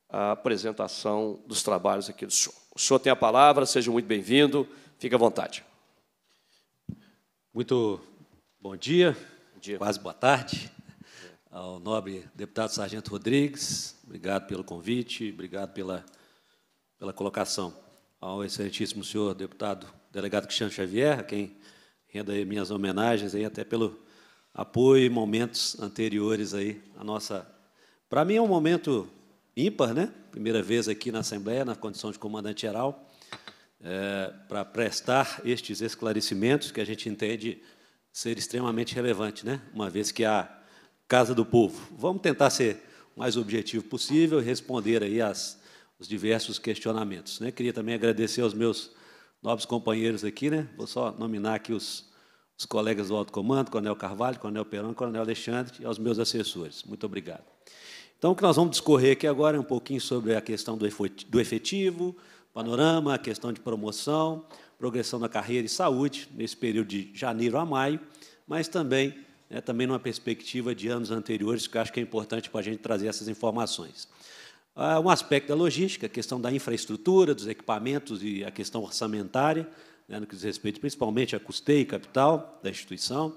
a apresentação dos trabalhos aqui do senhor. O senhor tem a palavra, seja muito bem-vindo, fique à vontade. Muito bom dia, bom dia. quase boa tarde, ao nobre deputado Sargento Rodrigues, obrigado pelo convite, obrigado pela, pela colocação. Ao excelentíssimo senhor deputado delegado Cristiano Xavier, a quem renda minhas homenagens aí até pelo apoio em momentos anteriores aí a nossa. Para mim é um momento ímpar, né? primeira vez aqui na Assembleia, na condição de comandante-geral, é, para prestar estes esclarecimentos que a gente entende ser extremamente relevante, né? uma vez que a Casa do Povo. Vamos tentar ser o mais objetivo possível e responder aí as, os diversos questionamentos. Né? Queria também agradecer aos meus nobres companheiros aqui, né? vou só nominar aqui os, os colegas do alto comando, Coronel Carvalho, Coronel Perão, Coronel Alexandre e aos meus assessores. Muito obrigado. Então, o que nós vamos discorrer aqui agora é um pouquinho sobre a questão do efetivo, panorama, a questão de promoção, progressão na carreira e saúde, nesse período de janeiro a maio, mas também, né, também numa perspectiva de anos anteriores, que eu acho que é importante para a gente trazer essas informações. Ah, um aspecto da logística, a questão da infraestrutura, dos equipamentos e a questão orçamentária, né, no que diz respeito principalmente a custeio e capital da instituição,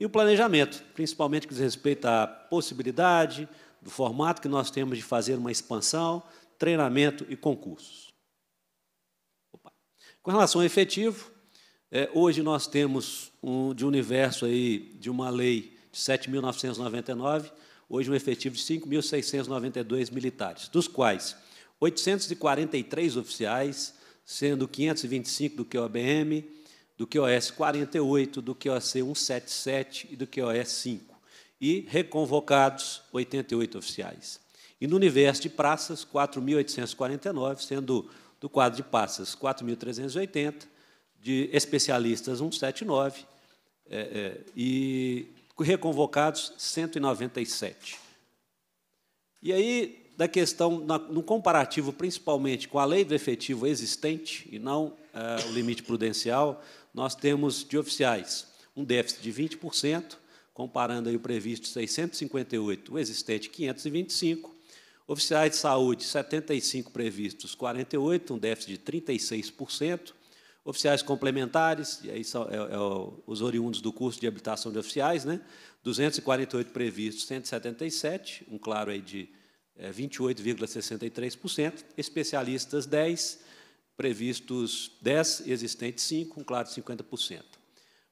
e o planejamento, principalmente no que diz respeito à possibilidade, do formato que nós temos de fazer uma expansão, treinamento e concursos. Opa. Com relação ao efetivo, é, hoje nós temos um, de um universo aí, de uma lei de 7.999, hoje um efetivo de 5.692 militares, dos quais 843 oficiais, sendo 525 do QOBM, do QOS 48, do QOC 177 e do QOS 5 e reconvocados 88 oficiais. E no universo de praças, 4.849, sendo do quadro de praças 4.380, de especialistas 179 é, é, e reconvocados 197. E aí, da questão, na, no comparativo principalmente com a lei do efetivo existente e não é, o limite prudencial, nós temos de oficiais um déficit de 20%, comparando aí o previsto 658, o existente 525, oficiais de saúde 75 previstos 48, um déficit de 36%, oficiais complementares, e aí são é, é, os oriundos do curso de habilitação de oficiais, né? 248 previstos 177, um claro aí de é, 28,63%, especialistas 10, previstos 10, existentes 5, um claro de 50%.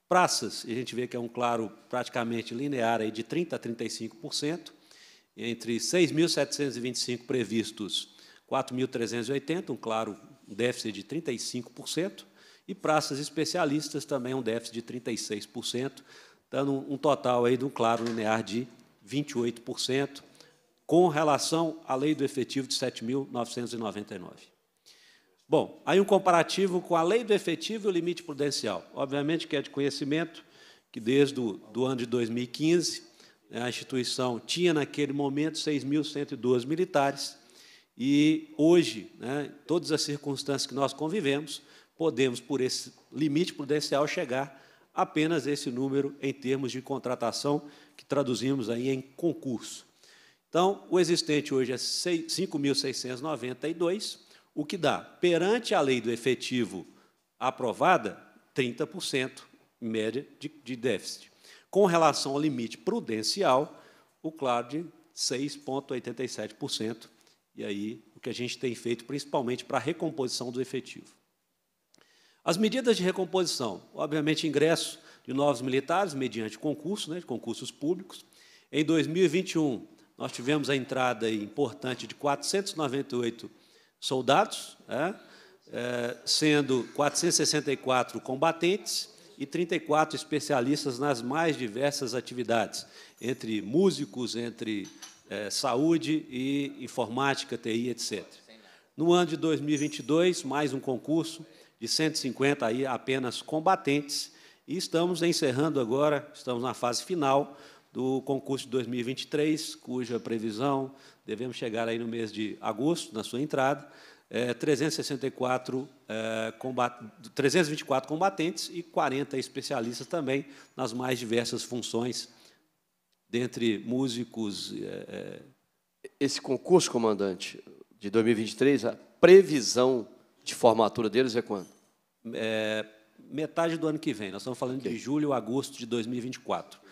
Praças, a gente vê que é um claro praticamente linear aí de 30% a 35%, entre 6.725 previstos, 4.380, um claro déficit de 35%, e praças especialistas também um déficit de 36%, dando um total aí de um claro linear de 28%, com relação à lei do efetivo de 7.999. Bom, aí um comparativo com a lei do efetivo e o limite prudencial. Obviamente que é de conhecimento que desde o do ano de 2015 né, a instituição tinha naquele momento 6.112 militares e hoje, né, todas as circunstâncias que nós convivemos, podemos por esse limite prudencial chegar apenas esse número em termos de contratação que traduzimos aí em concurso. Então, o existente hoje é 5.692 o que dá, perante a lei do efetivo aprovada, 30% em média de, de déficit. Com relação ao limite prudencial, o claro de 6,87%, e aí o que a gente tem feito principalmente para a recomposição do efetivo. As medidas de recomposição, obviamente, ingresso de novos militares mediante concurso, né, de concursos públicos. Em 2021, nós tivemos a entrada importante de 498 soldados, é, é, sendo 464 combatentes e 34 especialistas nas mais diversas atividades, entre músicos, entre é, saúde e informática, TI, etc. No ano de 2022, mais um concurso de 150 aí apenas combatentes e estamos encerrando agora, estamos na fase final do concurso de 2023, cuja previsão devemos chegar aí no mês de agosto, na sua entrada, é, 364, é, combat 324 combatentes e 40 especialistas também nas mais diversas funções, dentre músicos. É, é. Esse concurso, comandante, de 2023, a previsão de formatura deles é quando? É, metade do ano que vem. Nós estamos falando okay. de julho agosto de 2024.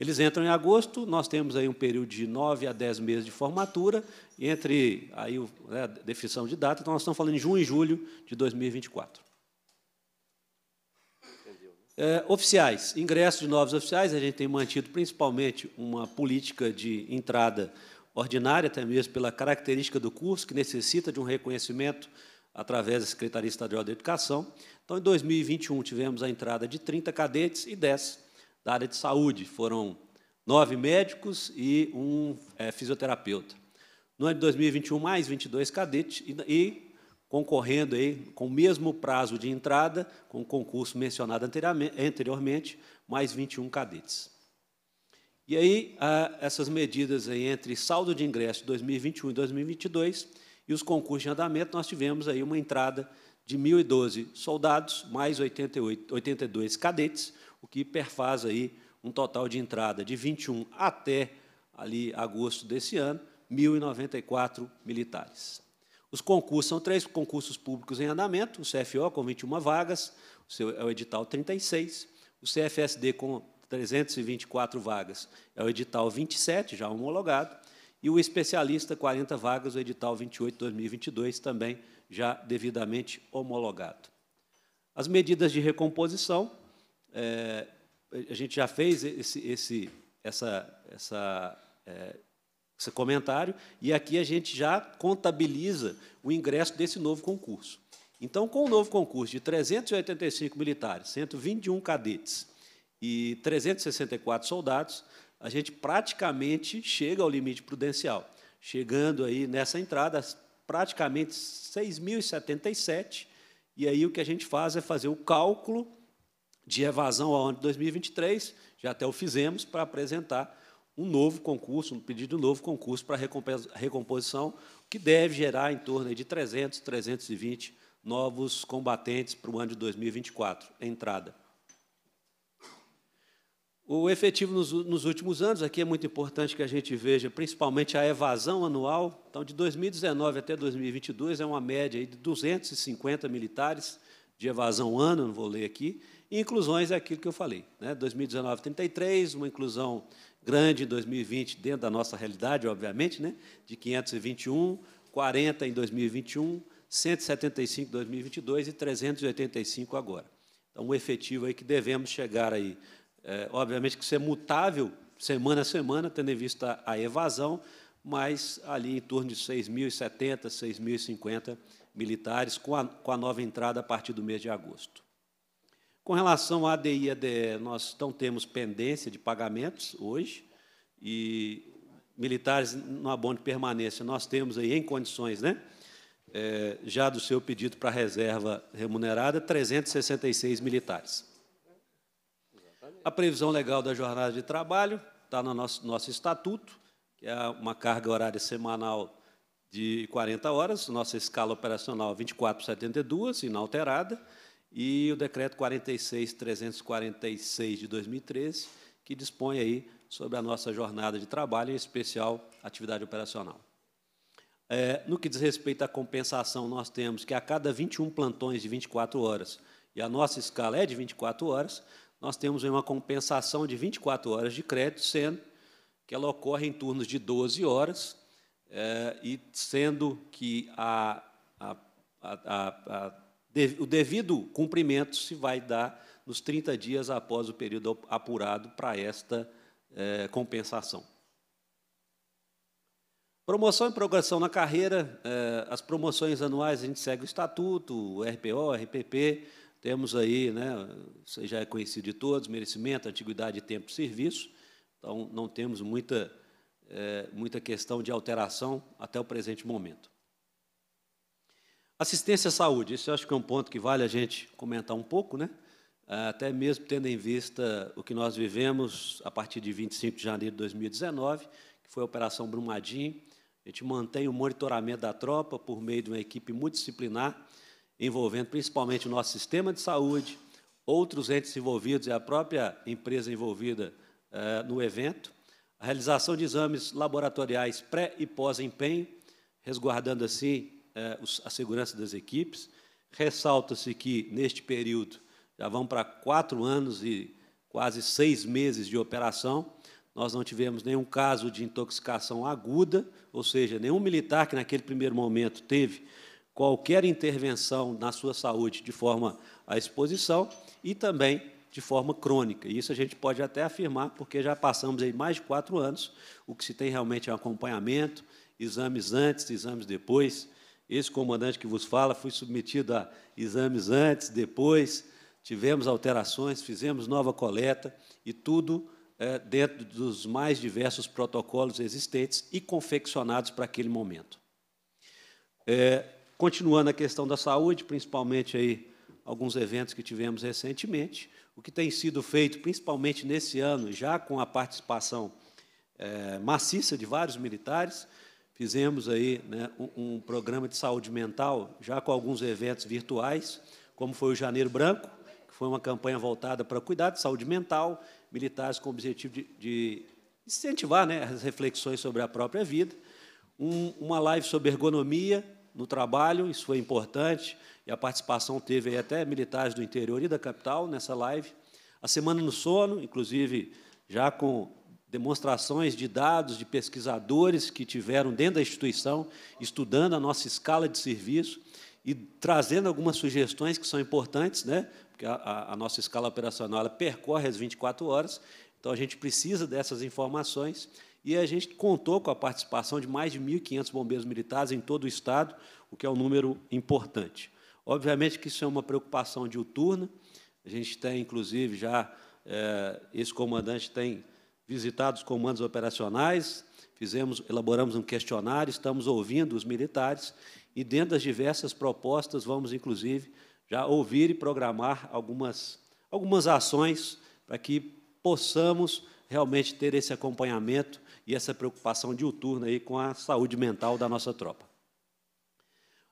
Eles entram em agosto, nós temos aí um período de nove a dez meses de formatura, entre aí né, a definição de data, então nós estamos falando em junho e julho de 2024. É, oficiais, ingresso de novos oficiais, a gente tem mantido principalmente uma política de entrada ordinária, até mesmo pela característica do curso, que necessita de um reconhecimento através da Secretaria Estadual de Educação. Então, em 2021, tivemos a entrada de 30 cadetes e 10 da área de saúde. Foram nove médicos e um é, fisioterapeuta. No ano de 2021, mais 22 cadetes e, e, concorrendo aí, com o mesmo prazo de entrada, com o concurso mencionado anteriormente, mais 21 cadetes. E aí, essas medidas aí entre saldo de ingresso de 2021 e 2022 e os concursos de andamento, nós tivemos aí uma entrada de 1.012 soldados, mais 88, 82 cadetes, o que perfaz aí um total de entrada de 21 até ali agosto desse ano, 1.094 militares. Os concursos são três concursos públicos em andamento, o CFO com 21 vagas, o seu é o edital 36, o CFSD com 324 vagas, é o edital 27, já homologado, e o especialista 40 vagas, o edital 28 2022 também já devidamente homologado. As medidas de recomposição é, a gente já fez esse, esse, essa, essa, é, esse comentário, e aqui a gente já contabiliza o ingresso desse novo concurso. Então, com o novo concurso de 385 militares, 121 cadetes e 364 soldados, a gente praticamente chega ao limite prudencial, chegando aí nessa entrada praticamente 6.077, e aí o que a gente faz é fazer o cálculo de evasão ao ano de 2023, já até o fizemos para apresentar um novo concurso, um pedido de um novo concurso para recomposição, que deve gerar em torno de 300, 320 novos combatentes para o ano de 2024, entrada. O efetivo nos, nos, últimos anos, aqui é muito importante que a gente veja principalmente a evasão anual. Então, de 2019 até 2022, é uma média de 250 militares de evasão ano, não vou ler aqui, e inclusões é aquilo que eu falei. Né? 2019, 33, uma inclusão grande em 2020, dentro da nossa realidade, obviamente, né? de 521, 40 em 2021, 175 em 2022 e 385 agora. Então, o efetivo aí que devemos chegar aí. É, obviamente que isso é mutável semana a semana, tendo em vista a evasão, mas ali em torno de 6.070, 6.050 militares, com a, com a nova entrada a partir do mês de agosto. Com relação à ADI e ADE, nós não temos pendência de pagamentos hoje, e militares no abono de permanência nós temos aí em condições, né? É, já do seu pedido para reserva remunerada, 366 militares. A previsão legal da jornada de trabalho está no nosso, nosso estatuto, que é uma carga horária semanal de 40 horas, nossa escala operacional 24 72, inalterada, e o decreto 46346 de 2013, que dispõe aí sobre a nossa jornada de trabalho, em especial atividade operacional. É, no que diz respeito à compensação, nós temos que a cada 21 plantões de 24 horas, e a nossa escala é de 24 horas, nós temos uma compensação de 24 horas de crédito, sendo que ela ocorre em turnos de 12 horas, é, e sendo que a, a, a, a o devido cumprimento se vai dar nos 30 dias após o período apurado para esta é, compensação. Promoção e progressão na carreira, é, as promoções anuais a gente segue o estatuto, o RPO, RPP, temos aí, né, isso já é conhecido de todos, merecimento, antiguidade e tempo de serviço, então não temos muita, é, muita questão de alteração até o presente momento. Assistência à saúde, isso eu acho que é um ponto que vale a gente comentar um pouco, né? Ah, até mesmo tendo em vista o que nós vivemos a partir de 25 de janeiro de 2019, que foi a Operação Brumadinho. A gente mantém o monitoramento da tropa por meio de uma equipe multidisciplinar, envolvendo principalmente o nosso sistema de saúde, outros entes envolvidos e a própria empresa envolvida eh, no evento, a realização de exames laboratoriais pré e pós-empenho, resguardando assim é, a segurança das equipes. Ressalta-se que, neste período, já vão para quatro anos e quase seis meses de operação, nós não tivemos nenhum caso de intoxicação aguda, ou seja, nenhum militar que naquele primeiro momento teve qualquer intervenção na sua saúde de forma à exposição e também de forma crônica. E isso a gente pode até afirmar, porque já passamos aí mais de quatro anos, o que se tem realmente é um acompanhamento, exames antes, exames depois, esse comandante que vos fala foi submetido a exames antes, depois, tivemos alterações, fizemos nova coleta e tudo é, dentro dos mais diversos protocolos existentes e confeccionados para aquele momento. É, continuando a questão da saúde, principalmente aí alguns eventos que tivemos recentemente, o que tem sido feito, principalmente nesse ano, já com a participação é, maciça de vários militares, Fizemos aí né, um, um programa de saúde mental, já com alguns eventos virtuais, como foi o Janeiro Branco, que foi uma campanha voltada para cuidar de saúde mental, militares com o objetivo de, de incentivar né, as reflexões sobre a própria vida. Um, uma live sobre ergonomia no trabalho, isso foi importante, e a participação teve até militares do interior e da capital nessa live. A Semana no Sono, inclusive já com demonstrações de dados de pesquisadores que tiveram dentro da instituição, estudando a nossa escala de serviço e trazendo algumas sugestões que são importantes, né? porque a, a, nossa escala operacional percorre as 24 horas, então a gente precisa dessas informações e a gente contou com a participação de mais de 1.500 bombeiros militares em todo o Estado, o que é um número importante. Obviamente que isso é uma preocupação diuturna, a gente tem, inclusive, já, é, esse comandante tem visitados os comandos operacionais, fizemos, elaboramos um questionário, estamos ouvindo os militares e dentro das diversas propostas vamos inclusive já ouvir e programar algumas algumas ações para que possamos realmente ter esse acompanhamento e essa preocupação diuturna aí com a saúde mental da nossa tropa.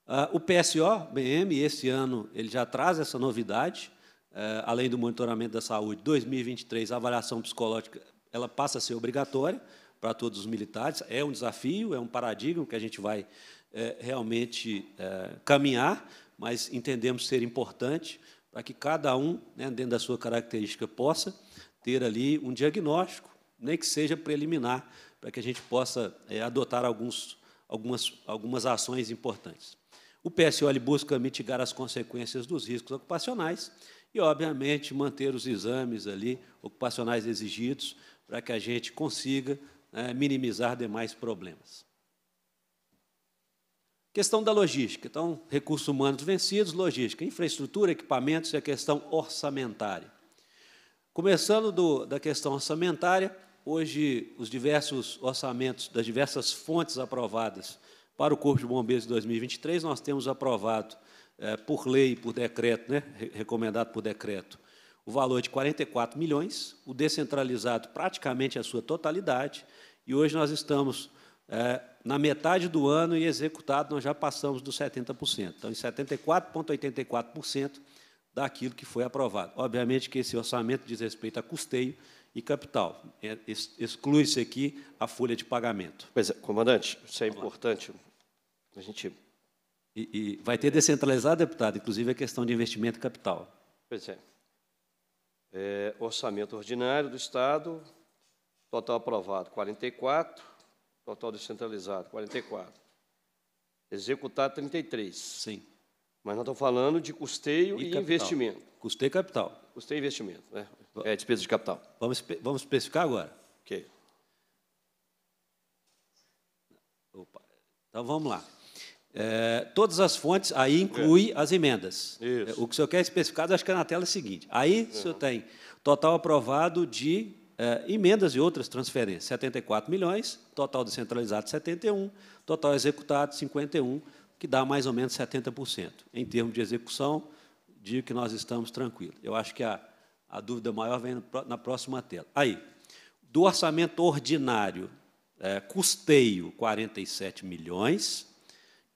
Uh, o PSO BM esse ano ele já traz essa novidade, uh, além do monitoramento da saúde 2023, avaliação psicológica ela passa a ser obrigatória para todos os militares. É um desafio, é um paradigma que a gente vai é, realmente é, caminhar, mas entendemos ser importante para que cada um, né, dentro da sua característica, possa ter ali um diagnóstico, nem que seja preliminar, para que a gente possa é, adotar alguns, algumas, algumas ações importantes. O PSOL busca mitigar as consequências dos riscos ocupacionais e, obviamente, manter os exames ali ocupacionais exigidos para que a gente consiga né, minimizar demais problemas. Questão da logística. Então, recursos humanos vencidos, logística, infraestrutura, equipamentos e a questão orçamentária. Começando do, da questão orçamentária, hoje os diversos orçamentos das diversas fontes aprovadas para o Corpo de Bombeiros de 2023, nós temos aprovado é, por lei e por decreto, né, recomendado por decreto, o valor de 44 milhões, o descentralizado praticamente é a sua totalidade, e hoje nós estamos é, na metade do ano e executado nós já passamos dos 70%. Então, em 74,84% daquilo que foi aprovado. Obviamente que esse orçamento diz respeito a custeio e capital. É, exclui-se aqui a folha de pagamento. Pois é, comandante, isso é Vamos importante. Lá. A gente... E, e vai ter descentralizado, deputado, inclusive a questão de investimento e capital. Pois é. É, orçamento ordinário do Estado, total aprovado 44, total descentralizado 44, executado 33. Sim. Mas nós estamos falando de custeio e, e investimento. Custeio e capital. Custeio e investimento, né? É despesa de capital. Vamos, vamos especificar agora? Ok. Opa. Então vamos lá. É, todas as fontes, aí é. inclui é. as emendas. Isso. É, o que o senhor quer especificado, acho que é na tela é seguinte. Aí uhum. o senhor tem total aprovado de é, emendas e outras transferências, 74 milhões, total descentralizado 71, total executado 51, que dá mais ou menos 70%. Em termos de execução, digo que nós estamos tranquilos. Eu acho que a, a dúvida maior vem na próxima tela. Aí, do orçamento ordinário, custeio 47 milhões,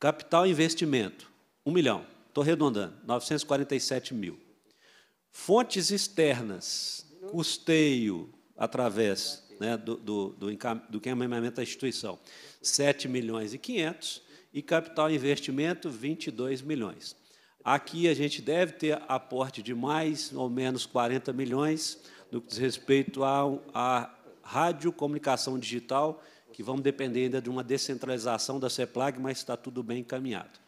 Capital investimento, 1 milhão. Estou arredondando, 947 mil. Fontes externas, custeio através né, do, do, do, do é encaminhamento da instituição, 7 milhões e 500. E capital investimento, 22 milhões. Aqui a gente deve ter aporte de mais ou menos 40 milhões no que diz respeito à, à radiocomunicação digital que vão depender ainda de uma descentralização da CEPLAG, mas está tudo bem encaminhado.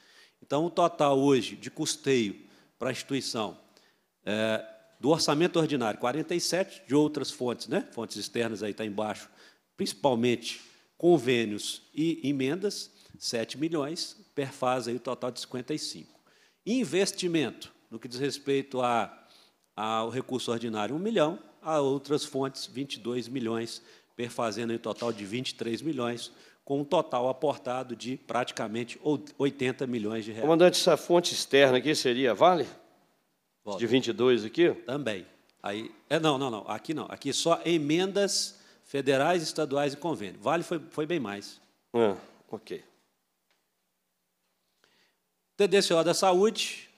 Então, o total hoje de custeio para a instituição é, do orçamento ordinário, 47, de outras fontes, né? fontes externas aí está embaixo, principalmente convênios e emendas, 7 milhões, perfaz aí o total de 55. Investimento, no que diz respeito a, ao recurso ordinário, 1 milhão, a outras fontes, 22 milhões, perfazendo em total de 23 milhões, com um total aportado de praticamente 80 milhões de reais. Comandante, essa fonte externa aqui seria Vale? Volta. De 22 aqui? Também. Aí, é, não, não, não. Aqui não. Aqui só emendas federais, estaduais e convênio. Vale foi, foi bem mais. Ah, ok. TDCO da Saúde.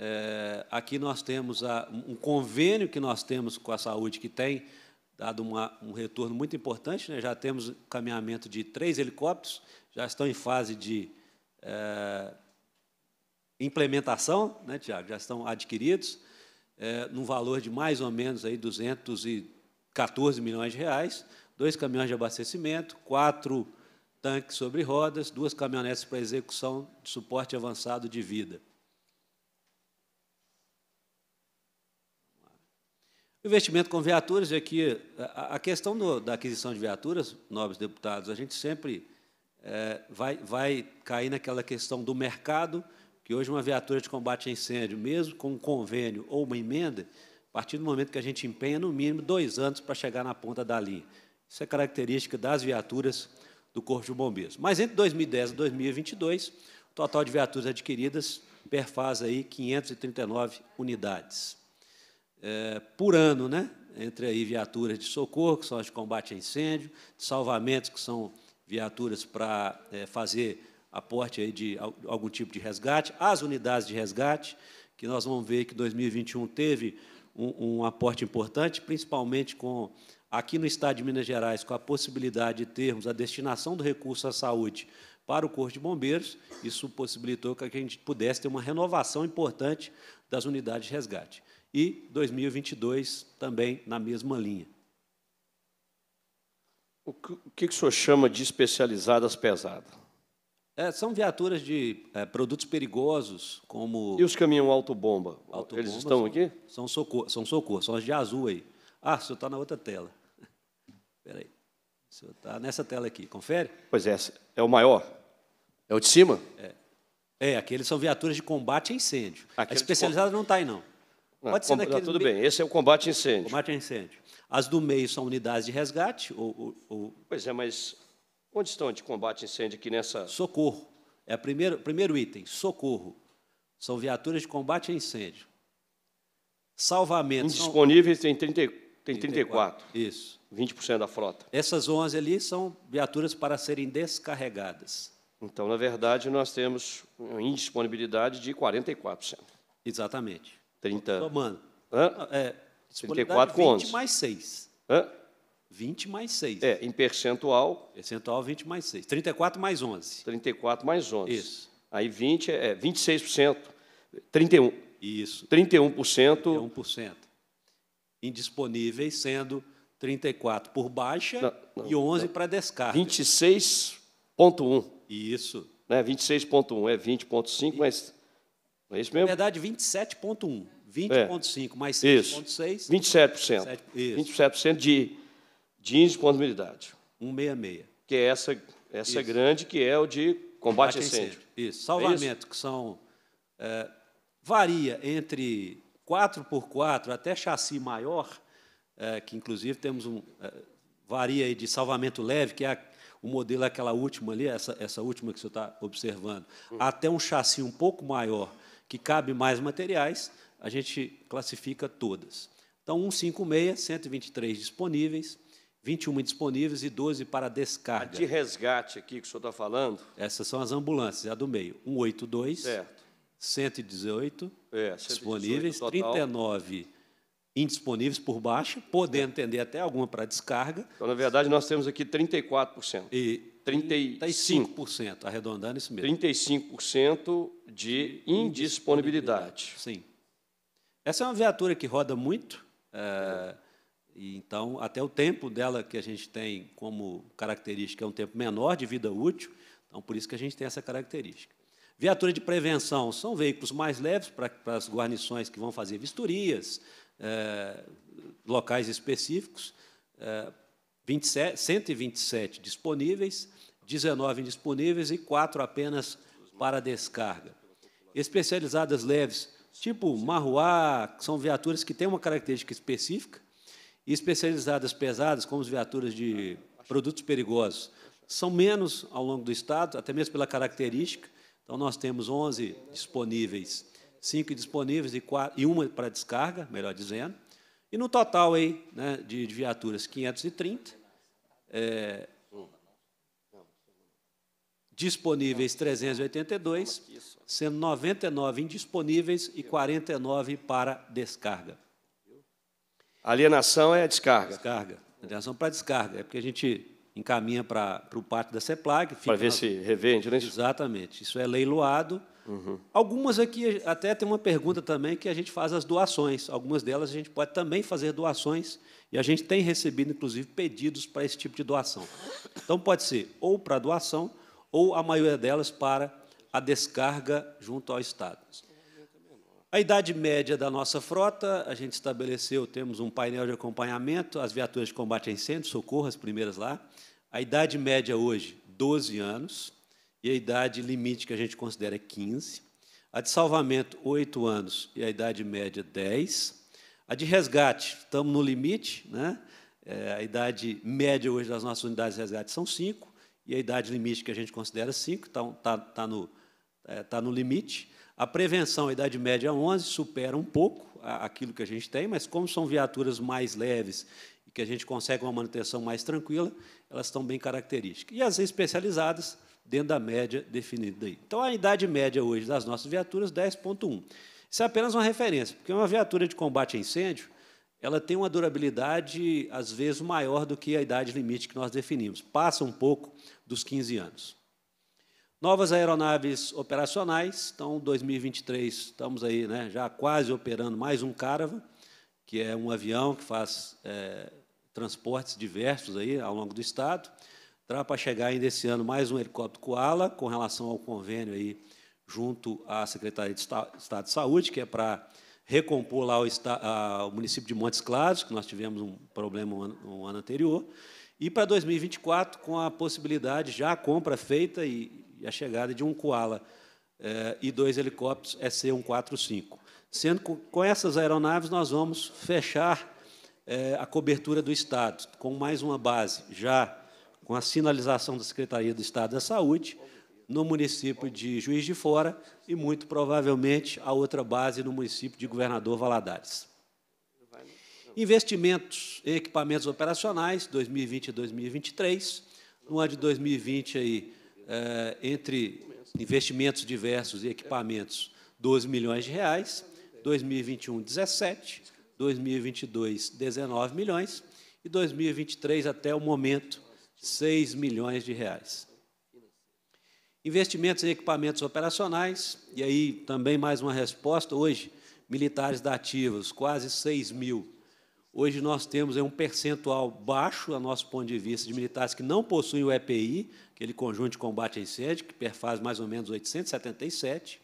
É, aqui nós temos a, um convênio que nós temos com a saúde que tem dado uma, um retorno muito importante. Né? Já temos caminhamento de três helicópteros, já estão em fase de é, implementação, né, Tiago? Já estão adquiridos, é, num valor de mais ou menos aí 214 milhões de reais, dois caminhões de abastecimento, quatro tanques sobre rodas, duas caminhonetes para execução de suporte avançado de vida. Investimento com viaturas, é que a questão do, da aquisição de viaturas, nobres deputados, a gente sempre é, vai, vai cair naquela questão do mercado, que hoje uma viatura de combate a incêndio, mesmo com um convênio ou uma emenda, a partir do momento que a gente empenha, no mínimo, dois anos para chegar na ponta da linha. Isso é característica das viaturas do Corpo de Bombeiros. Mas entre 2010 e 2022, o total de viaturas adquiridas perfaz aí 539 unidades é, por ano, né? entre aí viaturas de socorro, que são as de combate a incêndio, de salvamentos, que são viaturas para é, fazer aporte aí de algum tipo de resgate, as unidades de resgate, que nós vamos ver que 2021 teve um, um aporte importante, principalmente com aqui no Estado de Minas Gerais, com a possibilidade de termos a destinação do recurso à saúde para o Corpo de Bombeiros, isso possibilitou que a gente pudesse ter uma renovação importante das unidades de resgate e 2022 também na mesma linha. O que, o que o senhor chama de especializadas pesadas? É, são viaturas de é, produtos perigosos, como... E os caminhão autobomba? autobomba Eles estão são, aqui? São socorro, são socorro, são as de azul aí. Ah, o senhor está na outra tela. Espera aí. O senhor está nessa tela aqui, confere? Pois é, é o maior. É o de cima? É. É, aqueles são viaturas de combate a incêndio. Aquele a especializada de... não está aí, não. Não, Pode ser naquele tudo meio... bem, esse é o combate a incêndio. Combate a incêndio. As do meio são unidades de resgate? Ou, ou... Pois é, mas onde estão de combate a incêndio aqui nessa. Socorro. É o primeiro, primeiro item, socorro. São viaturas de combate a incêndio. Salvamento. Indisponíveis são... tem, 30, tem 34. 34. Isso. 20% da frota. Essas 11 ali são viaturas para serem descarregadas. Então, na verdade, nós temos uma indisponibilidade de 44%. Exatamente. 30. Somando. Hã? É, 34 com 11. 20 mais 6. Hã? 20 mais 6. É, em percentual. Percentual 20 mais 6. 34 mais 11. 34 mais 11. Isso. Aí 20 é 26%. É, 31. Isso. 31%. 31%. Indisponíveis sendo 34 por baixa não, não, e 11 para descarga. 26,1. Isso. Né? 26,1 é 20,5, mas é isso mesmo? Na verdade, 27,1%. 20,5% é. mais 6,6%. 27%. 27%, 27 de, de contabilidade. 166. Que é essa, essa grande, que é o de combate, combate a incêndio. É isso. Salvamento, é que são. É, varia entre 4x4 até chassi maior, é, que inclusive temos um. É, varia de salvamento leve, que é a, o modelo é aquela última ali, essa, essa última que o senhor está observando, hum. até um chassi um pouco maior que cabe mais materiais, a gente classifica todas. Então, 156, 123 disponíveis, 21 disponíveis e 12 para descarga. A de resgate aqui que o senhor está falando? Essas são as ambulâncias, é a do meio. 182, certo. 118 é, 118 disponíveis, total. 39 indisponíveis por baixa, podendo é. atender até alguma para descarga. Então, na verdade, nós temos aqui 34%. E 35%, 35% arredondando isso mesmo. 35% de indisponibilidade. Sim. Essa é uma viatura que roda muito, é, então até o tempo dela que a gente tem como característica é um tempo menor de vida útil, então por isso que a gente tem essa característica. Viatura de prevenção são veículos mais leves para, para as guarnições que vão fazer vistorias, é, locais específicos, é, 27, 127 disponíveis, 19 indisponíveis e 4 apenas para descarga. Especializadas leves, tipo marruá, que são viaturas que têm uma característica específica, e especializadas pesadas, como as viaturas de produtos perigosos, são menos ao longo do Estado, até mesmo pela característica. Então, nós temos 11 disponíveis, 5 disponíveis e, 4, e uma para descarga, melhor dizendo. E no total aí, né, de, de viaturas, 530, é, disponíveis 382, sendo 99 indisponíveis e 49 para descarga. Alienação é a descarga. Descarga. Alienação para descarga. É porque a gente encaminha para, para o pátio da CEPLAG. Para ver na... se revende, né? Exatamente. Isso é leiloado. Uhum. Algumas aqui, até tem uma pergunta também que a gente faz as doações. Algumas delas a gente pode também fazer doações e a gente tem recebido, inclusive, pedidos para esse tipo de doação. Então pode ser ou para doação ou a maioria delas para a descarga junto ao Estado. A idade média da nossa frota, a gente estabeleceu, temos um painel de acompanhamento, as viaturas de combate a incêndio, socorro, as primeiras lá. A idade média hoje, 12 anos, e a idade limite que a gente considera é 15. A de salvamento, 8 anos, e a idade média, 10. A de resgate, estamos no limite, né? É, a idade média hoje das nossas unidades de resgate são 5 e a idade limite que a gente considera 5, está tá, tá no, é, tá no limite. A prevenção, a idade média 11, supera um pouco aquilo que a gente tem, mas como são viaturas mais leves e que a gente consegue uma manutenção mais tranquila, elas estão bem características. E as especializadas, dentro da média definida aí. Então, a idade média hoje das nossas viaturas, 10,1. Isso é apenas uma referência, porque uma viatura de combate a incêndio, ela tem uma durabilidade, às vezes, maior do que a idade limite que nós definimos. Passa um pouco dos 15 anos. Novas aeronaves operacionais, então 2023 estamos aí né, já quase operando mais um Caravan, que é um avião que faz é, transportes diversos aí ao longo do estado. Terá para chegar ainda esse ano mais um helicóptero Koala, com relação ao convênio aí junto à Secretaria de Estado de Saúde, que é para recompor lá o, a, o, município de Montes Claros, que nós tivemos um problema um ano, um ano, anterior, e para 2024, com a possibilidade, já a compra feita e, e a chegada de um Koala eh, e dois helicópteros SC-145. Sendo que, com essas aeronaves, nós vamos fechar eh, a cobertura do Estado, com mais uma base, já com a sinalização da Secretaria do Estado da Saúde, no município de Juiz de Fora e, muito provavelmente, a outra base no município de Governador Valadares. Investimentos em equipamentos operacionais, 2020 e 2023. No ano de 2020, aí, é, entre investimentos diversos e equipamentos, 12 milhões de reais. 2021, 17. 2022, 19 milhões. E 2023, até o momento, 6 milhões de reais. Investimentos em equipamentos operacionais, e aí também mais uma resposta. Hoje, militares dativos, quase 6 mil. Hoje nós temos um percentual baixo, a nosso ponto de vista, de militares que não possuem o EPI, aquele conjunto de combate a incêndio, que perfaz mais ou menos 877.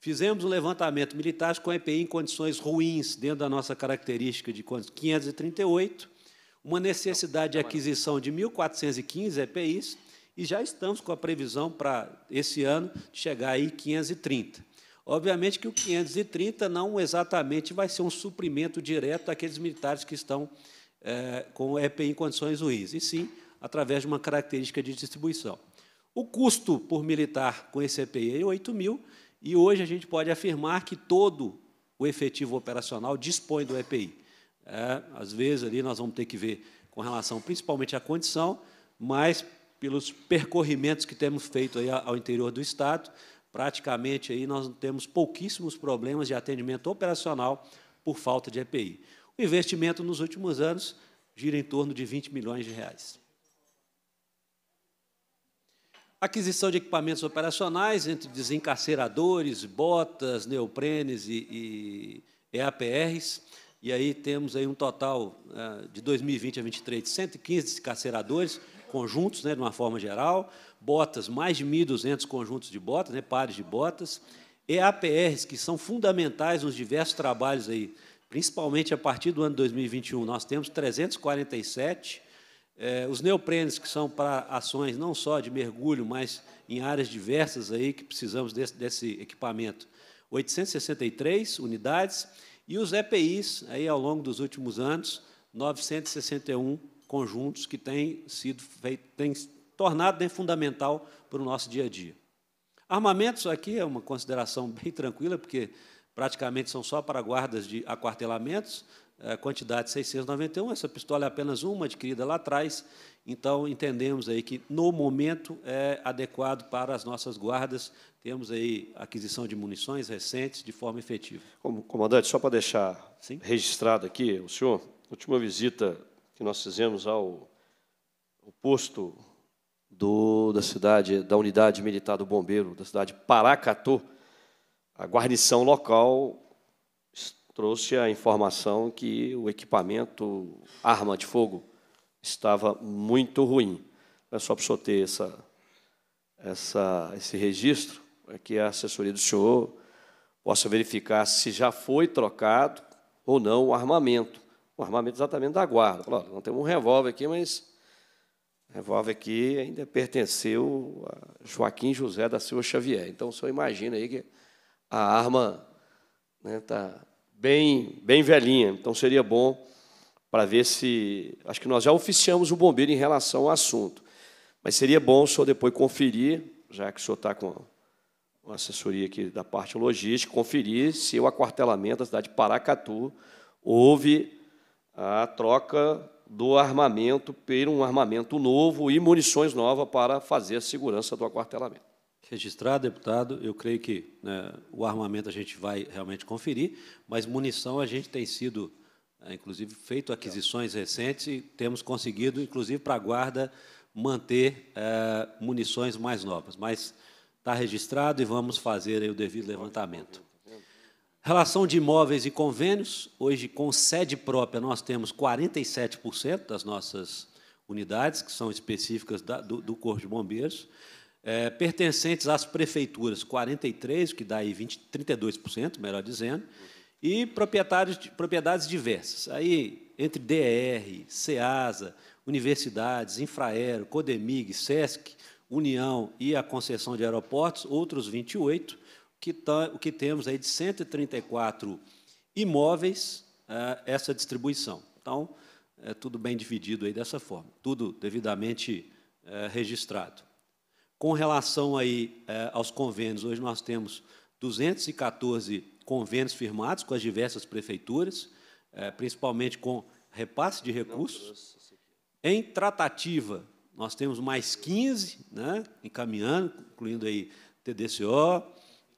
Fizemos um levantamento militares com EPI em condições ruins, dentro da nossa característica de 538, uma necessidade de é aquisição de 1.415 EPIs, e já estamos com a previsão para esse ano de chegar aí 530. Obviamente que o 530 não exatamente vai ser um suprimento direto daqueles militares que estão é, com EPI em condições ruins, e sim através de uma característica de distribuição. O custo por militar com esse EPI é 8 mil, e hoje a gente pode afirmar que todo o efetivo operacional dispõe do EPI. É, às vezes, ali nós vamos ter que ver com relação principalmente à condição, mas pelos percorrimentos que temos feito aí ao interior do Estado. Praticamente aí nós temos pouquíssimos problemas de atendimento operacional por falta de EPI. O investimento nos últimos anos gira em torno de 20 milhões de reais. Aquisição de equipamentos operacionais, entre desencarceradores, botas, neoprenes e, e EAPRs. E aí temos aí um total eh, de 2020 a 2023 de 115 desencarceradores, conjuntos, né, de uma forma geral, botas, mais de 1.200 conjuntos de botas, né, pares de botas, EAPRs, que são fundamentais nos diversos trabalhos aí, principalmente a partir do ano 2021, nós temos 347, eh, os neoprenes, que são para ações não só de mergulho, mas em áreas diversas aí que precisamos desse, desse equipamento, 863 unidades, e os EPIs, aí, ao longo dos últimos anos, 961 conjuntos que têm sido feito, têm tornado fundamental para o nosso dia a dia. Armamentos aqui é uma consideração bem tranquila, porque praticamente são só para guardas de aquartelamentos, a eh, quantidade 691, essa pistola é apenas uma adquirida lá atrás, então entendemos aí que no momento é adequado para as nossas guardas, temos aí aquisição de munições recentes de forma efetiva. comandante, só para deixar Sim? registrado aqui, o senhor, última visita que nós fizemos ao, ao posto do, da cidade, da unidade militar do bombeiro, da cidade de Paracatu, a guarnição local trouxe a informação que o equipamento, arma de fogo, estava muito ruim. É só para o senhor ter essa, essa, esse registro, é que a assessoria do senhor possa verificar se já foi trocado ou não o armamento o armamento exatamente da guarda. Falou, não temos um revólver aqui, mas o revólver aqui ainda pertenceu a Joaquim José da Silva Xavier. Então, o senhor imagina aí que a arma está né, tá bem, bem velhinha. Então, seria bom para ver se... Acho que nós já oficiamos o bombeiro em relação ao assunto. Mas seria bom o senhor depois conferir, já que o senhor está com uma assessoria aqui da parte logística, conferir se o aquartelamento da cidade de Paracatu houve a troca do armamento por um armamento novo e munições novas para fazer a segurança do aquartelamento. Registrado, deputado, eu creio que né, o armamento a gente vai realmente conferir, mas munição a gente tem sido, é, inclusive, feito aquisições recentes e temos conseguido, inclusive, para a guarda, manter é, munições mais novas. Mas está registrado e vamos fazer o devido levantamento. Relação de imóveis e convênios, hoje com sede própria nós temos 47% das nossas unidades, que são específicas da, do, do, Corpo de Bombeiros, é, pertencentes às prefeituras, 43%, que dá aí 20, 32%, melhor dizendo, e proprietários de, propriedades diversas. Aí, entre DR, SEASA, universidades, Infraero, Codemig, SESC, União e a concessão de aeroportos, outros 28%, que, tá, que temos aí de 134 imóveis é, essa distribuição. Então, é tudo bem dividido aí dessa forma, tudo devidamente é, registrado. Com relação aí é, aos convênios, hoje nós temos 214 convênios firmados com as diversas prefeituras, principalmente com repasse de recursos. Em tratativa, nós temos mais 15, né, encaminhando, incluindo aí TDCO,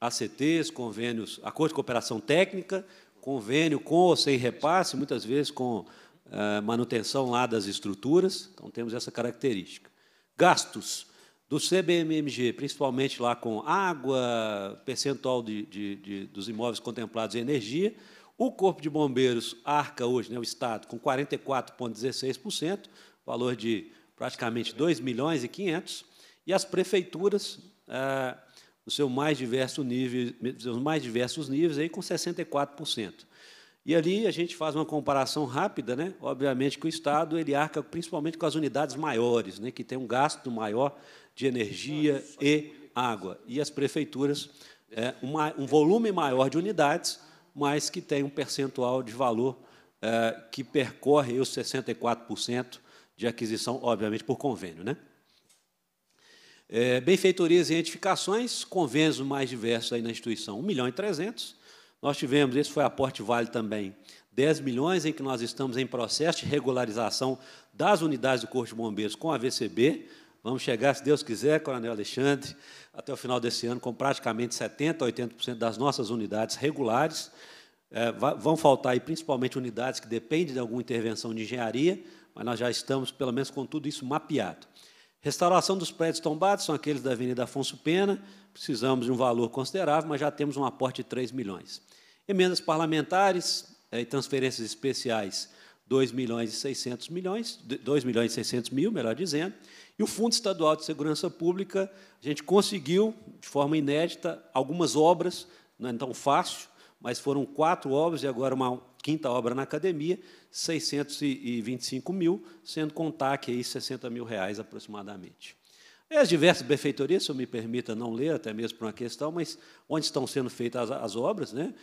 ACTs, convênios, acordo de cooperação técnica, convênio com ou sem repasse, muitas vezes com eh, manutenção lá das estruturas. Então, temos essa característica. Gastos do CBMMG, principalmente lá com água, percentual de, de, de, dos imóveis contemplados em energia. O Corpo de Bombeiros arca hoje, né, o Estado, com 44,16%, valor de praticamente 2 milhões e 500. E as prefeituras... Eh, no seu mais diverso nível, seus mais diversos níveis, aí com 64%. E ali a gente faz uma comparação rápida, né? obviamente que o Estado ele arca principalmente com as unidades maiores, né? que tem um gasto maior de energia e água. E as prefeituras, é, uma, um volume maior de unidades, mas que tem um percentual de valor é, que percorre os 64% de aquisição, obviamente, por convênio. Né? É, benfeitorias e edificações, convênios mais diversos aí na instituição, 1 milhão e 300. Nós tivemos, esse foi aporte vale também, 10 milhões em que nós estamos em processo de regularização das unidades do Corpo de Bombeiros com a VCB. Vamos chegar, se Deus quiser, Coronel Alexandre, até o final desse ano, com praticamente 70%, 80% das nossas unidades regulares. É, vão faltar aí principalmente unidades que dependem de alguma intervenção de engenharia, mas nós já estamos, pelo menos, com tudo isso mapeado. Restauração dos prédios tombados são aqueles da Avenida Afonso Pena, precisamos de um valor considerável, mas já temos um aporte de 3 milhões. Emendas parlamentares eh, e transferências especiais, 2 milhões e 600 milhões, 2 milhões e 600 mil, melhor dizendo, e o Fundo Estadual de Segurança Pública, a gente conseguiu, de forma inédita, algumas obras, não é tão fácil, mas foram quatro obras e agora uma quinta obra na academia, 625 mil, sendo com TAC aí 60 mil reais aproximadamente. as diversas benfeitorias, se eu me permita não ler, até mesmo por uma questão, mas onde estão sendo feitas as, as obras, né?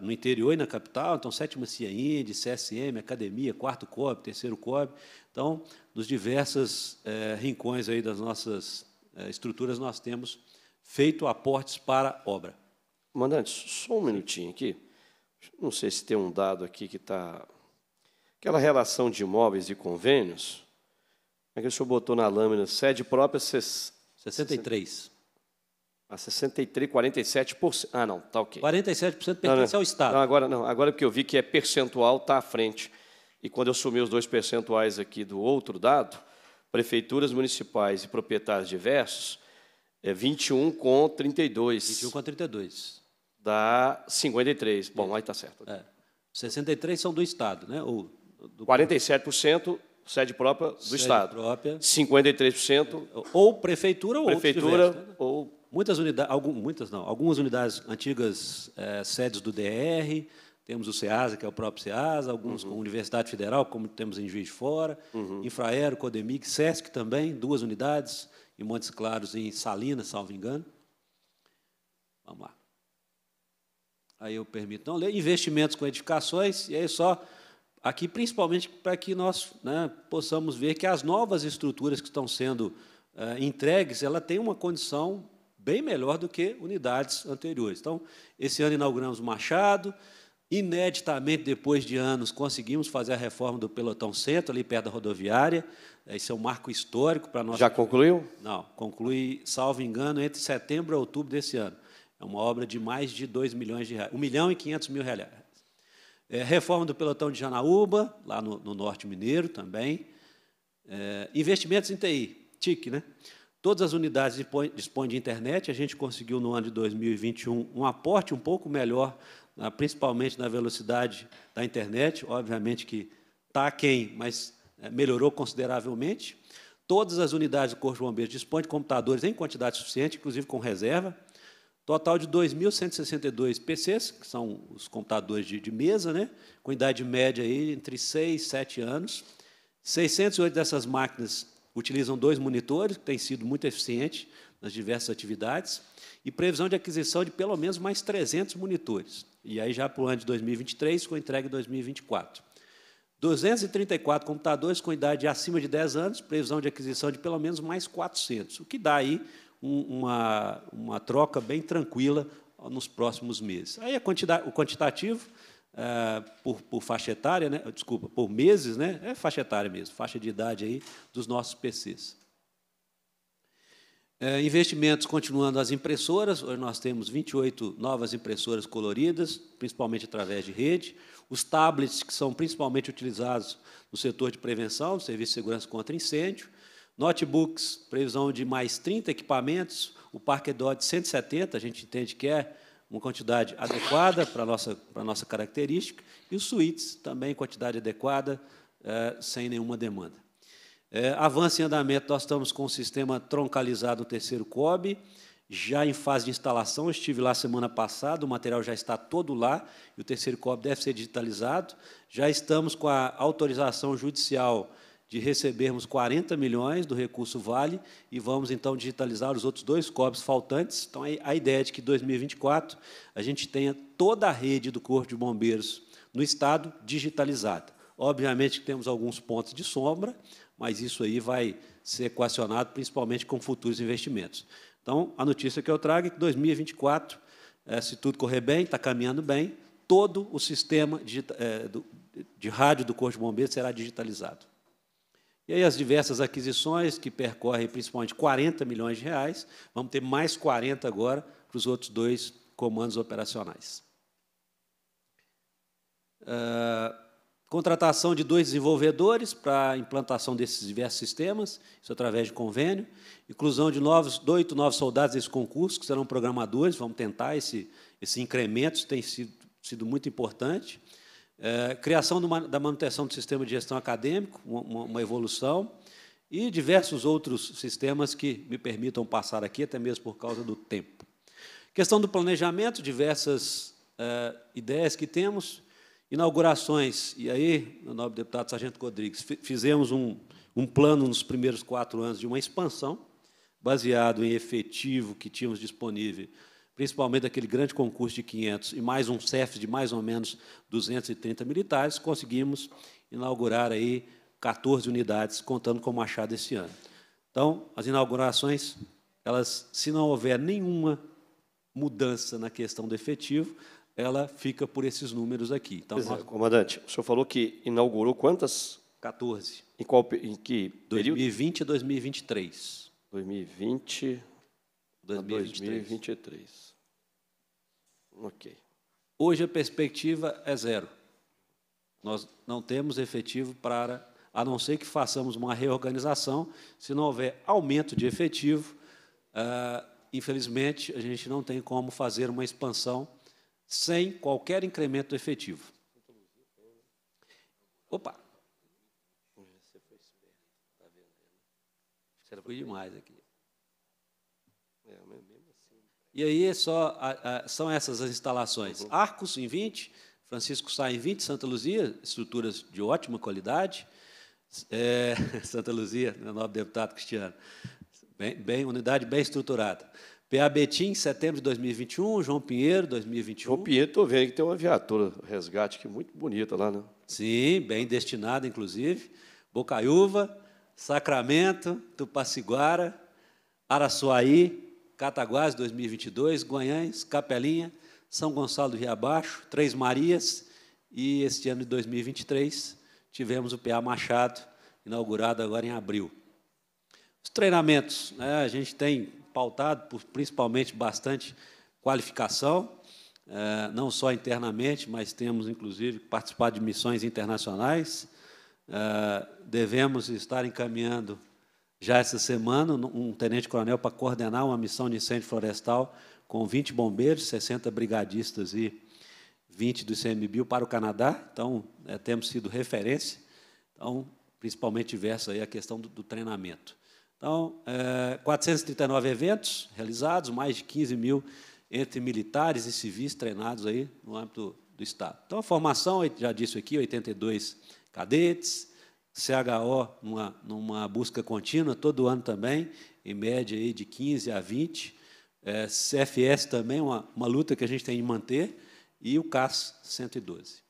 no interior e na capital, então, sétima CIAIND, CSM, Academia, quarto COB, terceiro COB, então, nos diversos é, eh, rincões aí das nossas é, estruturas, nós temos feito aportes para obra. Comandante, só um minutinho aqui não sei se tem um dado aqui que está. Aquela relação de imóveis e convênios. Como é que o senhor botou na lâmina? Sede própria. Ses... 63. A 63, 47%. Ah, não, tá ok. 47% pertence não, ao Estado. Não, agora não. Agora é porque eu vi que é percentual, está à frente. E quando eu sumi os dois percentuais aqui do outro dado, prefeituras municipais e proprietários diversos, é 21 com 32. 21 com 32 dá 53. Bom, aí está certo. É. 63 são do Estado, né? Ou do... 47% sede própria do sede Estado. Própria. 53%. Ou prefeitura ou Prefeitura diversos, né? ou. Muitas unidades, algumas muitas não, algumas unidades antigas é, sedes do DR, temos o SEASA, que é o próprio SEASA, alguns uhum. com Universidade Federal, como temos em Juiz de Fora, uhum. Infraero, Codemic, SESC também, duas unidades, em Montes Claros e em Salinas, salvo engano. Vamos lá. Aí eu permito não ler. Investimentos com edificações, e aí só aqui principalmente para que nós né, possamos ver que as novas estruturas que estão sendo eh, entregues, ela tem uma condição bem melhor do que unidades anteriores. Então, esse ano inauguramos o Machado, Ineditamente, depois de anos, conseguimos fazer a reforma do Pelotão Centro, ali perto da rodoviária. Esse eh, é um marco histórico para nós. Já concluiu? Não, conclui, salvo engano, entre setembro e outubro desse ano. É uma obra de mais de 2 milhões de reais, 1 milhão e 500 mil reais. É, reforma do pelotão de Janaúba, lá no, no norte mineiro também. É, investimentos em TI, TIC, né? Todas as unidades dispõem de internet. A gente conseguiu, no ano de 2021, um aporte um pouco melhor, principalmente na velocidade da internet. Obviamente que está quem, mas é, melhorou consideravelmente. Todas as unidades do Corpo de Bombeiros dispõem de computadores em quantidade suficiente, inclusive com reserva. Total de 2.162 PCs, que são os computadores de, de mesa, né? com idade média aí entre 6 e 7 anos. 608 dessas máquinas utilizam dois monitores, que têm sido muito eficientes nas diversas atividades, e previsão de aquisição de pelo menos mais 300 monitores. E aí, já para o ano de 2023, com entrega em 2024. 234 computadores com idade acima de 10 anos, previsão de aquisição de pelo menos mais 400, o que dá aí um, uma, uma troca bem tranquila nos próximos meses. Aí o quantitativo, é, por, por, faixa etária, né? desculpa, por meses, né? é faixa etária mesmo, faixa de idade aí dos nossos PCs. É, investimentos continuando as impressoras, hoje nós temos 28 novas impressoras coloridas, principalmente através de rede. Os tablets, que são principalmente utilizados no setor de prevenção, do Serviço de Segurança contra Incêndio. Notebooks, previsão de mais 30 equipamentos, o parque Dó de 170, a gente entende que é uma quantidade adequada para a nossa, para a nossa característica, e os suítes também quantidade adequada, eh, sem nenhuma demanda. É, avanço em andamento, nós estamos com o sistema troncalizado do terceiro COB, já em fase de instalação, estive lá semana passada, o material já está todo lá, e o terceiro COB deve ser digitalizado. Já estamos com a autorização judicial de recebermos 40 milhões do recurso Vale e vamos então digitalizar os outros dois cobs faltantes. Então a ideia é de que em 2024 a gente tenha toda a rede do Corpo de Bombeiros no estado digitalizada. Obviamente que temos alguns pontos de sombra, mas isso aí vai ser equacionado principalmente com futuros investimentos. Então, a notícia que eu trago é que 2024, eh, se tudo correr bem, está caminhando bem, todo o sistema eh, de rádio do Corpo de Bombeiros será digitalizado. E aí as diversas aquisições, que percorrem principalmente 40 milhões de reais, vamos ter mais 40 agora para os outros dois comandos operacionais. Uh, contratação de dois desenvolvedores para a implantação desses diversos sistemas, isso através de convênio. Inclusão de novos, oito novos soldados nesse concurso, que serão programadores, vamos tentar esse, esse incremento, isso tem sido, sido muito importante. É, criação do, da manutenção do sistema de gestão acadêmico, uma, uma, evolução, e diversos outros sistemas que me permitam passar aqui, até mesmo por causa do tempo. Questão do planejamento, diversas é, ideias que temos, inaugurações, e aí, meu nobre deputado Sargento Rodrigues, fizemos um, um plano nos primeiros quatro anos de uma expansão, baseado em efetivo que tínhamos disponível principalmente aquele grande concurso de 500 e mais um CEF de mais ou menos 230 militares, conseguimos inaugurar aí 14 unidades, contando com o Machado esse ano. Então, as inaugurações, elas, se não houver nenhuma mudança na questão do efetivo, ela fica por esses números aqui. Então, é, nós... Comandante, o senhor falou que inaugurou quantas? 14. Em, qual, em que período? 2020 e 2023. 2020 2023. 2023. Ok. Hoje a perspectiva é zero. Nós não temos efetivo para, a não ser que façamos uma reorganização, se não houver aumento de efetivo, ah, infelizmente a gente não tem como fazer uma expansão sem qualquer incremento efetivo. Opa! Você foi esperto, tá vendo? Você foi demais aqui. E aí é só, a, a, são essas as instalações. Uhum. Arcos em 20, Francisco Sá em 20, Santa Luzia, estruturas de ótima qualidade. É, Santa Luzia, meu nobre deputado Cristiano, bem, bem, unidade bem estruturada. PA Betim, setembro de 2021, João Pinheiro, 2021. João Pinheiro, estou vendo que tem uma viatura resgate que é muito bonita lá, né? Sim, bem destinada, inclusive. Bocaiúva, Sacramento, Tupaciguara, Araçuaí, Cataguás 2022, Guanhães, Capelinha, São Gonçalo do Rio Abaixo, Três Marias e este ano de 2023 tivemos o PA Machado, inaugurado agora em abril. Os treinamentos, né, a gente tem pautado por principalmente bastante qualificação, eh, não só internamente, mas temos inclusive participado de missões internacionais. Eh, devemos estar encaminhando já essa semana, um tenente-coronel para coordenar uma missão de incêndio florestal com 20 bombeiros, 60 brigadistas e 20 do ICMBio para o Canadá. Então, é, temos sido referência. Então, principalmente diversa aí a questão do, do treinamento. Então, é, 439 eventos realizados, mais de 15 mil entre militares e civis treinados aí no âmbito do Estado. Então, a formação, já disse aqui, 82 cadetes, CHO numa, numa busca contínua, todo ano também, em média aí de 15 a 20. É, CFS também, uma, uma luta que a gente tem de manter. E o CAS 112.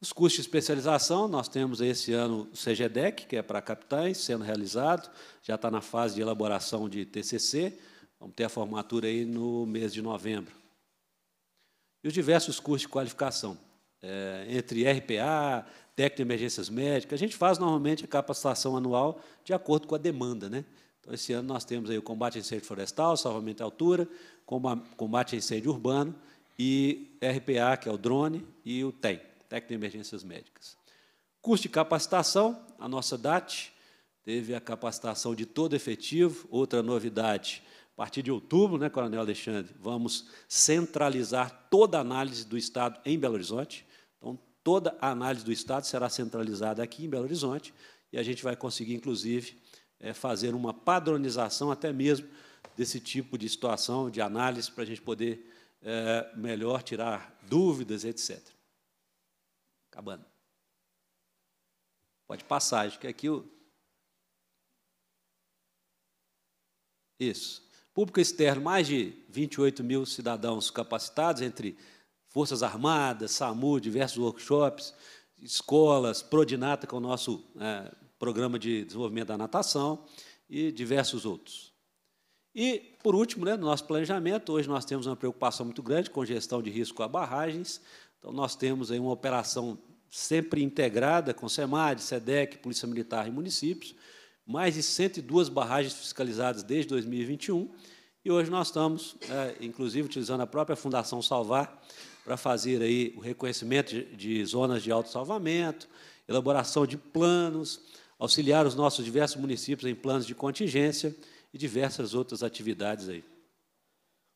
Os custos de especialização, nós temos esse ano o CGDEC, que é para capitães sendo realizado, já está na fase de elaboração de TCC, vamos ter a formatura aí no mês de novembro. E os diversos cursos de qualificação é, entre RPA, técnico de emergências médicas. A gente faz normalmente a capacitação anual de acordo com a demanda. Né? Então, esse ano nós temos aí o combate a incêndio florestal, salvamento à altura, combate a incêndio urbano e RPA, que é o drone, e o TEM, técnico de emergências médicas. Curso de capacitação, a nossa DAT teve a capacitação de todo efetivo, outra novidade, a partir de outubro, né, Coronel Alexandre, vamos centralizar toda a análise do Estado em Belo Horizonte. Toda a análise do Estado será centralizada aqui em Belo Horizonte e a gente vai conseguir, inclusive, é, fazer uma padronização até mesmo desse tipo de situação, de análise, para a gente poder é, melhor tirar dúvidas, etc. Acabando. Pode passar, acho que aqui o. Isso. Público externo, mais de 28 mil cidadãos capacitados, entre Forças Armadas, SAMU, diversos workshops, escolas, Prodinata, que é o nosso é, programa de desenvolvimento da natação, e diversos outros. E, por último, né, no nosso planejamento, hoje nós temos uma preocupação muito grande com gestão de risco a barragens. Então, nós temos aí uma operação sempre integrada com SEMAD, SEDEC, Polícia Militar e municípios, mais de 102 barragens fiscalizadas desde 2021, e hoje nós estamos, é, inclusive, utilizando a própria Fundação Salvar, para fazer aí o reconhecimento de, zonas de salvamento, elaboração de planos, auxiliar os nossos diversos municípios em planos de contingência e diversas outras atividades aí.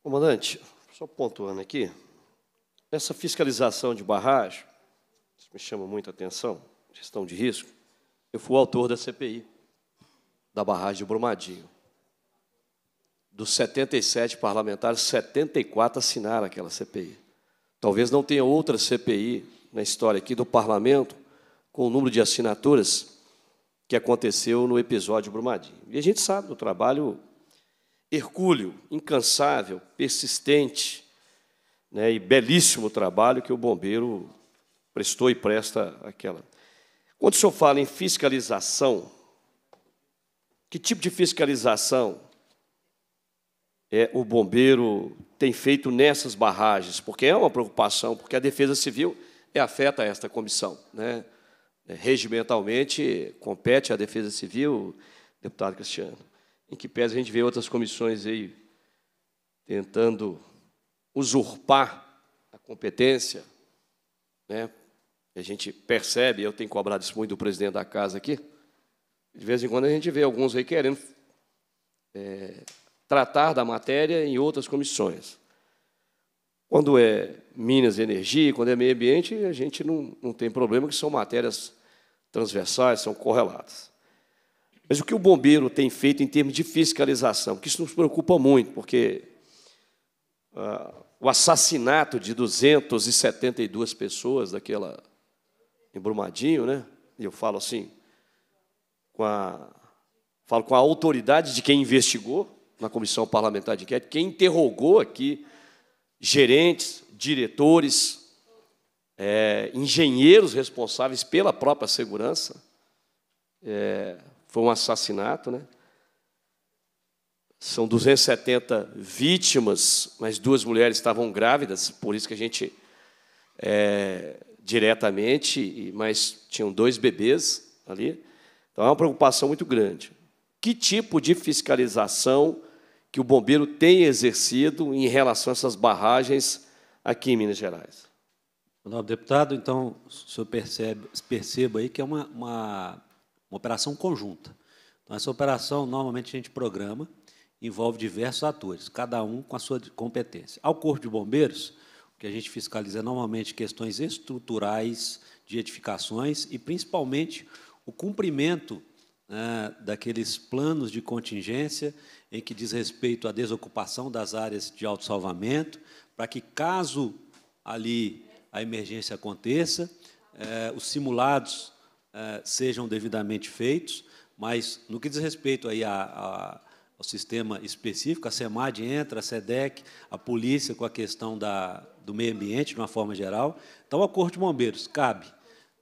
Comandante, só pontuando aqui, essa fiscalização de barragem, isso me chama muita atenção, gestão de risco, eu fui o autor da CPI, da barragem de Brumadinho. Dos 77 parlamentares, 74 assinaram aquela CPI. Talvez não tenha outra CPI na história aqui do parlamento com o número de assinaturas que aconteceu no episódio Brumadinho. E a gente sabe do trabalho hercúleo, incansável, persistente né, e belíssimo trabalho que o bombeiro prestou e presta aquela. Quando o senhor fala em fiscalização, que tipo de fiscalização? é, o bombeiro tem feito nessas barragens, porque é uma preocupação, porque a Defesa Civil é, afeta esta comissão. Né? É, regimentalmente, compete à Defesa Civil, deputado Cristiano, em que pese a gente vê outras comissões aí tentando usurpar a competência, né? a gente percebe, eu tenho cobrado isso muito do presidente da casa aqui, de vez em quando a gente vê alguns aí querendo é, tratar da matéria em outras comissões. Quando é Minas e Energia, quando é meio ambiente, a gente não, não tem problema, que são matérias transversais, são correlatas. Mas o que o bombeiro tem feito em termos de fiscalização? Que isso nos preocupa muito, porque ah, o assassinato de 272 pessoas daquela embrumadinho, né? E eu falo assim, com a, falo com a autoridade de quem investigou, na Comissão Parlamentar de Inquérito, quem interrogou aqui gerentes, diretores, é, engenheiros responsáveis pela própria segurança. É, foi um assassinato, né? São 270 vítimas, mas duas mulheres estavam grávidas, por isso que a gente é, diretamente, mas tinham dois bebês ali. Então é uma preocupação muito grande. Que tipo de fiscalização que o bombeiro tem exercido em relação a essas barragens aqui em Minas Gerais. Nobre deputado, então, o senhor percebe, perceba aí que é uma, uma, uma operação conjunta. Então, essa operação, normalmente, a gente programa, envolve diversos atores, cada um com a sua competência. Ao Corpo de Bombeiros, o que a gente fiscaliza normalmente questões estruturais de edificações e, principalmente, o cumprimento né, daqueles planos de contingência em que diz respeito à desocupação das áreas de autossalvamento, para que, caso ali a emergência aconteça, eh, os simulados eh, sejam devidamente feitos, mas, no que diz respeito aí a, a, ao sistema específico, a SEMAD entra, a SEDEC, a polícia com a questão da, do meio ambiente, de uma forma geral. Então, a Corte de Bombeiros cabe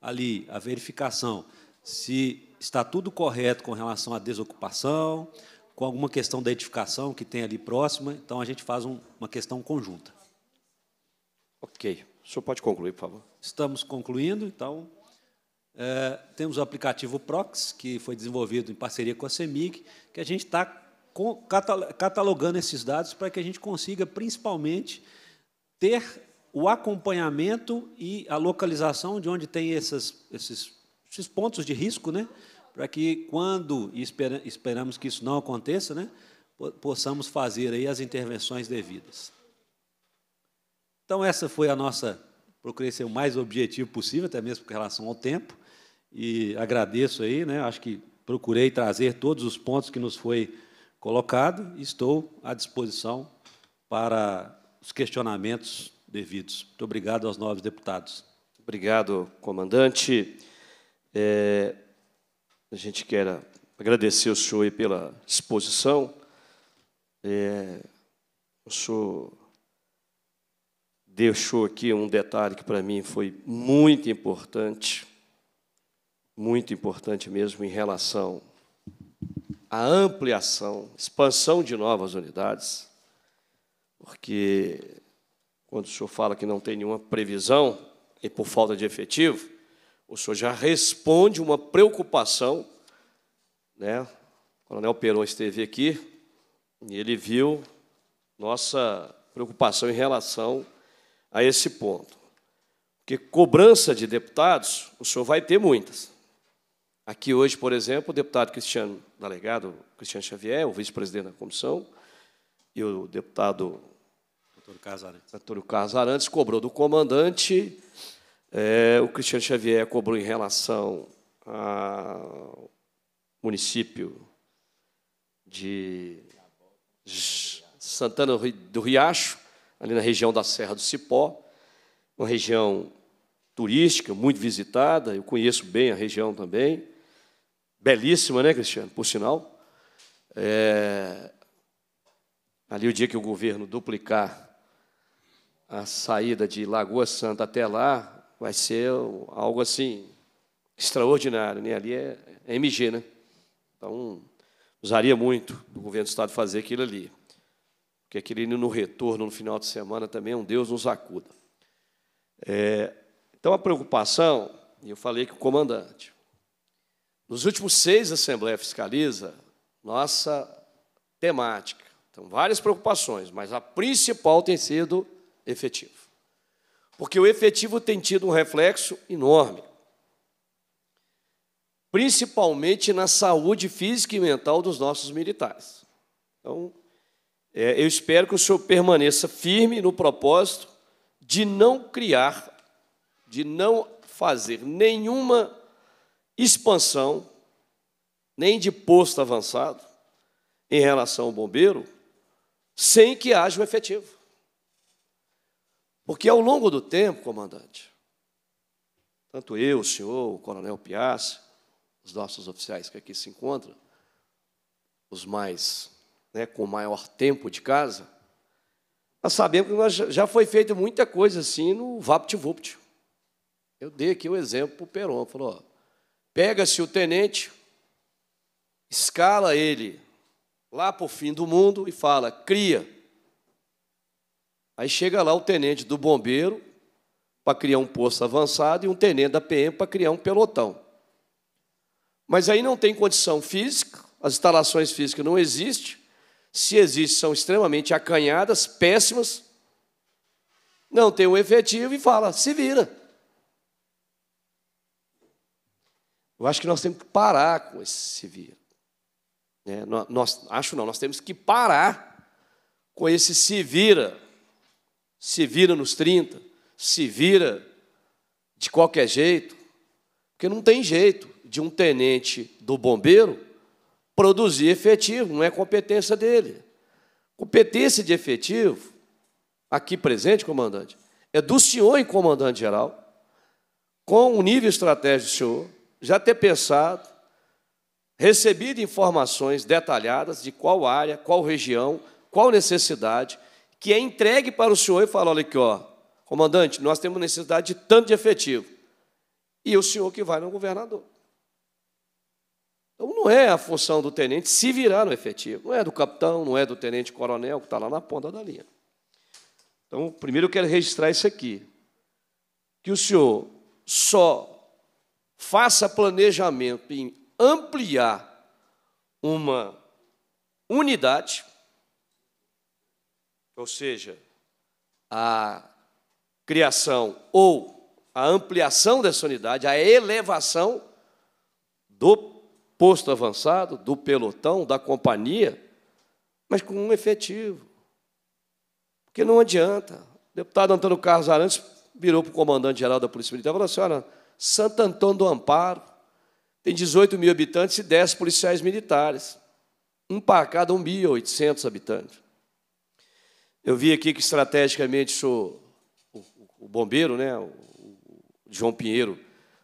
ali a verificação se está tudo correto com relação à desocupação, com alguma questão da edificação que tem ali próxima, então a gente faz um, uma questão conjunta. Ok. O senhor pode concluir, por favor. Estamos concluindo, então. É, temos o aplicativo Prox, que foi desenvolvido em parceria com a CEMIG, que a gente está catalogando esses dados para que a gente consiga, principalmente, ter o acompanhamento e a localização de onde tem essas, esses, esses pontos de risco, né? para que quando, e esperamos que isso não aconteça, né, possamos fazer aí as intervenções devidas. Então, essa foi a nossa, procurei ser o mais objetivo possível, até mesmo com relação ao tempo, e agradeço aí, né, acho que procurei trazer todos os pontos que nos foi colocado, e estou à disposição para os questionamentos devidos. Muito obrigado aos novos deputados. Obrigado, comandante. É, a gente quer agradecer o senhor pela exposição. É, o senhor deixou aqui um detalhe que para mim foi muito importante, muito importante mesmo em relação à ampliação, expansão de novas unidades, porque quando o senhor fala que não tem nenhuma previsão e por falta de efetivo, o senhor já responde uma preocupação. Né? O coronel Peron esteve aqui e ele viu nossa preocupação em relação a esse ponto. Porque cobrança de deputados, o senhor vai ter muitas. Aqui hoje, por exemplo, o deputado Cristiano, delegado Cristiano Xavier, o vice-presidente da comissão, e o deputado Doutor Casarantes. Doutor Casarantes cobrou do comandante é, o Cristiano Xavier cobrou em relação ao município de Santana do Riacho, ali na região da Serra do Cipó, uma região turística, muito visitada, eu conheço bem a região também. Belíssima, né, Cristiano? Por sinal. É... Ali, o dia que o governo duplicar a saída de Lagoa Santa até lá, vai ser algo assim extraordinário, né? Ali é, é MG, né? Então, usaria muito do governo do Estado fazer aquilo ali. Porque aquele no retorno no final de semana também é um Deus nos acuda. É, então, a preocupação, eu falei que o comandante, nos últimos seis assembleias Fiscaliza, nossa temática, então várias preocupações, mas a principal tem sido efetivo. Porque o efetivo tem tido um reflexo enorme, principalmente na saúde física e mental dos nossos militares. Então, é, eu espero que o senhor permaneça firme no propósito de não criar, de não fazer nenhuma expansão, nem de posto avançado, em relação ao bombeiro, sem que haja um efetivo. Porque ao longo do tempo, comandante, tanto eu, o senhor, o coronel Piazzi, os nossos oficiais que aqui se encontram, os mais né, com maior tempo de casa, nós sabemos que nós já foi feita muita coisa assim no VaptVupt. Eu dei aqui o um exemplo para o Peron, falou, pega-se o tenente, escala ele lá para o fim do mundo e fala, cria Aí chega lá o tenente do bombeiro para criar um posto avançado e um tenente da PM para criar um pelotão. Mas aí não tem condição física, as instalações físicas não existem. Se existem, são extremamente acanhadas, péssimas. Não tem o um efetivo e fala, se vira. Eu acho que nós temos que parar com esse se vira. É, nós, acho não, nós temos que parar com esse se vira se vira nos 30, se vira de qualquer jeito, porque não tem jeito de um tenente do bombeiro produzir efetivo, não é competência dele. Competência de efetivo, aqui presente, comandante, é do senhor e comandante-geral, com o nível estratégico do senhor, já ter pensado, recebido informações detalhadas de qual área, qual região, qual necessidade, que é entregue para o senhor e fala: olha aqui, ó, comandante, nós temos necessidade de tanto de efetivo. E o senhor que vai no governador. Então não é a função do tenente se virar no efetivo, não é do capitão, não é do tenente-coronel que está lá na ponta da linha. Então, primeiro eu quero registrar isso aqui: que o senhor só faça planejamento em ampliar uma unidade ou seja, a criação ou a ampliação dessa unidade, a elevação do posto avançado, do pelotão, da companhia, mas com um efetivo. Porque não adianta. O deputado Antônio Carlos Arantes virou para o comandante-geral da Polícia Militar e falou assim, olha, Santo Antônio do Amparo tem 18 mil habitantes e 10 policiais militares. Um para cada 1.800 habitantes. Eu vi aqui que estrategicamente o, o, o bombeiro, né, o, o, João Pinheiro,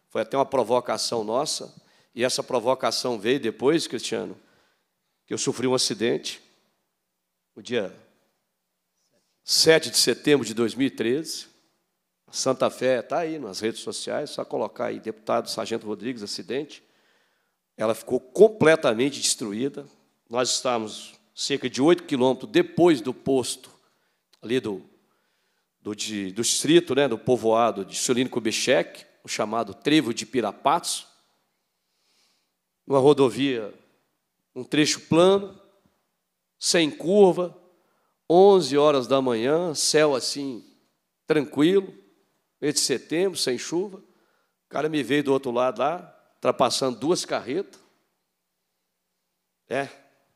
foi até uma provocação nossa, e essa provocação veio depois, Cristiano, que eu sofri um acidente, no dia 7 de setembro de 2013. Santa Fé está aí nas redes sociais, só colocar aí deputado Sargento Rodrigues, acidente. Ela ficou completamente destruída. Nós estávamos cerca de 8 quilômetros depois do posto ali do, do, de, do distrito, né, do povoado de Solino Kubitschek, o chamado Trevo de Pirapatos, uma rodovia, um trecho plano, sem curva, 11 horas da manhã, céu assim, tranquilo, mês de setembro, sem chuva. O cara me veio do outro lado lá, ultrapassando duas carretas. É,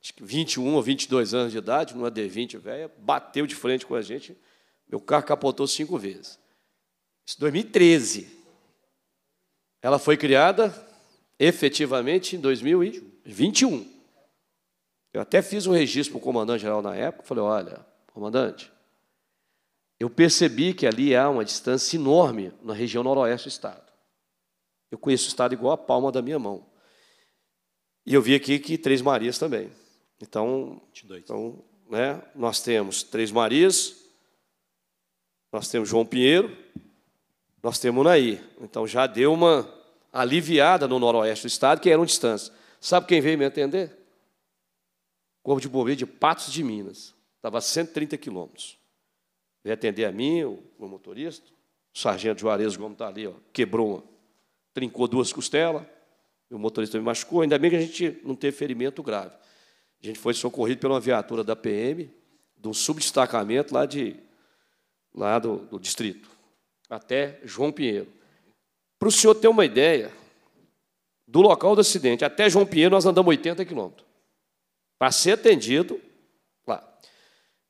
acho que 21 ou 22 anos de idade, numa D20 velha, bateu de frente com a gente. Meu carro capotou cinco vezes. Isso 2013. Ela foi criada efetivamente em 2021. Eu até fiz um registro para o comandante-geral na época. Falei: olha, comandante, eu percebi que ali há uma distância enorme na região noroeste do Estado. Eu conheço o Estado igual a palma da minha mão. E eu vi aqui que Três Marias também. Então, 22. então né, nós temos Três Marias, nós temos João Pinheiro, nós temos Unaí. Então já deu uma aliviada no noroeste do estado, que eram distâncias. Sabe quem veio me atender? Corpo de Bombeiro de Patos de Minas. Estava a 130 quilômetros. Veio atender a mim, o, o motorista, o sargento Juarez Gomes está ali, ó, quebrou trincou duas costelas, o motorista me machucou, ainda bem que a gente não teve ferimento grave. A gente foi socorrido pela viatura da PM, do subdestacamento lá, de, lá do, do distrito, até João Pinheiro. Para o senhor ter uma ideia, do local do acidente até João Pinheiro nós andamos 80 quilômetros. Para ser atendido lá.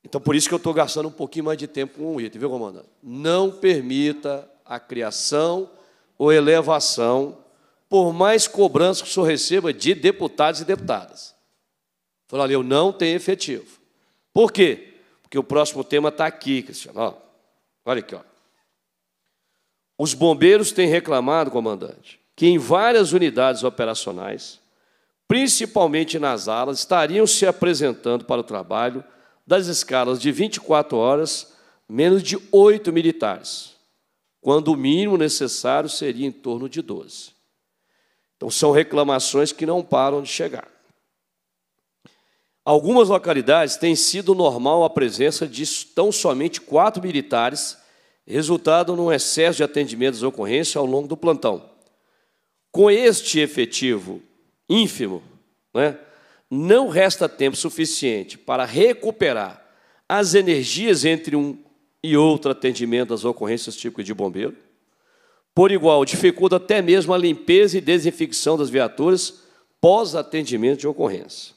Então, por isso que eu estou gastando um pouquinho mais de tempo com o item, viu, comandante? Não permita a criação ou elevação, por mais cobrança que o senhor receba de deputados e deputadas. Falou, olha, eu não tenho efetivo. Por quê? Porque o próximo tema está aqui, Cristiano. Ó, olha aqui, ó. Os bombeiros têm reclamado, comandante, que em várias unidades operacionais, principalmente nas alas, estariam se apresentando para o trabalho das escalas de 24 horas, menos de oito militares, quando o mínimo necessário seria em torno de 12. Então, são reclamações que não param de chegar. Algumas localidades tem sido normal a presença de tão somente quatro militares, resultado num excesso de atendimentos de ocorrência ao longo do plantão. Com este efetivo ínfimo, né, não resta tempo suficiente para recuperar as energias entre um e outro atendimento às ocorrências típicas de bombeiro. Por igual, dificulta até mesmo a limpeza e desinfecção das viaturas pós atendimento de ocorrência.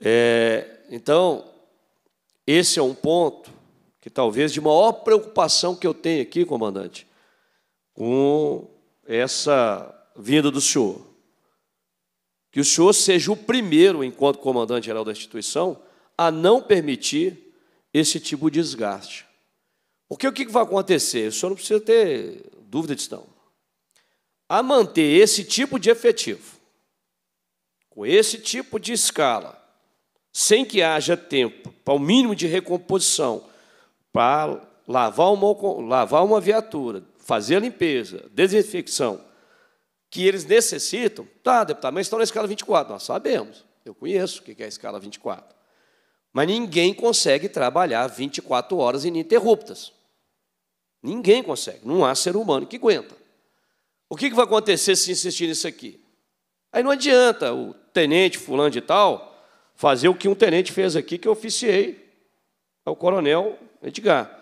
É, então, esse é um ponto que talvez de maior preocupação que eu tenho aqui, comandante, com essa vinda do senhor. Que o senhor seja o primeiro, enquanto comandante-geral da instituição, a não permitir esse tipo de desgaste. Porque o que vai acontecer? O senhor não precisa ter dúvida disso, não. A manter esse tipo de efetivo, com esse tipo de escala, sem que haja tempo para o mínimo de recomposição, para lavar uma, lavar uma viatura, fazer a limpeza, desinfecção, que eles necessitam, tá, deputado, mas estão na escala 24, nós sabemos, eu conheço o que é a escala 24. Mas ninguém consegue trabalhar 24 horas ininterruptas. Ninguém consegue, não há ser humano que aguenta. O que vai acontecer se insistir nisso aqui? Aí não adianta o tenente fulano de tal fazer o que um tenente fez aqui, que eu oficiei ao coronel Edgar.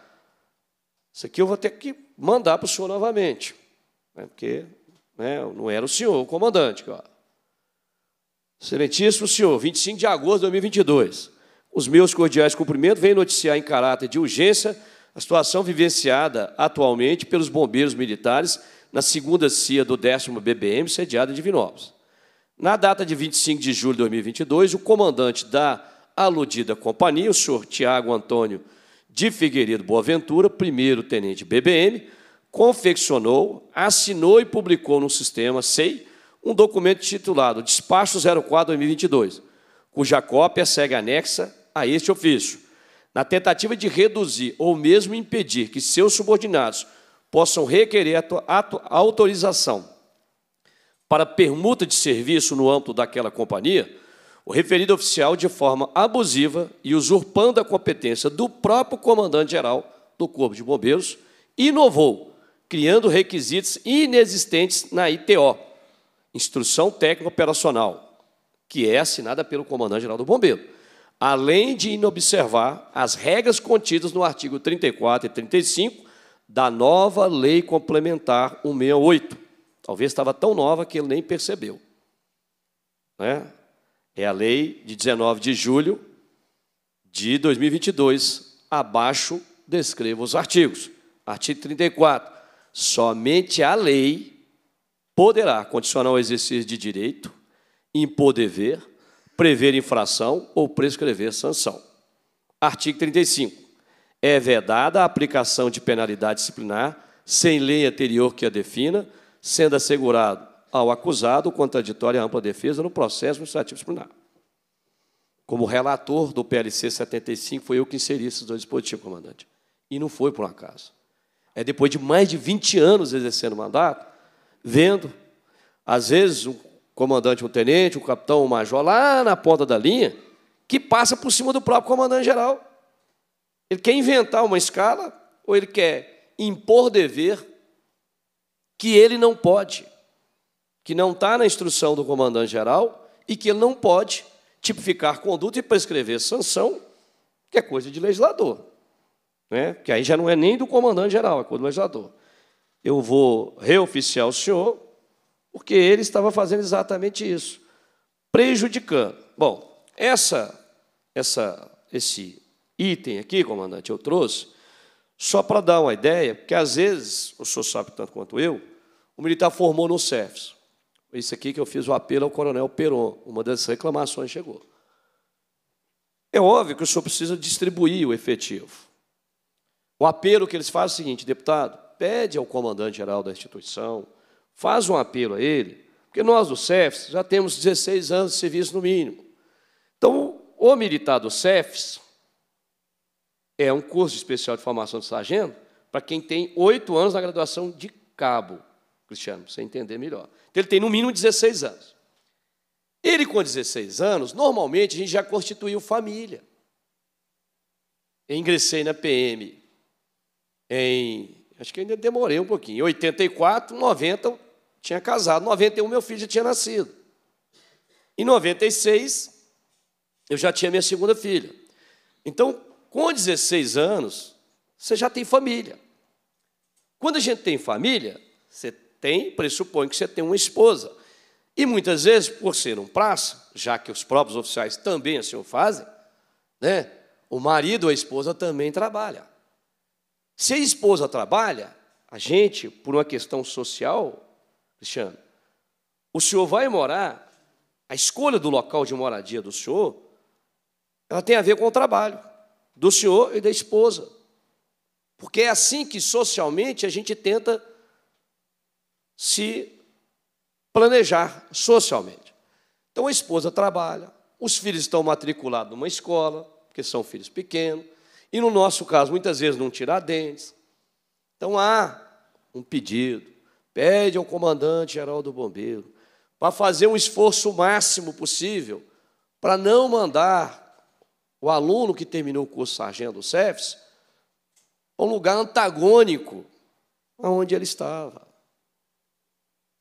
Isso aqui eu vou ter que mandar para o senhor novamente, né, porque né, não era o senhor, o comandante. Excelentíssimo senhor, 25 de agosto de 2022. Os meus cordiais cumprimentos vêm noticiar em caráter de urgência a situação vivenciada atualmente pelos bombeiros militares na segunda CIA do 10 BBM, sediada em Divinópolis. Na data de 25 de julho de 2022, o comandante da aludida companhia, o senhor Tiago Antônio de Figueiredo Boaventura, primeiro tenente BBM, confeccionou, assinou e publicou no sistema SEI um documento titulado Despacho 04-2022, cuja cópia segue anexa a este ofício. Na tentativa de reduzir ou mesmo impedir que seus subordinados possam requerer a autorização para permuta de serviço no âmbito daquela companhia, o referido oficial, de forma abusiva e usurpando a competência do próprio comandante-geral do Corpo de Bombeiros, inovou, criando requisitos inexistentes na ITO, Instrução Técnica Operacional, que é assinada pelo comandante-geral do Bombeiro, além de inobservar as regras contidas no artigo 34 e 35 da nova Lei Complementar 168, Talvez estava tão nova que ele nem percebeu. Né? É a lei de 19 de julho de 2022. Abaixo descrevo os artigos. Artigo 34. Somente a lei poderá condicionar o exercício de direito, impor dever, prever infração ou prescrever sanção. Artigo 35. É vedada a aplicação de penalidade disciplinar sem lei anterior que a defina, sendo assegurado ao acusado contraditória e ampla defesa no processo administrativo disciplinar. Como relator do PLC 75, foi eu que inseri esses dois dispositivos, comandante. E não foi por um acaso. É depois de mais de 20 anos exercendo o mandato, vendo, às vezes, um comandante, um tenente, um capitão, um major, lá na ponta da linha, que passa por cima do próprio comandante-geral. Ele quer inventar uma escala ou ele quer impor dever que ele não pode, que não está na instrução do comandante-geral e que ele não pode tipificar conduta e prescrever sanção, que é coisa de legislador. Né? Que aí já não é nem do comandante-geral, é coisa do legislador. Eu vou reoficiar o senhor, porque ele estava fazendo exatamente isso, prejudicando. Bom, essa, essa, esse item aqui, comandante, eu trouxe, só para dar uma ideia, porque às vezes, o senhor sabe tanto quanto eu, o militar formou no CEFS. Isso aqui que eu fiz o apelo ao coronel Peron. Uma das reclamações chegou. É óbvio que o senhor precisa distribuir o efetivo. O apelo que eles fazem é o seguinte, deputado, pede ao comandante-geral da instituição, faz um apelo a ele, porque nós do CEFS já temos 16 anos de serviço no mínimo. Então, o militar do CEFS é um curso especial de formação de sargento para quem tem oito anos na graduação de cabo. Cristiano, para você entender melhor. Então, ele tem no mínimo 16 anos. Ele, com 16 anos, normalmente a gente já constituiu família. Eu ingressei na PM em. Acho que ainda demorei um pouquinho. Em 84, 90, eu tinha casado. Em 91, meu filho já tinha nascido. Em 96, eu já tinha minha segunda filha. Então, com 16 anos, você já tem família. Quando a gente tem família, você tem, pressupõe que você tem uma esposa. E muitas vezes, por ser um praça, já que os próprios oficiais também assim o fazem, né, o marido ou a esposa também trabalha. Se a esposa trabalha, a gente, por uma questão social, Cristiano, o senhor vai morar, a escolha do local de moradia do senhor, ela tem a ver com o trabalho do senhor e da esposa. Porque é assim que socialmente a gente tenta se planejar socialmente. Então a esposa trabalha, os filhos estão matriculados numa escola, porque são filhos pequenos, e no nosso caso, muitas vezes, não tirar dentes. Então há um pedido, pede ao comandante geral do bombeiro para fazer um esforço máximo possível para não mandar o aluno que terminou o curso sargento do CEFES um lugar antagônico aonde ele estava.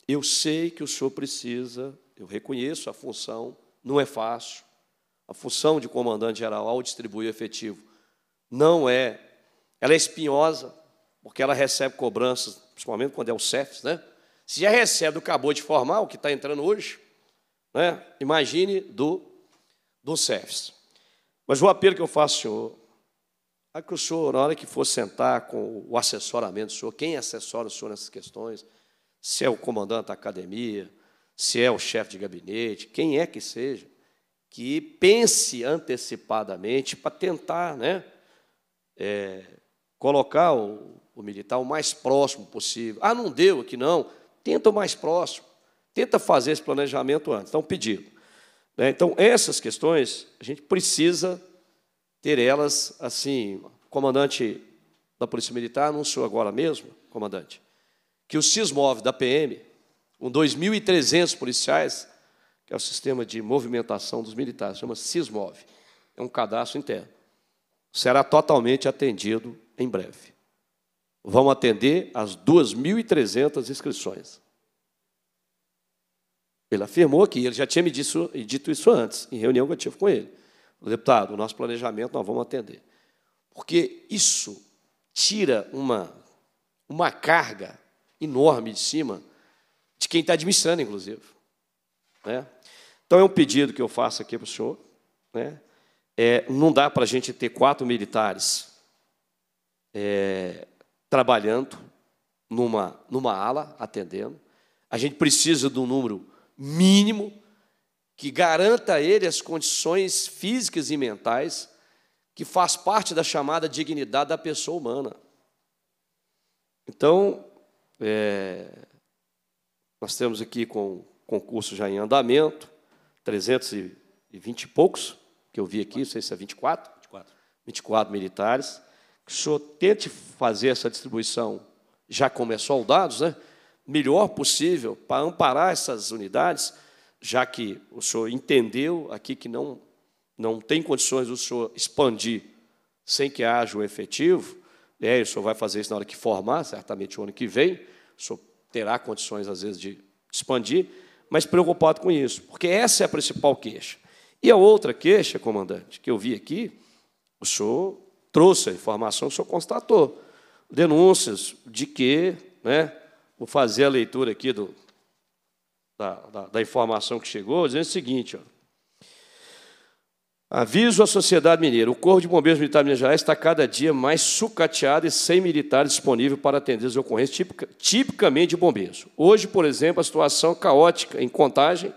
Eu sei que o senhor precisa, eu reconheço a função, não é fácil. A função de comandante geral ao distribuir efetivo não é, ela é espinhosa, porque ela recebe cobranças, principalmente quando é o CEFS, né? Se já recebe do acabou de formar o que está entrando hoje, né? imagine do, do CEFS. Mas o apelo que eu faço senhor é que o senhor, na hora que for sentar com o assessoramento do senhor, quem assessora o senhor nessas questões, se é o comandante da academia, se é o chefe de gabinete, quem é que seja, que pense antecipadamente para tentar né, é, colocar o, o militar o mais próximo possível. Ah, não deu aqui não, tenta o mais próximo, tenta fazer esse planejamento antes. Então, pedido. Né? Então, essas questões, a gente precisa ter elas assim. O comandante da Polícia Militar anunciou agora mesmo, comandante, que o SISMOV da PM, com 2.300 policiais, que é o sistema de movimentação dos militares, chama SISMOV, é um cadastro interno, será totalmente atendido em breve. Vão atender as 2.300 inscrições. Ele afirmou que ele já tinha me dito, dito isso antes, em reunião que eu tive com ele. Deputado, o nosso planejamento nós vamos atender. Porque isso tira uma, uma carga enorme de cima, de quem está administrando, inclusive. Né? Então, é um pedido que eu faço aqui para o senhor. Né? É, não dá para a gente ter quatro militares é, trabalhando numa, numa ala, atendendo. A gente precisa de um número mínimo que garanta a ele as condições físicas e mentais que faz parte da chamada dignidade da pessoa humana. Então, é, nós temos aqui com concurso já em andamento, 320 e poucos, que eu vi aqui, não sei se é 24. 24. 24 militares. Que o senhor tente fazer essa distribuição, já como é soldados, né? melhor possível para amparar essas unidades, já que o senhor entendeu aqui que não, não tem condições do senhor expandir sem que haja o efetivo, é, o senhor vai fazer isso na hora que formar, certamente o ano que vem, o senhor terá condições, às vezes, de expandir, mas preocupado com isso, porque essa é a principal queixa. E a outra queixa, comandante, que eu vi aqui, o senhor trouxe a informação, o senhor constatou denúncias de que, né, vou fazer a leitura aqui do, da, da, da informação que chegou, dizendo o seguinte, ó, Aviso à sociedade mineira: o Corpo de Bombeiros Militar de Minas Gerais está cada dia mais sucateado e sem militares disponíveis para atender as ocorrências tipicamente de bombeiros. Hoje, por exemplo, a situação caótica em Contagem,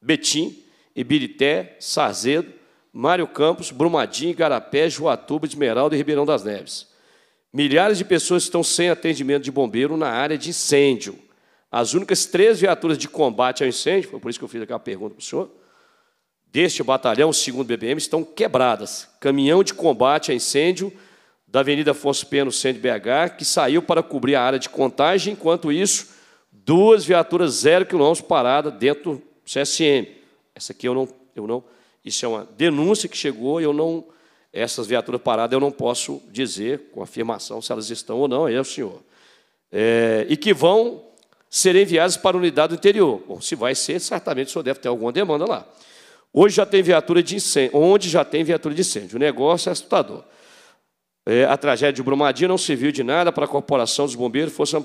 Betim, Ibirité, Sarzedo, Mário Campos, Brumadinho, Garapé, Juatuba, Esmeralda e Ribeirão das Neves. Milhares de pessoas estão sem atendimento de bombeiro na área de incêndio. As únicas três viaturas de combate ao incêndio, foi por isso que eu fiz aquela pergunta para o senhor, deste batalhão, segundo BBM, estão quebradas. Caminhão de combate a incêndio da Avenida Afonso Pena, no centro de BH, que saiu para cobrir a área de contagem. Enquanto isso, duas viaturas zero quilômetros paradas dentro do CSM. Essa aqui eu não, eu não... Isso é uma denúncia que chegou e eu não... Essas viaturas paradas eu não posso dizer com afirmação se elas estão ou não, é o senhor. É, e que vão ser enviadas para a unidade do interior. Bom, se vai ser, certamente o senhor deve ter alguma demanda lá. Hoje já tem viatura de incêndio, onde já tem viatura de incêndio. O negócio é assustador. É, a tragédia de Brumadinho não serviu de nada para a corporação dos bombeiros fosse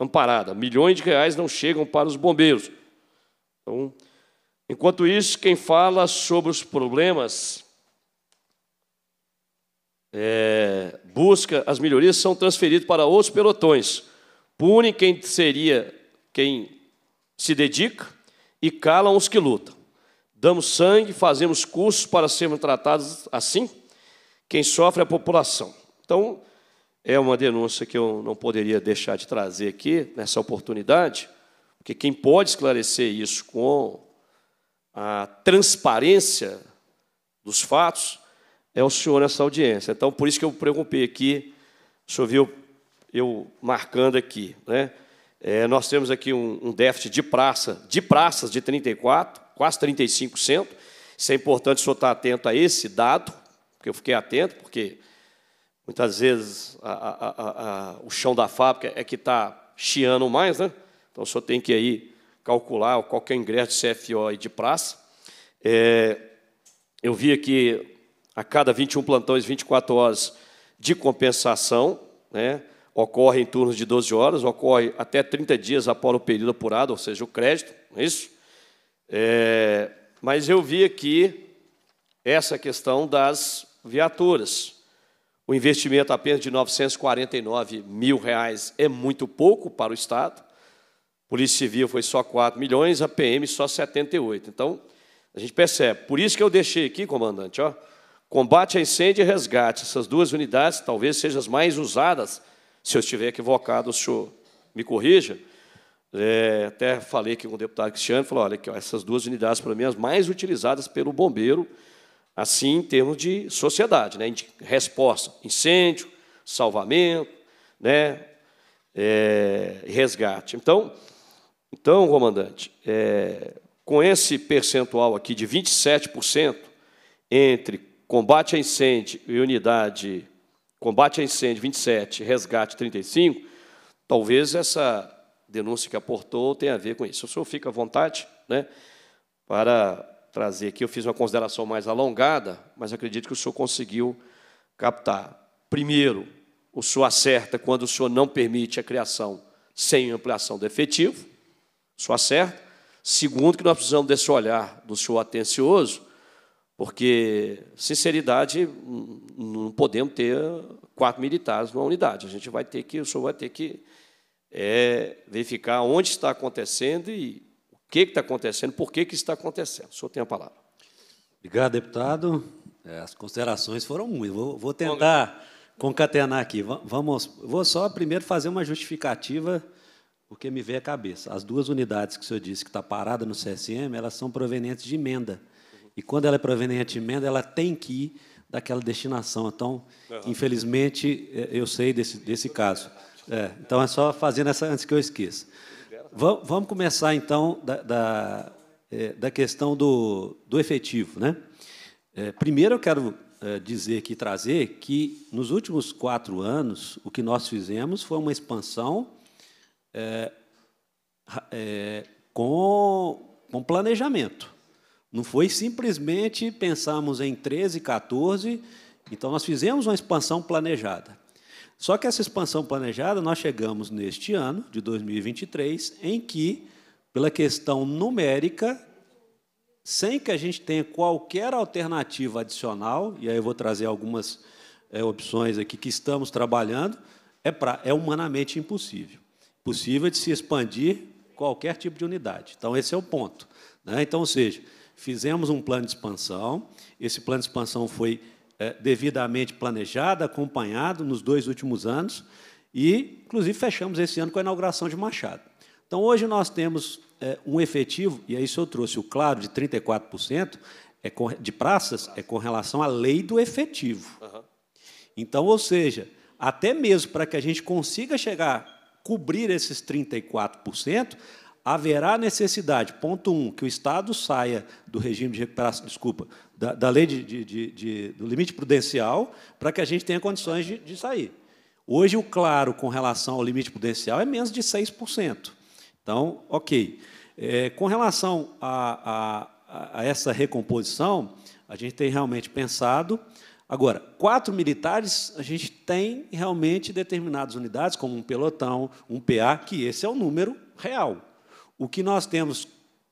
amparada. Milhões de reais não chegam para os bombeiros. Então, enquanto isso, quem fala sobre os problemas é, busca as melhorias são transferidos para outros pelotões. Punem quem seria quem se dedica e calam os que lutam. Damos sangue, fazemos cursos para sermos tratados assim? Quem sofre é a população. Então, é uma denúncia que eu não poderia deixar de trazer aqui nessa oportunidade, porque quem pode esclarecer isso com a transparência dos fatos é o senhor nessa audiência. Então, por isso que eu preocupei aqui, o senhor viu eu marcando aqui. Né? É, nós temos aqui um, um, déficit de praça, de praças de 34, quase 35%. Isso é importante o senhor estar atento a esse dado, porque eu fiquei atento, porque muitas vezes a, a, a, o chão da fábrica é que está chiando mais, né? Então o senhor tem que aí calcular qual é o ingresso de CFO e de praça. É, eu vi aqui a cada 21 plantões, 24 horas de compensação, né? ocorre em turnos de 12 horas, ocorre até 30 dias após o período apurado, ou seja, o crédito, não é isso? É, mas eu vi aqui essa questão das viaturas. O investimento apenas de 949 mil reais é muito pouco para o Estado. Polícia Civil foi só 4 milhões, a PM só 78. Então, a gente percebe. Por isso que eu deixei aqui, comandante, ó, combate a incêndio e resgate. Essas duas unidades talvez sejam as mais usadas se eu estiver equivocado, o senhor me corrija. É, até falei aqui com o deputado Cristiano, falou, olha, que essas duas unidades, para mim, as mais utilizadas pelo bombeiro, assim, em termos de sociedade, né, de resposta, incêndio, salvamento, né, é, resgate. Então, então comandante, é, com esse percentual aqui de 27% entre combate a incêndio e unidade combate a incêndio 27, resgate 35, talvez essa denúncia que aportou tenha a ver com isso. O senhor fica à vontade né, para trazer aqui. Eu fiz uma consideração mais alongada, mas acredito que o senhor conseguiu captar. Primeiro, o senhor acerta quando o senhor não permite a criação sem ampliação do efetivo. O senhor acerta. Segundo, que nós precisamos desse olhar do senhor atencioso porque sinceridade não podemos ter quatro militares numa unidade. A gente vai ter que, o senhor vai ter que é, verificar onde está acontecendo e o que está acontecendo, por que, está acontecendo. O senhor tem a palavra. Obrigado, deputado. É, as considerações foram muitas. Vou, vou, tentar concatenar aqui. Vamos, vou só primeiro fazer uma justificativa, porque me veio à cabeça. As duas unidades que o senhor disse que está parada no CSM, elas são provenientes de emenda e quando ela é proveniente de emenda, ela tem que ir daquela destinação. Então, uhum. infelizmente, eh, eu sei desse, desse caso. É, então, é só fazendo essa antes que eu esqueça. Vamos começar, então, da, da, é, da questão do, do efetivo. Né? É, primeiro, eu quero dizer que trazer que, nos últimos quatro anos, o que nós fizemos foi uma expansão com, com planejamento. Não foi simplesmente pensamos em 13, 14, então nós fizemos uma expansão planejada. Só que essa expansão planejada nós chegamos neste ano de 2023 em que pela questão numérica, sem que a gente tenha qualquer alternativa adicional, e aí eu vou trazer algumas é, opções aqui que estamos trabalhando, é, pra, é humanamente impossível. Possível de se expandir qualquer tipo de unidade. Então, esse é o ponto. Né? Então, ou seja, fizemos um plano de expansão. Esse plano de expansão foi é, devidamente planejado, acompanhado nos dois últimos anos e, inclusive, fechamos esse ano com a inauguração de Machado. Então, hoje nós temos é, um efetivo, e aí se eu trouxe o claro de 34% é com, de praças, é com relação à lei do efetivo. Então, ou seja, até mesmo para que a gente consiga chegar cobrir esses 34%, haverá necessidade, ponto um, que o Estado saia do regime de recuperação, desculpa, da, da lei de, de, de, de, do limite prudencial, para que a gente tenha condições de, sair. Hoje, o claro com relação ao limite prudencial é menos de 6%. Então, ok. É, com relação a, a, a essa recomposição, a gente tem realmente pensado. Agora, quatro militares, a gente tem realmente determinadas unidades, como um pelotão, um PA, que esse é o número real. O que nós temos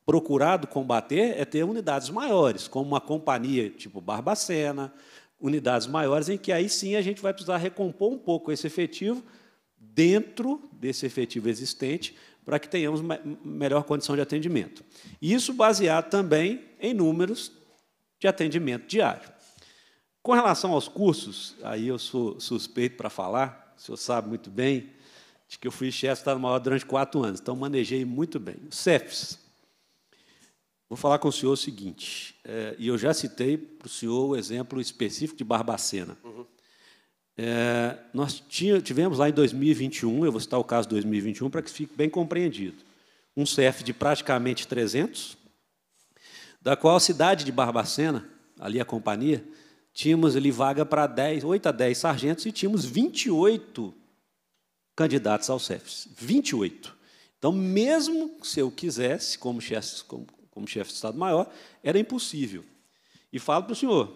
procurado combater é ter unidades maiores, como uma companhia tipo Barbacena, unidades maiores, em que aí sim a gente vai precisar recompor um pouco esse efetivo dentro desse efetivo existente para que tenhamos melhor condição de atendimento. Isso baseado também em números de atendimento diário. Com relação aos cursos, aí eu sou suspeito para falar, o senhor sabe muito bem, de que eu fui chefe estado maior durante quatro anos, então manejei muito bem. CEFs. Vou falar com o senhor o seguinte, é, e eu já citei para o senhor o exemplo específico de Barbacena. Uhum. É, nós tinha, tivemos lá em 2021, eu vou citar o caso de 2021 para que fique bem compreendido, um CEF de praticamente 300, da qual a cidade de Barbacena, ali a companhia, tínhamos ali vaga para 10, 8 a 10 sargentos e tínhamos 28 candidatos ao CEFES. 28. Então, mesmo se eu quisesse, como chefe, como, como chefe de Estado-Maior, era impossível. E falo para o senhor,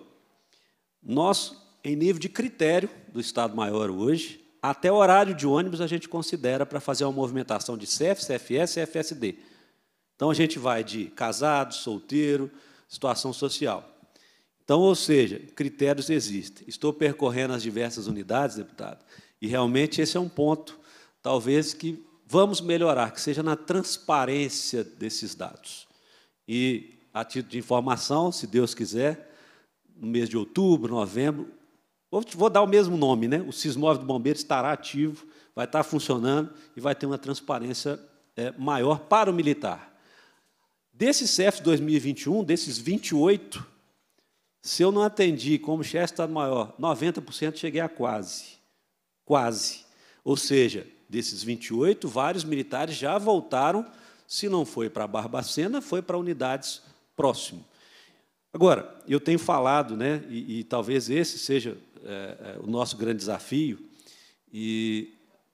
nós, em nível de critério do Estado-Maior hoje, até horário de ônibus a gente considera para fazer uma movimentação de CEF, CFS e FSD. Então, a gente vai de casado, solteiro, situação social. Então, ou seja, critérios existem. Estou percorrendo as diversas unidades, deputado, e realmente esse é um ponto, talvez, que vamos melhorar, que seja na transparência desses dados. E, a título de informação, se Deus quiser, no mês de outubro, novembro, vou, dar o mesmo nome, né? o Sismóvel do Bombeiro estará ativo, vai estar funcionando e vai ter uma transparência é, maior para o militar. Desse CEF 2021, desses 28, se eu não atendi como chefe de Estado-Maior, 90% cheguei a quase. Quase. Ou seja, desses 28, vários militares já voltaram, se não foi para Barbacena, foi para unidades próximas. Agora, eu tenho falado, né, e, e talvez esse seja é, é, o nosso grande desafio, e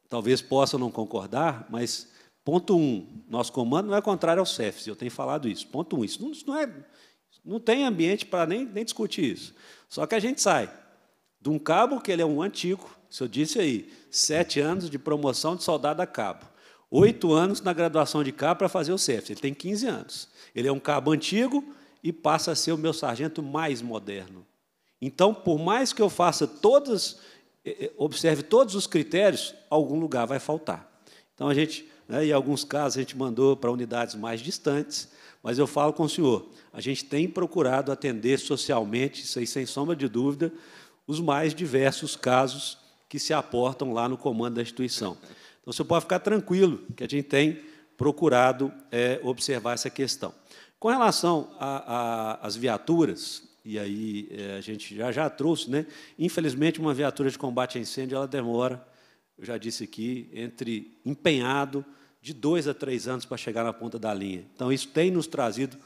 talvez possa não concordar, mas, ponto um, nosso comando não é contrário ao CEFES, eu tenho falado isso. Ponto um, isso não, isso não, é, não tem ambiente para nem, nem discutir isso. Só que a gente sai de um cabo que ele é um antigo, se eu disse aí, sete anos de promoção de soldado a cabo, oito anos na graduação de cabo para fazer o CEF, ele tem 15 anos. Ele é um cabo antigo e passa a ser o meu sargento mais moderno. Então, por mais que eu faça todas, eh, eh, observe todos os critérios, algum lugar vai faltar. Então, a gente, né, em alguns casos, a gente mandou para unidades mais distantes, mas eu falo com o senhor, a gente tem procurado atender socialmente, isso aí sem sombra de dúvida, os mais diversos casos que se aportam lá no comando da instituição. Então, você pode ficar tranquilo que a gente tem procurado é, observar essa questão. Com relação às viaturas, e aí é, a gente já, já trouxe, né? infelizmente, uma viatura de combate a incêndio ela demora, eu já disse aqui, entre empenhado de dois a três anos para chegar na ponta da linha. Então, isso tem nos trazido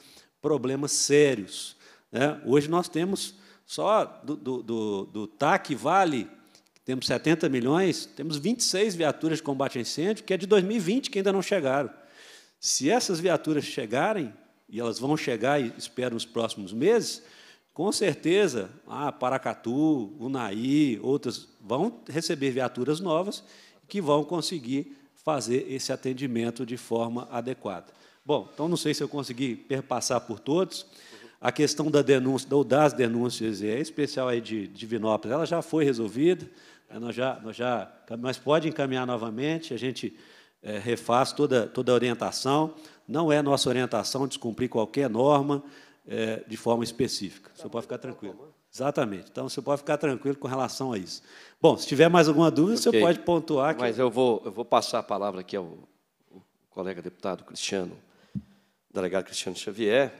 problemas sérios. Né? Hoje nós temos só do, do, do, do TAC Vale, temos 70 milhões, temos 26 viaturas de combate a incêndio, que é de 2020, que ainda não chegaram. Se essas viaturas chegarem, e elas vão chegar, espero, nos próximos meses, com certeza, a ah, Paracatu, Unaí, outras, vão receber viaturas novas que vão conseguir fazer esse atendimento de forma adequada. Bom, então não sei se eu consegui perpassar por todos. A questão da denúncia, ou das denúncias, é especial aí de Divinópolis, ela já foi resolvida, né, nós já, nós já, mas pode encaminhar novamente, a gente é, refaz toda, toda a orientação. Não é nossa orientação descumprir qualquer norma é, de forma específica. O senhor pode ficar tranquilo. Exatamente. Então, o senhor pode ficar tranquilo com relação a isso. Bom, se tiver mais alguma dúvida, okay. o senhor pode pontuar. Aqui. Mas eu vou, eu vou passar a palavra aqui ao, ao colega deputado Cristiano, delegado Cristiano Xavier,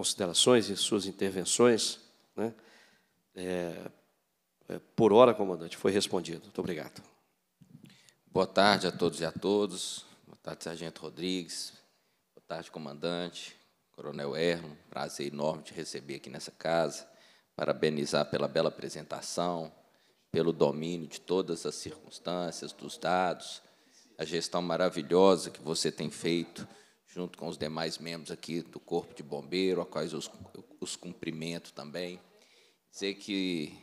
considerações e suas intervenções. Né? É, é, por hora, comandante, foi respondido. Muito obrigado. Boa tarde a todos e a todos. Boa tarde, Sargento Rodrigues. Boa tarde, comandante, Coronel Erno. Prazer enorme te receber aqui nessa casa. Parabenizar pela bela apresentação, pelo domínio de todas as circunstâncias, dos dados, a gestão maravilhosa que você tem feito junto com os demais membros aqui do Corpo de Bombeiro, a quais os, os cumprimento também. Dizer que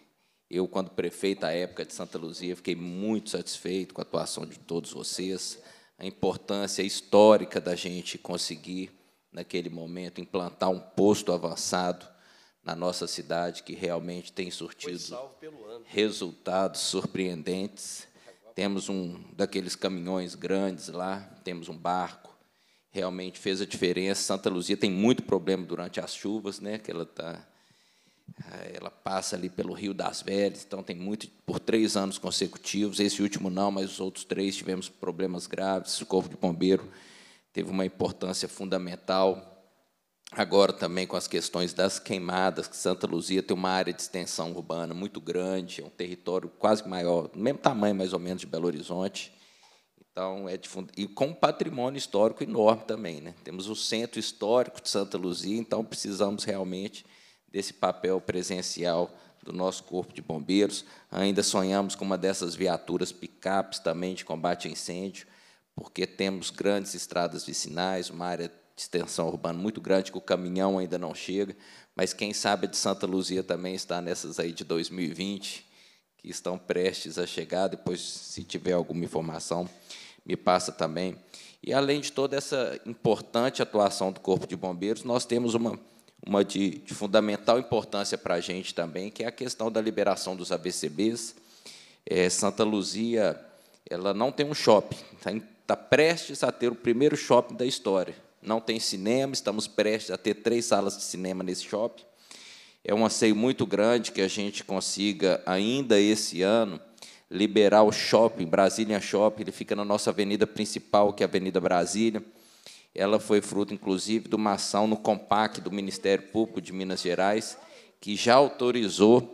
eu, quando prefeito à época de Santa Luzia, fiquei muito satisfeito com a atuação de todos vocês, a importância histórica da gente conseguir, naquele momento, implantar um posto avançado na nossa cidade, que realmente tem surtido resultados surpreendentes. Temos um daqueles caminhões grandes lá, temos um barco, realmente fez a diferença. Santa Luzia tem muito problema durante as chuvas, né? Que ela tá, eh, ela passa ali pelo Rio das Velhas, então tem muito por três anos consecutivos. Esse último não, mas os outros três tivemos problemas graves. O corpo de bombeiro teve uma importância fundamental. Agora também com as questões das queimadas, que Santa Luzia tem uma área de extensão urbana muito grande, é um território quase maior, do mesmo tamanho mais ou menos de Belo Horizonte. Então, é difund... E com um patrimônio histórico enorme também. Né? Temos o Centro Histórico de Santa Luzia, então precisamos realmente desse papel presencial do nosso Corpo de Bombeiros. Ainda sonhamos com uma dessas viaturas picapes também de combate a incêndio, porque temos grandes estradas vicinais, uma área de extensão urbana muito grande que o caminhão ainda não chega, mas quem sabe de Santa Luzia também está nessas aí de 2020, que estão prestes a chegar, depois, se tiver alguma informação, me passa também. E além de toda essa importante atuação do Corpo de Bombeiros, nós temos uma, uma de, de fundamental importância para a gente também, que é a questão da liberação dos ABCBs. É, Santa Luzia ela não tem um shopping, está tá prestes a ter o primeiro shopping da história. Não tem cinema, estamos prestes a ter três salas de cinema nesse shopping. É um anseio muito grande que a gente consiga, ainda esse ano, liberar o shopping, Brasília Shopping, ele fica na nossa avenida principal, que é a Avenida Brasília. Ela foi fruto, inclusive, de uma ação no COMPAC do Ministério Público de Minas Gerais, que já autorizou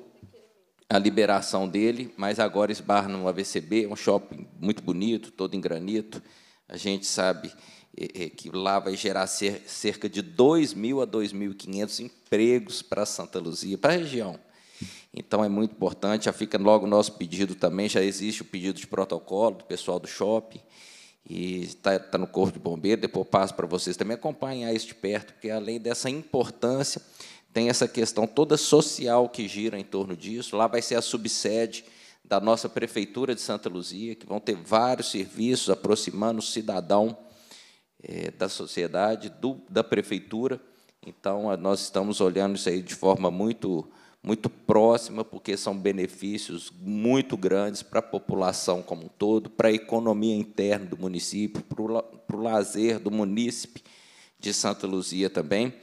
a liberação dele, mas agora esbarra no AVCB, é um shopping muito bonito, todo em granito. A gente sabe eh, eh, que lá vai gerar cerca de 2.000 a 2.500 empregos para Santa Luzia, para a região. Então é muito importante, já fica logo o nosso pedido também, já existe o pedido de protocolo do pessoal do shopping, e está tá no Corpo de Bombeiro, depois passo para vocês também acompanhar isso de perto, porque além dessa importância, tem essa questão toda social que gira em torno disso. Lá vai ser a subsede da nossa Prefeitura de Santa Luzia, que vão ter vários serviços aproximando o cidadão é, da sociedade, do, da Prefeitura. Então, nós estamos olhando isso aí de forma muito muito próxima, porque são benefícios muito grandes para a população como um todo, para a economia interna do município, para o lazer do munícipe de Santa Luzia também.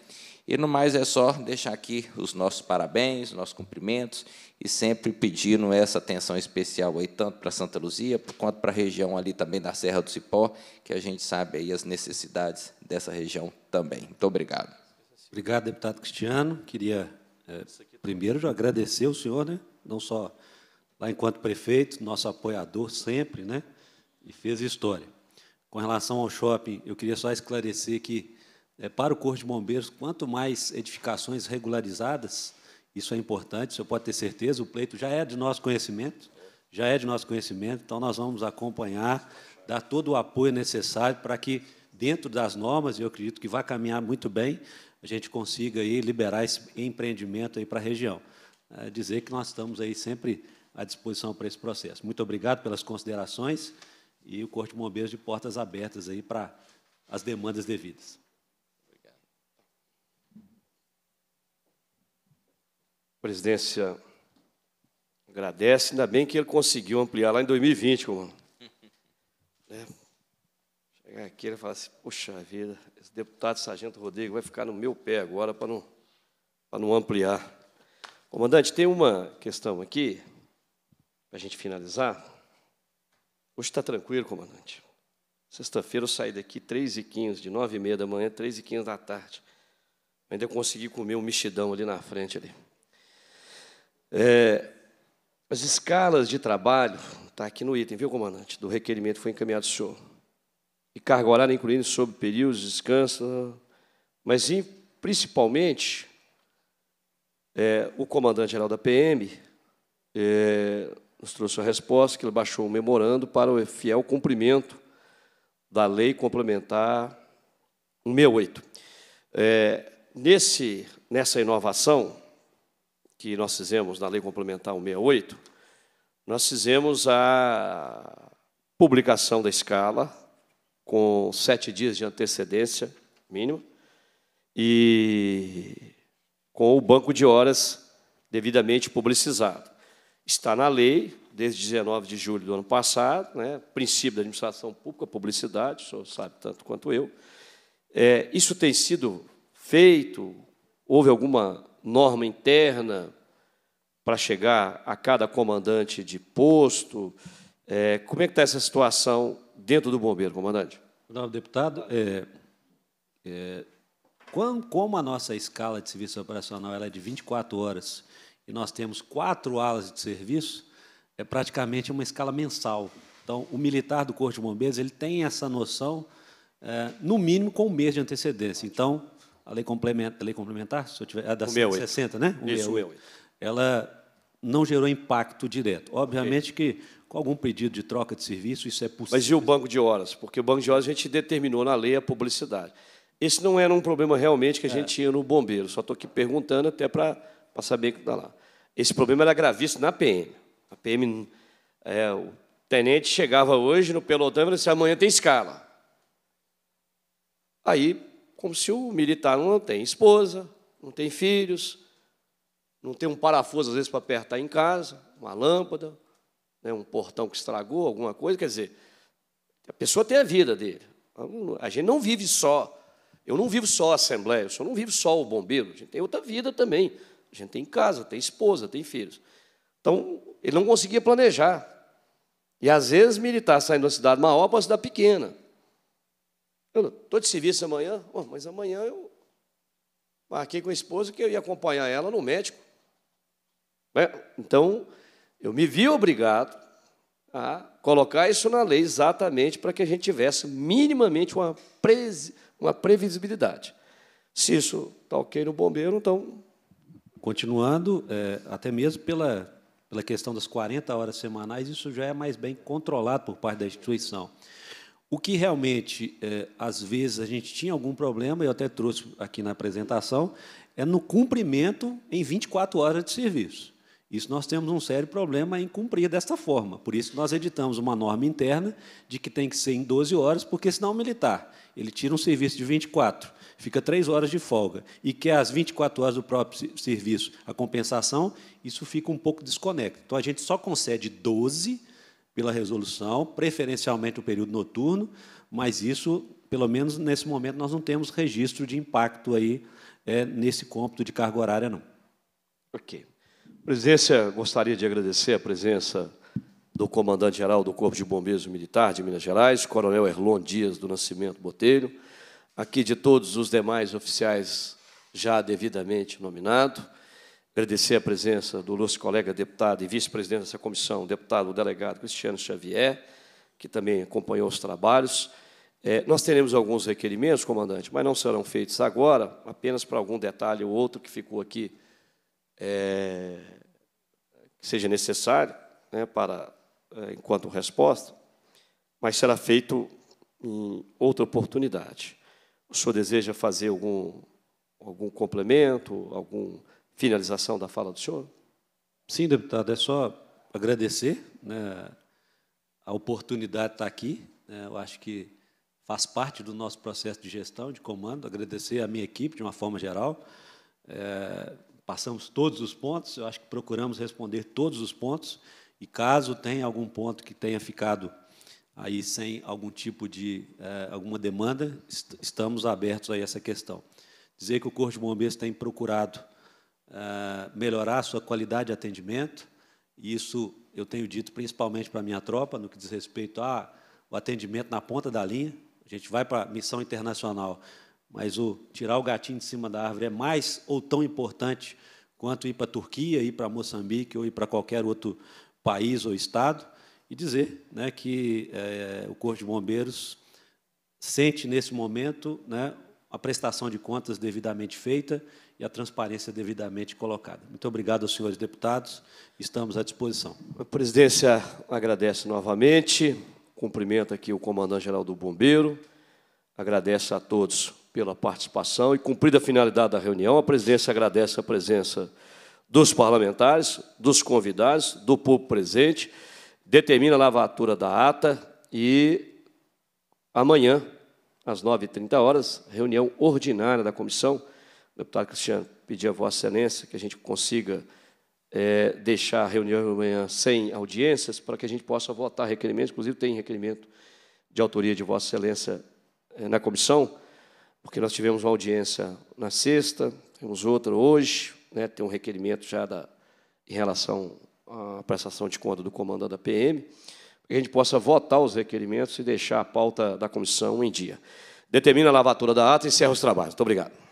E no mais é só deixar aqui os nossos parabéns, nossos cumprimentos e sempre pedindo essa atenção especial aí tanto para Santa Luzia quanto para a região ali também da Serra do Cipó, que a gente sabe aí as necessidades dessa região também. Muito obrigado. Obrigado, deputado Cristiano. Queria é, primeiro, agradecer o senhor, né? não só lá enquanto prefeito, nosso apoiador sempre, né? e fez história. Com relação ao shopping, eu queria só esclarecer que, é, para o Corpo de Bombeiros, quanto mais edificações regularizadas, isso é importante, Você pode ter certeza, o pleito já é de nosso conhecimento, já é de nosso conhecimento, então nós vamos acompanhar, dar todo o apoio necessário para que, dentro das normas, e eu acredito que vai caminhar muito bem, a gente consiga aí liberar esse empreendimento aí para a região. É dizer que nós estamos aí sempre à disposição para esse processo. Muito obrigado pelas considerações e o Corte de Bombeiros de portas abertas aí para as demandas devidas. Obrigado. A presidência agradece, ainda bem que ele conseguiu ampliar lá em 2020, comando. É, é, queira falar assim, poxa vida, esse deputado Sargento Rodrigo vai ficar no meu pé agora para não, para não ampliar. Comandante, tem uma questão aqui, para a gente finalizar. Hoje está tranquilo, comandante. Sexta-feira eu saí daqui 3h15, de 9h30 da manhã, 3h15 da tarde. Ainda consegui comer um mexidão ali na frente. Ali. É, as escalas de trabalho, está aqui no item, viu, comandante? Do requerimento foi encaminhado ao senhor e carga horária, incluindo sobre períodos, de descanso, mas principalmente é, o comandante-geral da PM é, nos trouxe a resposta que ele baixou um memorando para o fiel cumprimento da Lei Complementar 168. É, nesse, nessa inovação que nós fizemos na Lei Complementar 168, nós fizemos a publicação da escala com sete dias de antecedência, mínimo, e com o banco de horas devidamente publicizado. Está na lei, desde 19 de julho do ano passado, né, princípio da administração pública, publicidade, o senhor sabe tanto quanto eu. É, isso tem sido feito? Houve alguma norma interna para chegar a cada comandante de posto? É, como é que está essa situação dentro do bombeiro, comandante. Nobre deputado, é, é, como, como a nossa escala de serviço operacional ela é de 24 horas e nós temos quatro alas de serviço, é praticamente uma escala mensal. Então, o militar do Corpo de Bombeiros ele tem essa noção, é, no mínimo, com um mês de antecedência. Então, a lei complementar, a lei complementar se eu tiver, é da 160, né? O Isso, 68. Ela não gerou impacto direto. Obviamente que com algum pedido de troca de serviço, isso é possível. Mas e o banco de horas? Porque o banco de horas a gente determinou na lei a publicidade. Esse não era um problema realmente que a é. gente tinha no bombeiro, só estou aqui perguntando até para saber que está lá. Esse problema era gravíssimo na PM. A PM, é, o tenente chegava hoje no pelotão e disse, assim, amanhã tem escala. Aí, como se o militar não tem esposa, não tem filhos, não tem um parafuso, às vezes, para apertar em casa, uma lâmpada, né, um portão que estragou, alguma coisa, quer dizer, a pessoa tem a vida dele. A gente não vive só. Eu não vivo só a Assembleia, eu só não vivo só o bombeiro, a gente tem outra vida também. A gente tem casa, tem esposa, tem filhos. Então, ele não conseguia planejar. E, às vezes, militar saindo da cidade maior para uma cidade pequena. Eu estou de serviço amanhã, oh, mas amanhã eu marquei com a esposa que eu ia acompanhar ela no médico. Né? Então, eu me vi obrigado a colocar isso na lei exatamente para que a gente tivesse minimamente uma, pre uma previsibilidade. Se isso está ok no bombeiro, então. Continuando, é, até mesmo pela, pela questão das 40 horas semanais, isso já é mais bem controlado por parte da instituição. O que realmente, é, às vezes, a gente tinha algum problema, eu até trouxe aqui na apresentação, é no cumprimento em 24 horas de serviço. Isso nós temos um sério problema em cumprir desta forma. Por isso nós editamos uma norma interna de que tem que ser em 12 horas, porque senão o é militar, ele tira um serviço de 24, fica 3 horas de folga e quer às 24 horas do próprio serviço a compensação, isso fica um pouco desconecto. Então a gente só concede 12 pela resolução, preferencialmente o período noturno, mas isso, pelo menos nesse momento, nós não temos registro de impacto aí é, nesse cômputo de carga horária, não. Ok. Presidência, gostaria de agradecer a presença do Comandante-Geral do Corpo de Bombeiros Militar de Minas Gerais, Coronel Erlon Dias do Nascimento Botelho, aqui de todos os demais oficiais já devidamente nominados, agradecer a presença do nosso colega deputado e vice-presidente dessa comissão, deputado delegado Cristiano Xavier, que também acompanhou os trabalhos. É, nós teremos alguns requerimentos, comandante, mas não serão feitos agora, apenas para algum detalhe ou outro que ficou aqui é, que seja necessário né, para, é, enquanto resposta, mas será feito em outra oportunidade. O senhor deseja fazer algum, algum complemento, alguma finalização da fala do senhor? Sim, deputado, é só agradecer né, a oportunidade de estar aqui. Né, eu acho que faz parte do nosso processo de gestão, de comando, agradecer a minha equipe de uma forma geral. É, Passamos todos os pontos, eu acho que procuramos responder todos os pontos, e caso tenha algum ponto que tenha ficado aí sem algum tipo de eh, alguma demanda, est estamos abertos a essa questão. Dizer que o Corpo de Bombeiros tem procurado eh, melhorar a sua qualidade de atendimento, e isso eu tenho dito principalmente para a minha tropa, no que diz respeito ao atendimento na ponta da linha. A gente vai para a missão internacional, mas o tirar o gatinho de cima da árvore é mais ou tão importante quanto ir para a Turquia, ir para Moçambique ou ir para qualquer outro país ou estado, e dizer né, que é, o Corpo de Bombeiros sente, nesse momento, né, a prestação de contas devidamente feita e a transparência devidamente colocada. Muito obrigado aos senhores deputados, estamos à disposição. A presidência agradece novamente, cumprimenta aqui o comandante-geral do Bombeiro, agradece a todos pela participação e cumprida a finalidade da reunião, a presidência agradece a presença dos parlamentares, dos convidados, do povo presente, determina a lavatura da ata e amanhã, às 9h30, reunião ordinária da comissão. O deputado Cristiano pedi a Vossa Excelência que a gente consiga é, deixar a reunião amanhã sem audiências para que a gente possa votar requerimento, inclusive tem requerimento de autoria de Vossa Excelência é, na comissão, porque nós tivemos uma audiência na sexta, temos outra hoje, né, tem um requerimento já da, em relação à prestação de conta do comando da PM, que a gente possa votar os requerimentos e deixar a pauta da comissão em dia. Determina a lavatura da ata e encerra os trabalhos. Muito obrigado.